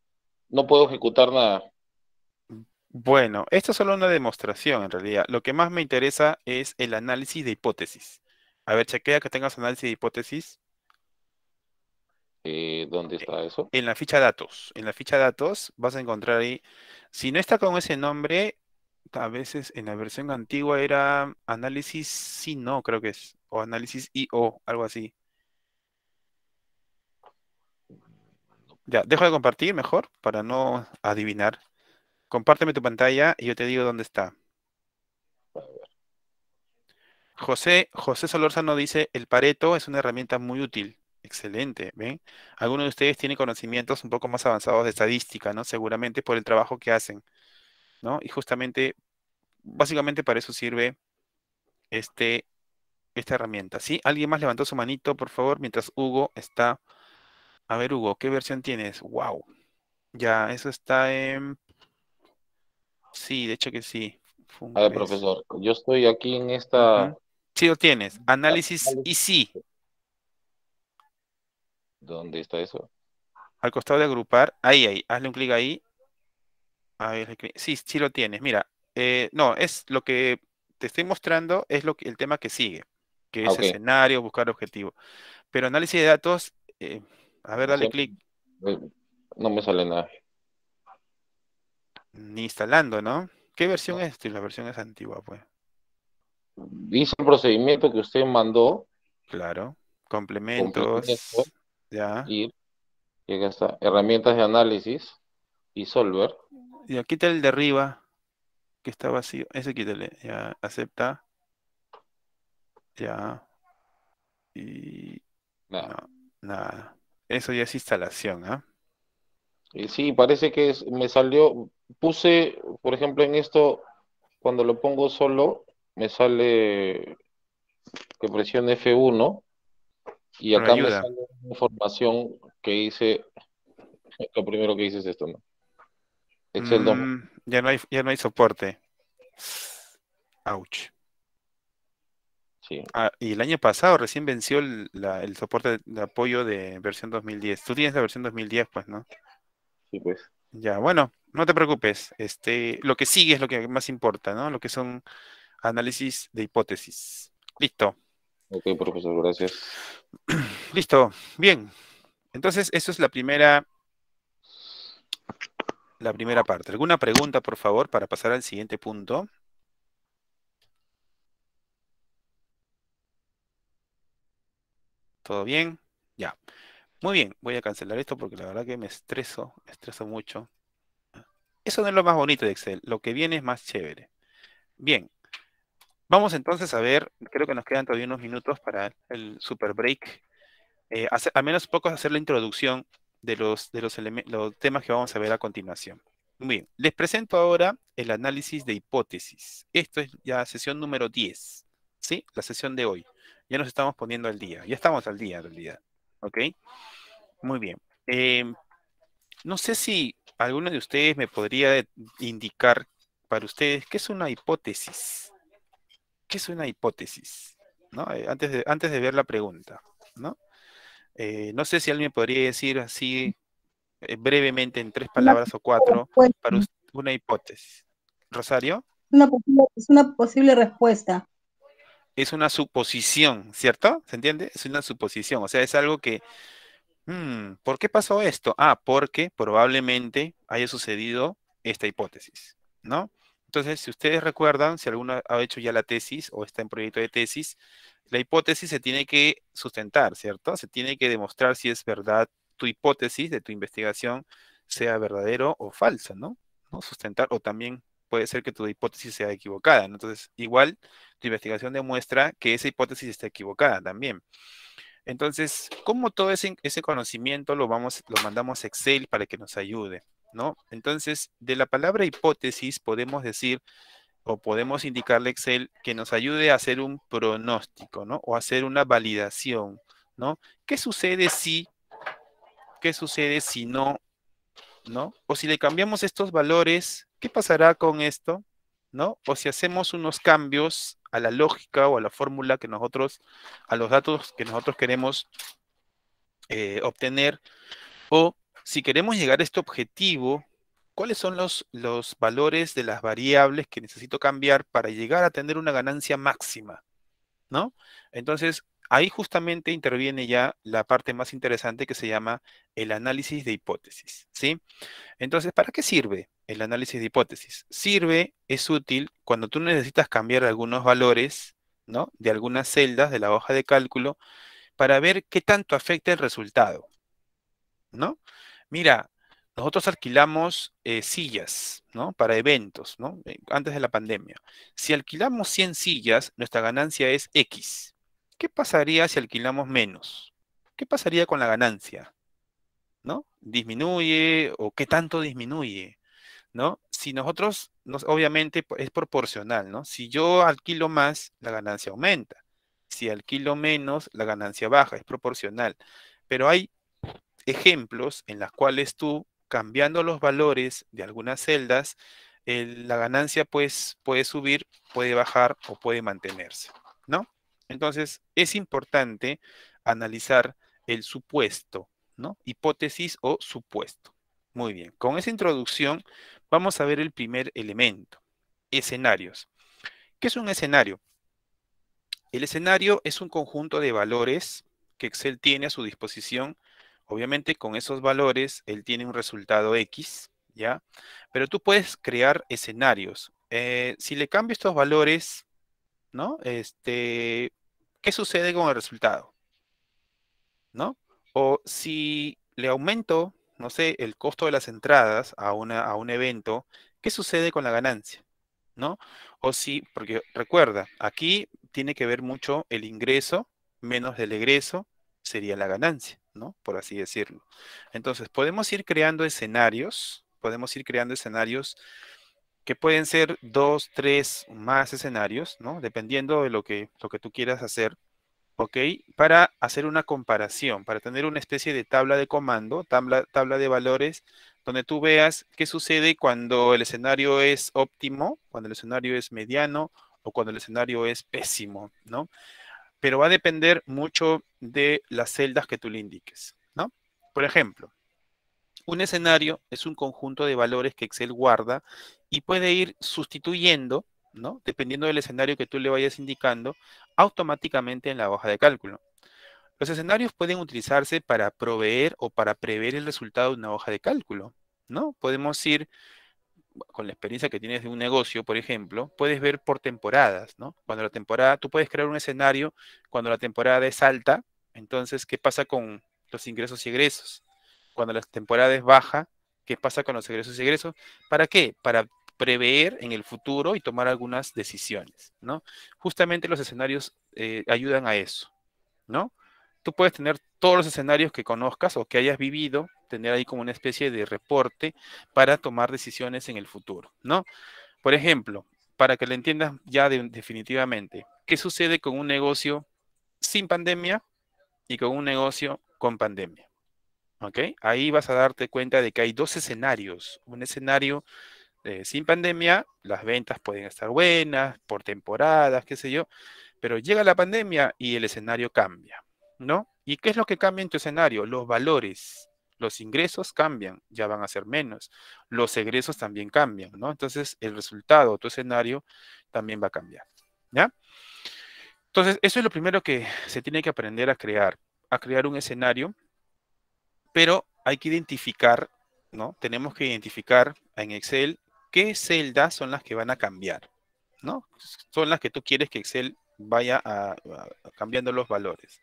no puedo ejecutar nada. Bueno, esto es solo una demostración en realidad. Lo que más me interesa es el análisis de hipótesis. A ver, chequea que tengas análisis de hipótesis. Eh, ¿Dónde está eso? En la ficha datos. En la ficha datos vas a encontrar ahí. Si no está con ese nombre, a veces en la versión antigua era análisis sí, no, creo que es, o análisis y o, algo así. Ya, dejo de compartir mejor para no adivinar. Compárteme tu pantalla y yo te digo dónde está. José, José Solórzano dice, el Pareto es una herramienta muy útil. Excelente, ¿ven? Algunos de ustedes tienen conocimientos un poco más avanzados de estadística, ¿no? Seguramente por el trabajo que hacen. Y justamente, básicamente para eso sirve este, esta herramienta. ¿Sí? ¿Alguien más levantó su manito, por favor? Mientras Hugo está... A ver, Hugo, ¿qué versión tienes? ¡Wow! Ya, eso está en... Sí, de hecho que sí. A ver, profesor, yo estoy aquí en esta... Sí, lo tienes. Análisis y sí. ¿Dónde está eso? Al costado de agrupar. Ahí, ahí. Hazle un clic ahí a ver, sí, sí lo tienes. Mira, eh, no, es lo que te estoy mostrando, es lo el tema que sigue, que ah, es escenario, buscar objetivo. Pero análisis de datos, eh, a ver, dale clic. Eh, no me sale nada. Ni instalando, ¿no? ¿Qué versión es es? La versión es antigua, pues. Dice el procedimiento que usted mandó. Claro. Complementos. ya. Y, y está. Herramientas de análisis y solver. Ya, quita el de arriba, que está vacío. Ese quítale. Ya, acepta. Ya. Y. Nada. Eso ya es instalación, ¿ah? ¿eh? Sí, parece que me salió. Puse, por ejemplo, en esto, cuando lo pongo solo, me sale que presione F1 y acá me, sale una información que hice. Lo primero que hice es esto, ¿no? Excel mm, Ya no, hay, ya no hay soporte. Ouch. Sí. Ah, y el año pasado recién venció el, soporte de apoyo de versión 2010. Tú tienes la versión 2010, pues, ¿no? Sí, pues. Ya, bueno, no te preocupes. Este, lo que sigue es lo que más importa, ¿no? Lo que son análisis de hipótesis. Listo. Ok, profesor, gracias. <clears throat> Listo, bien. Entonces, eso es la primera la primera parte. ¿Alguna pregunta, por favor, para pasar al siguiente punto? ¿Todo bien? Ya. Muy bien, voy a cancelar esto porque la verdad que me estreso, me estreso mucho. Eso no es lo más bonito de Excel, lo que viene es más chévere. Bien, vamos entonces a ver, creo que nos quedan todavía unos minutos para el super break. Eh, al menos pocos hacer la introducción de los, de los, temas que vamos a ver a continuación. Muy bien, les presento ahora el análisis de hipótesis. Esto es ya sesión número 10, ¿sí? La sesión de hoy. Ya nos estamos poniendo al día, ya estamos al día en realidad, ¿ok? Muy bien. Em, no sé si alguno de ustedes me podría indicar para ustedes qué es una hipótesis. ¿Qué es una hipótesis? ¿No? Eh, antes, de, antes de ver la pregunta, ¿no? Eh, no sé si alguien podría decir así eh, brevemente en tres palabras o cuatro para una hipótesis. Rosario. es una posible respuesta. Es una suposición, ¿cierto? ¿Se entiende? Es una suposición, o sea, es algo que... Hmm, ¿Por qué pasó esto? Ah, porque probablemente haya sucedido esta hipótesis, ¿no? Entonces, si ustedes recuerdan, si alguno ha hecho ya la tesis o está en proyecto de tesis, la hipótesis se tiene que sustentar, ¿cierto? Se tiene que demostrar si es verdad tu hipótesis de tu investigación sea verdadero o falsa, ¿no? ¿no? Sustentar, o también puede ser que tu hipótesis sea equivocada, ¿no? Entonces, igual tu investigación demuestra que esa hipótesis está equivocada también. Entonces, ¿cómo todo ese, ese conocimiento lo, vamos, lo mandamos a Excel para que nos ayude, ¿no? Entonces, de la palabra hipótesis podemos decir o podemos indicarle a Excel que nos ayude a hacer un pronóstico, ¿no? O hacer una validación, ¿no? ¿Qué sucede si, qué sucede si no, ¿no? O si le cambiamos estos valores, ¿qué pasará con esto? ¿No? O si hacemos unos cambios a la lógica o a la fórmula que nosotros, a los datos que nosotros queremos eh, obtener, o si queremos llegar a este objetivo, cuáles son los, los valores de las variables que necesito cambiar para llegar a tener una ganancia máxima, ¿no? Entonces, ahí justamente interviene ya la parte más interesante que se llama el análisis de hipótesis, ¿sí? Entonces, ¿para qué sirve el análisis de hipótesis? Sirve, es útil cuando tú necesitas cambiar algunos valores, ¿no? De algunas celdas de la hoja de cálculo para ver qué tanto afecta el resultado, ¿no? Mira, nosotros alquilamos eh, sillas, ¿no? Para eventos, ¿no? Eh, antes de la pandemia. Si alquilamos 100 sillas, nuestra ganancia es X. ¿Qué pasaría si alquilamos menos? ¿Qué pasaría con la ganancia? ¿No? ¿Disminuye o qué tanto disminuye? ¿No? Si nosotros, obviamente es proporcional, ¿no? Si yo alquilo más, la ganancia aumenta. Si alquilo menos, la ganancia baja, es proporcional. Pero hay ejemplos en las cuales tú cambiando los valores de algunas celdas, la ganancia pues, puede subir, puede bajar o puede mantenerse, ¿no? Entonces, es importante analizar el supuesto, ¿no? Hipótesis o supuesto. Muy bien, con esa introducción vamos a ver el primer elemento, escenarios. ¿Qué es un escenario? El escenario es un conjunto de valores que Excel tiene a su disposición Obviamente con esos valores él tiene un resultado X, ¿ya? Pero tú puedes crear escenarios. Eh, si le cambio estos valores, ¿no? Este, ¿qué sucede con el resultado? ¿No? O si le aumento, no sé, el costo de las entradas a, a un evento, ¿qué sucede con la ganancia? ¿No? O si, porque recuerda, aquí tiene que ver mucho el ingreso menos el egreso sería la ganancia. ¿no? Por así decirlo. Entonces, podemos ir creando escenarios, podemos ir creando escenarios que pueden ser dos, tres, más escenarios, ¿no? Dependiendo de lo que, lo que tú quieras hacer, ¿ok? Para hacer una comparación, para tener una especie de tabla de comando, tabla, tabla de valores, donde tú veas qué sucede cuando el escenario es óptimo, cuando el escenario es mediano o cuando el escenario es pésimo, ¿no? pero va a depender mucho de las celdas que tú le indiques, ¿no? Por ejemplo, un escenario es un conjunto de valores que Excel guarda y puede ir sustituyendo, ¿no? Dependiendo del escenario que tú le vayas indicando, automáticamente en la hoja de cálculo. Los escenarios pueden utilizarse para proveer o para prever el resultado de una hoja de cálculo, ¿no? Podemos ir con la experiencia que tienes de un negocio, por ejemplo, puedes ver por temporadas, ¿no? Cuando la temporada, tú puedes crear un escenario cuando la temporada es alta, entonces, ¿qué pasa con los ingresos y egresos? Cuando la temporada es baja, ¿qué pasa con los egresos y egresos? ¿Para qué? Para prever en el futuro y tomar algunas decisiones, ¿no? Justamente los escenarios eh, ayudan a eso, ¿no? tú puedes tener todos los escenarios que conozcas o que hayas vivido, tener ahí como una especie de reporte para tomar decisiones en el futuro, ¿no? Por ejemplo, para que lo entiendas ya definitivamente, ¿qué sucede con un negocio sin pandemia y con un negocio con pandemia? ¿Ok? Ahí vas a darte cuenta de que hay dos escenarios. Un escenario eh, sin pandemia, las ventas pueden estar buenas, por temporadas, qué sé yo, pero llega la pandemia y el escenario cambia. ¿no? ¿Y qué es lo que cambia en tu escenario? Los valores, los ingresos cambian, ya van a ser menos, los egresos también cambian, ¿no? Entonces el resultado, tu escenario, también va a cambiar, ¿ya? Entonces, eso es lo primero que se tiene que aprender a crear, a crear un escenario, pero hay que identificar, ¿no? Tenemos que identificar en Excel qué celdas son las que van a cambiar, ¿no? Son las que tú quieres que Excel vaya cambiando los valores.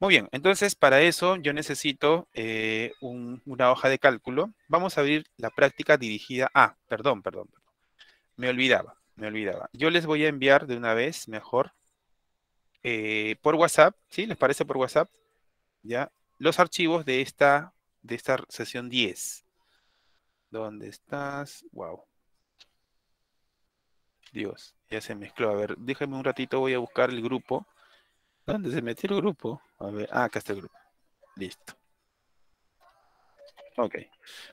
Muy bien, entonces para eso yo necesito eh, una hoja de cálculo. Vamos a abrir la práctica dirigida a, perdón, perdón, perdón, me olvidaba, me olvidaba. Yo les voy a enviar de una vez, mejor, eh, por WhatsApp, ¿sí? ¿Les parece por WhatsApp? Ya, los archivos de esta, de esta sesión 10. ¿Dónde estás? Wow. Dios. Ya se mezcló. A ver, déjenme un ratito, voy a buscar el grupo. ¿Dónde se metió el grupo? A ver, ah, acá está el grupo. Listo. Ok.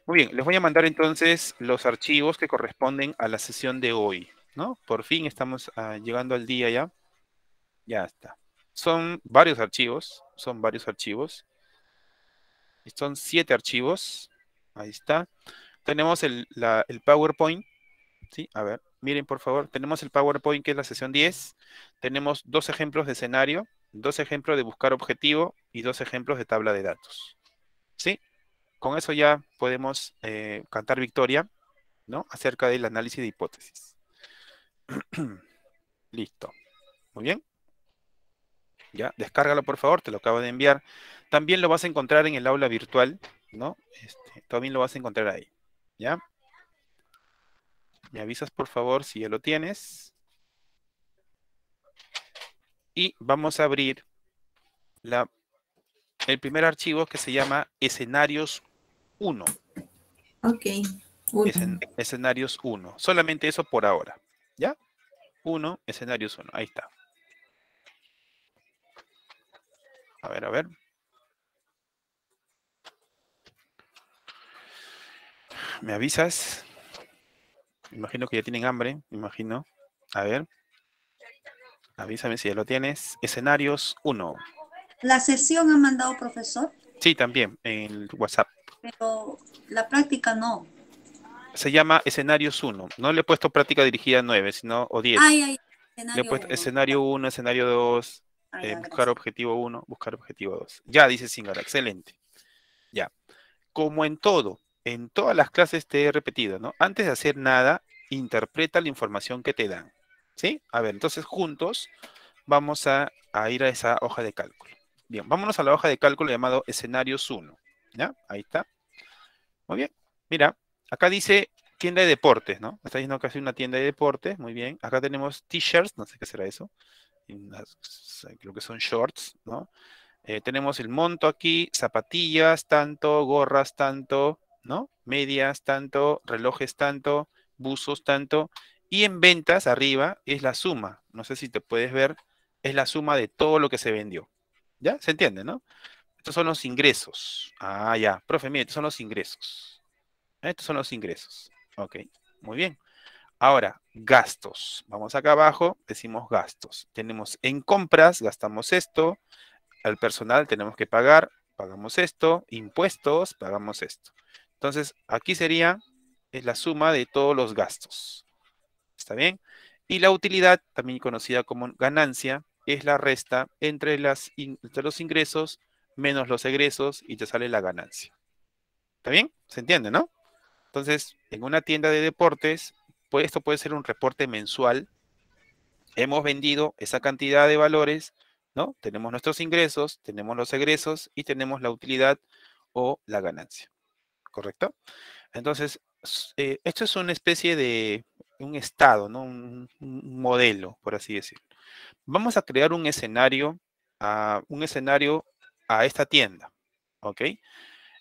Muy bien, les voy a mandar entonces los archivos que corresponden a la sesión de hoy, ¿no? Por fin estamos ah, llegando al día ya. Ya está. Son varios archivos, son varios archivos. Son siete archivos. Ahí está. Tenemos el, el PowerPoint. Sí, a ver, Miren, por favor, tenemos el PowerPoint, que es la sesión 10. Tenemos dos ejemplos de escenario, dos ejemplos de buscar objetivo y dos ejemplos de tabla de datos. ¿Sí? Con eso ya podemos eh, cantar victoria, ¿no? Acerca del análisis de hipótesis. <clears throat> Listo. Muy bien. Ya, descárgalo por favor, te lo acabo de enviar. También lo vas a encontrar en el aula virtual, ¿no? Este, también lo vas a encontrar ahí. ¿Ya? Me avisas por favor si ya lo tienes. Y vamos a abrir la, el primer archivo que se llama escenarios 1. Ok. escenarios 1. Solamente eso por ahora. ¿Ya? 1, escenarios 1. Ahí está. A ver, a ver. ¿Me avisas? Imagino que ya tienen hambre, imagino. A ver. Avísame si ya lo tienes. Escenarios 1. ¿La sesión ha mandado profesor? Sí, también, en WhatsApp. Pero la práctica no. Se llama Escenarios 1. No le he puesto práctica dirigida 9, sino o 10. Ay, ay, escenario le he puesto escenario 1, escenario 2, eh, buscar objetivo 1, buscar objetivo 2. Ya, dice Singara, excelente. Ya. Como en todo, en todas las clases te he repetido, ¿no? Antes de hacer nada, interpreta la información que te dan. ¿Sí? A ver, entonces juntos vamos a, ir a esa hoja de cálculo. Bien, vámonos a la hoja de cálculo llamado escenarios 1. ¿Ya? Ahí está. Muy bien. Mira, acá dice tienda de deportes, ¿no? Está diciendo que hace una tienda de deportes. Muy bien. Acá tenemos t-shirts, no sé qué será eso. creo que son shorts, ¿no? Eh, tenemos el monto aquí, zapatillas, tanto, gorras, tanto, ¿no? Medias tanto, relojes tanto, buzos tanto. Y en ventas arriba es la suma. No sé si te puedes ver, es la suma de todo lo que se vendió. ¿Ya? ¿Se entiende, no? Estos son los ingresos. Ah, ya. Profe, mire, estos son los ingresos. Estos son los ingresos. Ok, muy bien. Ahora, gastos. Vamos acá abajo, decimos gastos. Tenemos en compras, gastamos esto. Al personal tenemos que pagar, pagamos esto. Impuestos, pagamos esto. Entonces, aquí sería la suma de todos los gastos. ¿Está bien? Y la utilidad, también conocida como ganancia, es la resta entre, las los ingresos menos los egresos y te sale la ganancia. ¿Está bien? ¿Se entiende, no? Entonces, en una tienda de deportes, pues, esto puede ser un reporte mensual. Hemos vendido esa cantidad de valores, ¿no? Tenemos nuestros ingresos, tenemos los egresos y tenemos la utilidad o la ganancia. ¿correcto? Entonces, eh, esto es una especie de un estado, ¿no? Un, modelo, por así decirlo. Vamos a crear un escenario, a, ah, un escenario a esta tienda, ¿ok?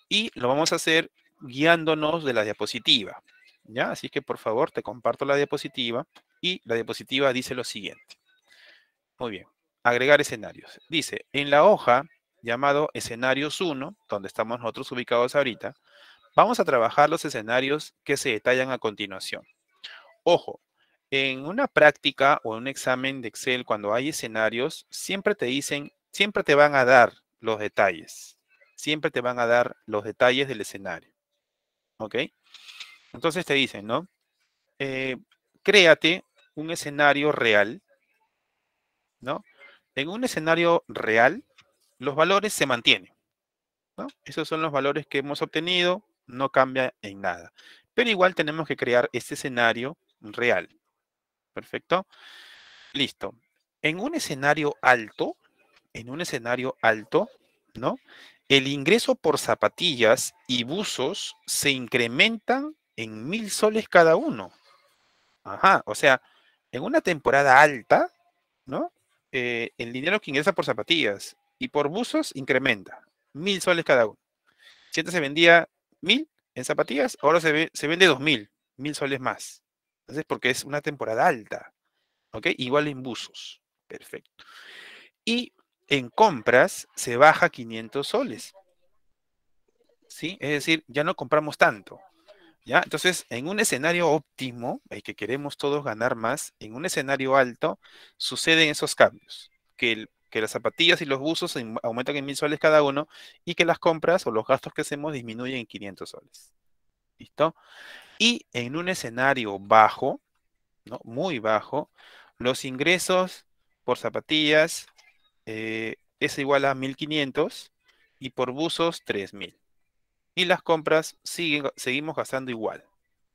Y lo vamos a hacer guiándonos de la diapositiva, ¿ya? Así que por favor te comparto la diapositiva y la diapositiva dice lo siguiente. Muy bien, agregar escenarios. Dice, en la hoja llamado escenarios 1, donde estamos nosotros ubicados ahorita, Vamos a trabajar los escenarios que se detallan a continuación. Ojo, en una práctica o en un examen de Excel, cuando hay escenarios, siempre te dicen, siempre te van a dar los detalles. Siempre te van a dar los detalles del escenario. ¿Ok? Entonces te dicen, ¿no? Eh, créate un escenario real, ¿no? En un escenario real, los valores se mantienen, ¿no? Esos son los valores que hemos obtenido, no cambia en nada. Pero igual tenemos que crear este escenario real. Perfecto. Listo. En un escenario alto, en un escenario alto, ¿no? El ingreso por zapatillas y buzos se incrementan en mil soles cada uno. Ajá, o sea, en una temporada alta, ¿no? Eh, el dinero que ingresa por zapatillas y por buzos incrementa. Mil soles cada uno. Si antes se vendía mil en zapatillas, ahora se, vende dos mil, mil soles más. Entonces, porque es una temporada alta. ¿Ok? Igual en buzos. Perfecto. Y en compras se baja 500 soles. ¿Sí? Es decir, ya no compramos tanto. ¿Ya? Entonces, en un escenario óptimo, el que queremos todos ganar más, en un escenario alto, suceden esos cambios. Que el que las zapatillas y los buzos aumentan en mil soles cada uno y que las compras o los gastos que hacemos disminuyen en 500 soles. ¿Listo? Y en un escenario bajo, ¿no? muy bajo, los ingresos por zapatillas eh, es igual a 1500 y por buzos 3000. Y las compras seguimos gastando igual.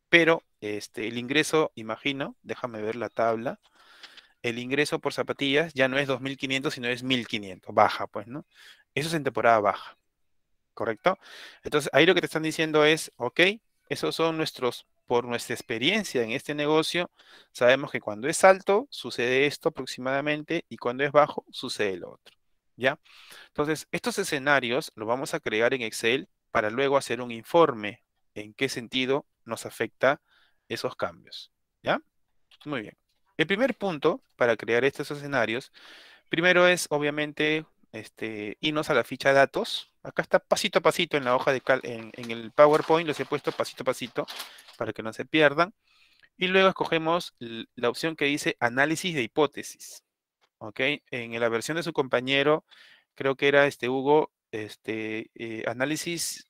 Pero este, el ingreso, imagino, déjame ver la tabla el ingreso por zapatillas ya no es 2.500, sino es 1.500, baja, pues, ¿no? Eso es en temporada baja, ¿correcto? Entonces, ahí lo que te están diciendo es, ok, esos son nuestros, por nuestra experiencia en este negocio, sabemos que cuando es alto, sucede esto aproximadamente, y cuando es bajo, sucede lo otro, ¿ya? Entonces, estos escenarios los vamos a crear en Excel para luego hacer un informe en qué sentido nos afecta esos cambios, ¿ya? Muy bien. El primer punto para crear estos escenarios, primero es obviamente este, irnos a la ficha de datos. Acá está pasito a pasito en la hoja de en, el PowerPoint, los he puesto pasito a pasito para que no se pierdan. Y luego escogemos la opción que dice análisis de hipótesis. ¿Ok? En la versión de su compañero, creo que era este Hugo, este, eh, análisis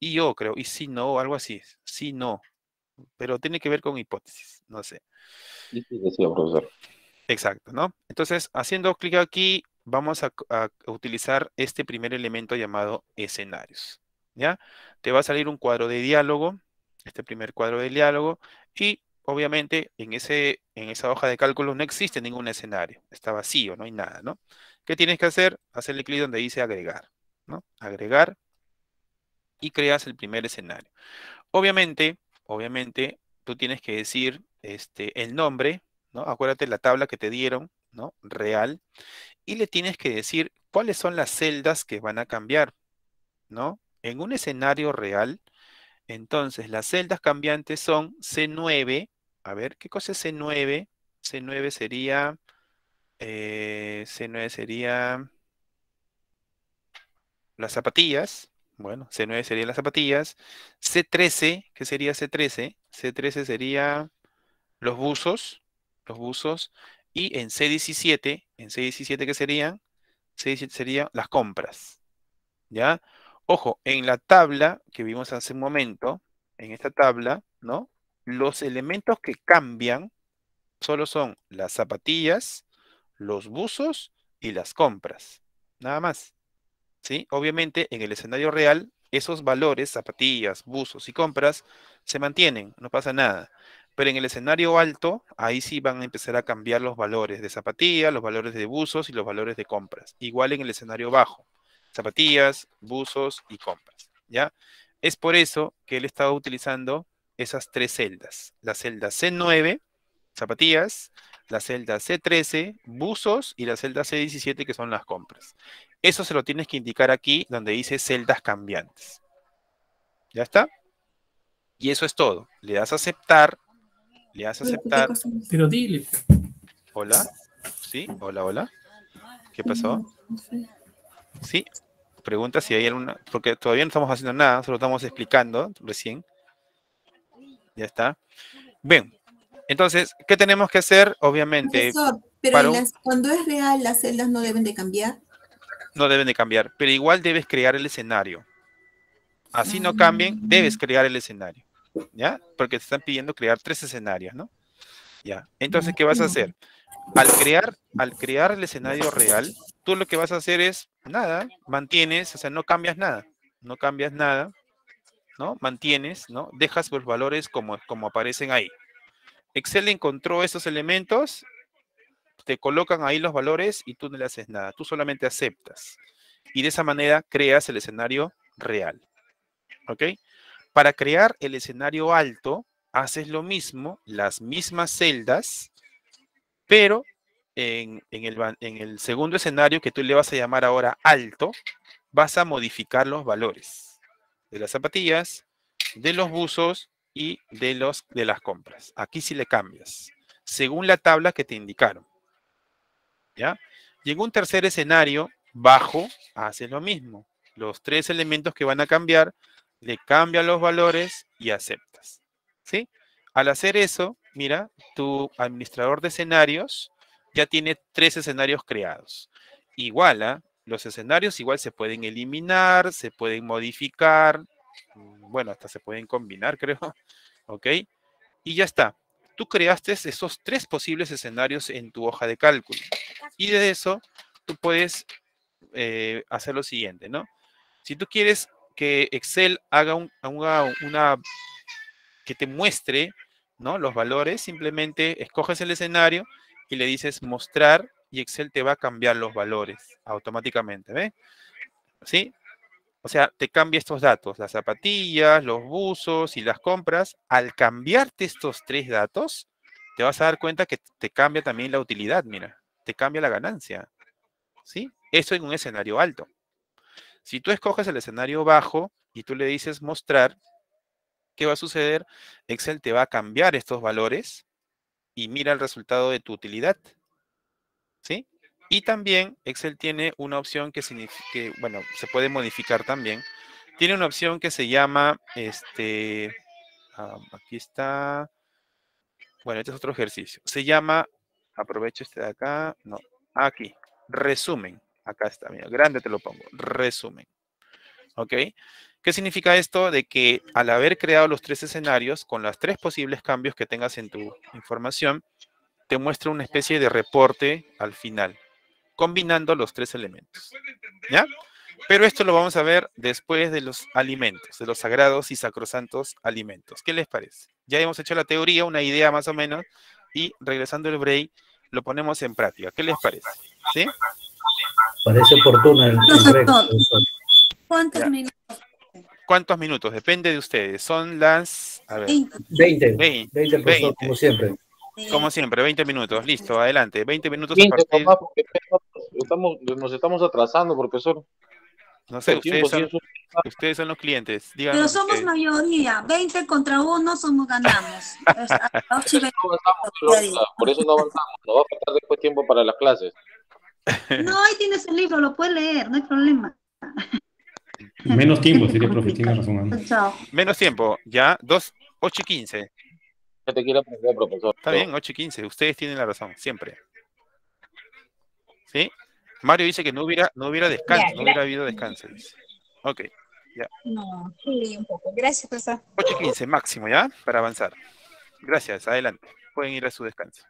IO, creo, y si no, algo así, si no, pero tiene que ver con hipótesis, no sé profesor. Exacto, ¿no? Entonces, haciendo clic aquí, vamos a, utilizar este primer elemento llamado escenarios. ¿Ya? Te va a salir un cuadro de diálogo, este primer cuadro de diálogo, y obviamente en, ese, en esa hoja de cálculo no existe ningún escenario, está vacío, no hay nada, ¿no? ¿Qué tienes que hacer? Hacerle clic donde dice agregar, ¿no? Agregar y creas el primer escenario. Obviamente, obviamente, tú tienes que decir este, el nombre, ¿no? Acuérdate la tabla que te dieron, ¿no? Real. Y le tienes que decir cuáles son las celdas que van a cambiar, ¿no? En un escenario real, entonces las celdas cambiantes son C9. A ver, ¿qué cosa es C9? C9 sería... Eh, C9 sería... Las zapatillas. Bueno, C9 serían las zapatillas. C13, ¿qué sería C13? C13 sería los buzos, los buzos, y en C17, en C17 ¿qué serían? C17 serían las compras, ¿ya? Ojo, en la tabla que vimos hace un momento, en esta tabla, ¿no? Los elementos que cambian solo son las zapatillas, los buzos y las compras, nada más, ¿sí? Obviamente en el escenario real esos valores, zapatillas, buzos y compras, se mantienen, no pasa nada. Pero en el escenario alto, ahí sí van a empezar a cambiar los valores de zapatillas, los valores de buzos y los valores de compras. Igual en el escenario bajo, zapatillas, buzos y compras. ¿Ya? Es por eso que él estaba utilizando esas tres celdas. La celda C9, zapatillas, la celda C13, buzos y la celda C17 que son las compras. Eso se lo tienes que indicar aquí donde dice celdas cambiantes. ¿Ya está? Y eso es todo. Le das a aceptar. Le das a aceptar. Pero dile. Hola. Sí, hola, hola. ¿Qué pasó? Sí. Pregunta si hay alguna. Porque todavía no estamos haciendo nada, solo estamos explicando recién. Ya está. Bien. Entonces, ¿qué tenemos que hacer? Obviamente. pero cuando es real, las celdas no deben de cambiar no deben de cambiar, pero igual debes crear el escenario. Así no cambien, debes crear el escenario, ¿ya? Porque te están pidiendo crear tres escenarios, ¿no? Ya. Entonces, ¿qué vas a hacer? Al crear, al crear el escenario real, tú lo que vas a hacer es nada, mantienes, o sea, no cambias nada, no cambias nada, ¿no? Mantienes, ¿no? Dejas los valores como, como aparecen ahí. Excel encontró esos elementos te colocan ahí los valores y tú no le haces nada, tú solamente aceptas. Y de esa manera creas el escenario real. ¿Ok? Para crear el escenario alto, haces lo mismo, las mismas celdas, pero en, el, en, el, segundo escenario que tú le vas a llamar ahora alto, vas a modificar los valores de las zapatillas, de los buzos y de, los, de las compras. Aquí sí le cambias, según la tabla que te indicaron. ¿ya? un tercer escenario, bajo, hace lo mismo. Los tres elementos que van a cambiar, le cambian los valores y aceptas. ¿Sí? Al hacer eso, mira, tu administrador de escenarios ya tiene tres escenarios creados. Igual, ¿ah? los escenarios igual se pueden eliminar, se pueden modificar, mm, bueno, hasta se pueden combinar, <laughs> creo. ¿Ok? Y ya está. Tú creaste esos tres posibles escenarios en tu hoja de cálculo. Y de eso tú puedes eh, hacer lo siguiente, ¿no? Si tú quieres que Excel haga una, una, que te muestre, ¿no? Los valores, simplemente escoges el escenario y le dices mostrar y Excel te va a cambiar los valores automáticamente, ¿ves? ¿Sí? O sea, te cambia estos datos, las zapatillas, los buzos y las compras. Al cambiarte estos tres datos, te vas a dar cuenta que te cambia también la utilidad, mira cambia la ganancia. ¿Sí? Eso en un escenario alto. Si tú escoges el escenario bajo y tú le dices mostrar, ¿qué va a suceder? Excel te va a cambiar estos valores y mira el resultado de tu utilidad. ¿Sí? Y también Excel tiene una opción que, que bueno, se puede modificar también. Tiene una opción que se llama, este, aquí está, bueno, este es otro ejercicio. Se llama Aprovecho este de acá. No, aquí. Resumen. Acá está, mira, grande te lo pongo. Resumen. ¿Ok? ¿Qué significa esto? De que al haber creado los tres escenarios, con los tres posibles cambios que tengas en tu información, te muestra una especie de reporte al final, combinando los tres elementos. ¿Ya? Pero esto lo vamos a ver después de los alimentos, de los sagrados y sacrosantos alimentos. ¿Qué les parece? Ya hemos hecho la teoría, una idea más o menos, y regresando el break, lo ponemos en práctica. ¿Qué les parece? ¿Sí? Parece oportuno el, el ¿Cuántos minutos? ¿Cuántos minutos? Depende de ustedes. Son las... A ver. 20. 20, 20, como siempre. Como siempre, 20 minutos. Listo, adelante. 20 minutos. 20, a partir... porque nos estamos atrasando, profesor. No sé, pues ustedes son, los clientes. Pero somos mayoría, 20 contra 1 somos ganamos. <laughs> por, eso no avanzamos, nos va a faltar después tiempo para las clases. <laughs> No, ahí tienes el libro, lo puedes leer, no hay problema. <laughs> Menos tiempo, sería, profe, Menos tiempo, ya, 8 y 15. te quiero aprender, profesor. Está bien, 8 y 15, ustedes tienen la razón, siempre. ¿Sí? Mario dice que no hubiera, no hubiera descanso, no hubiera habido descanso. Dice. Ok, ya. No, sí, un poco. Gracias, profesor. 8.15 máximo, ¿ya? Para avanzar. Gracias, adelante. Pueden ir a su descanso.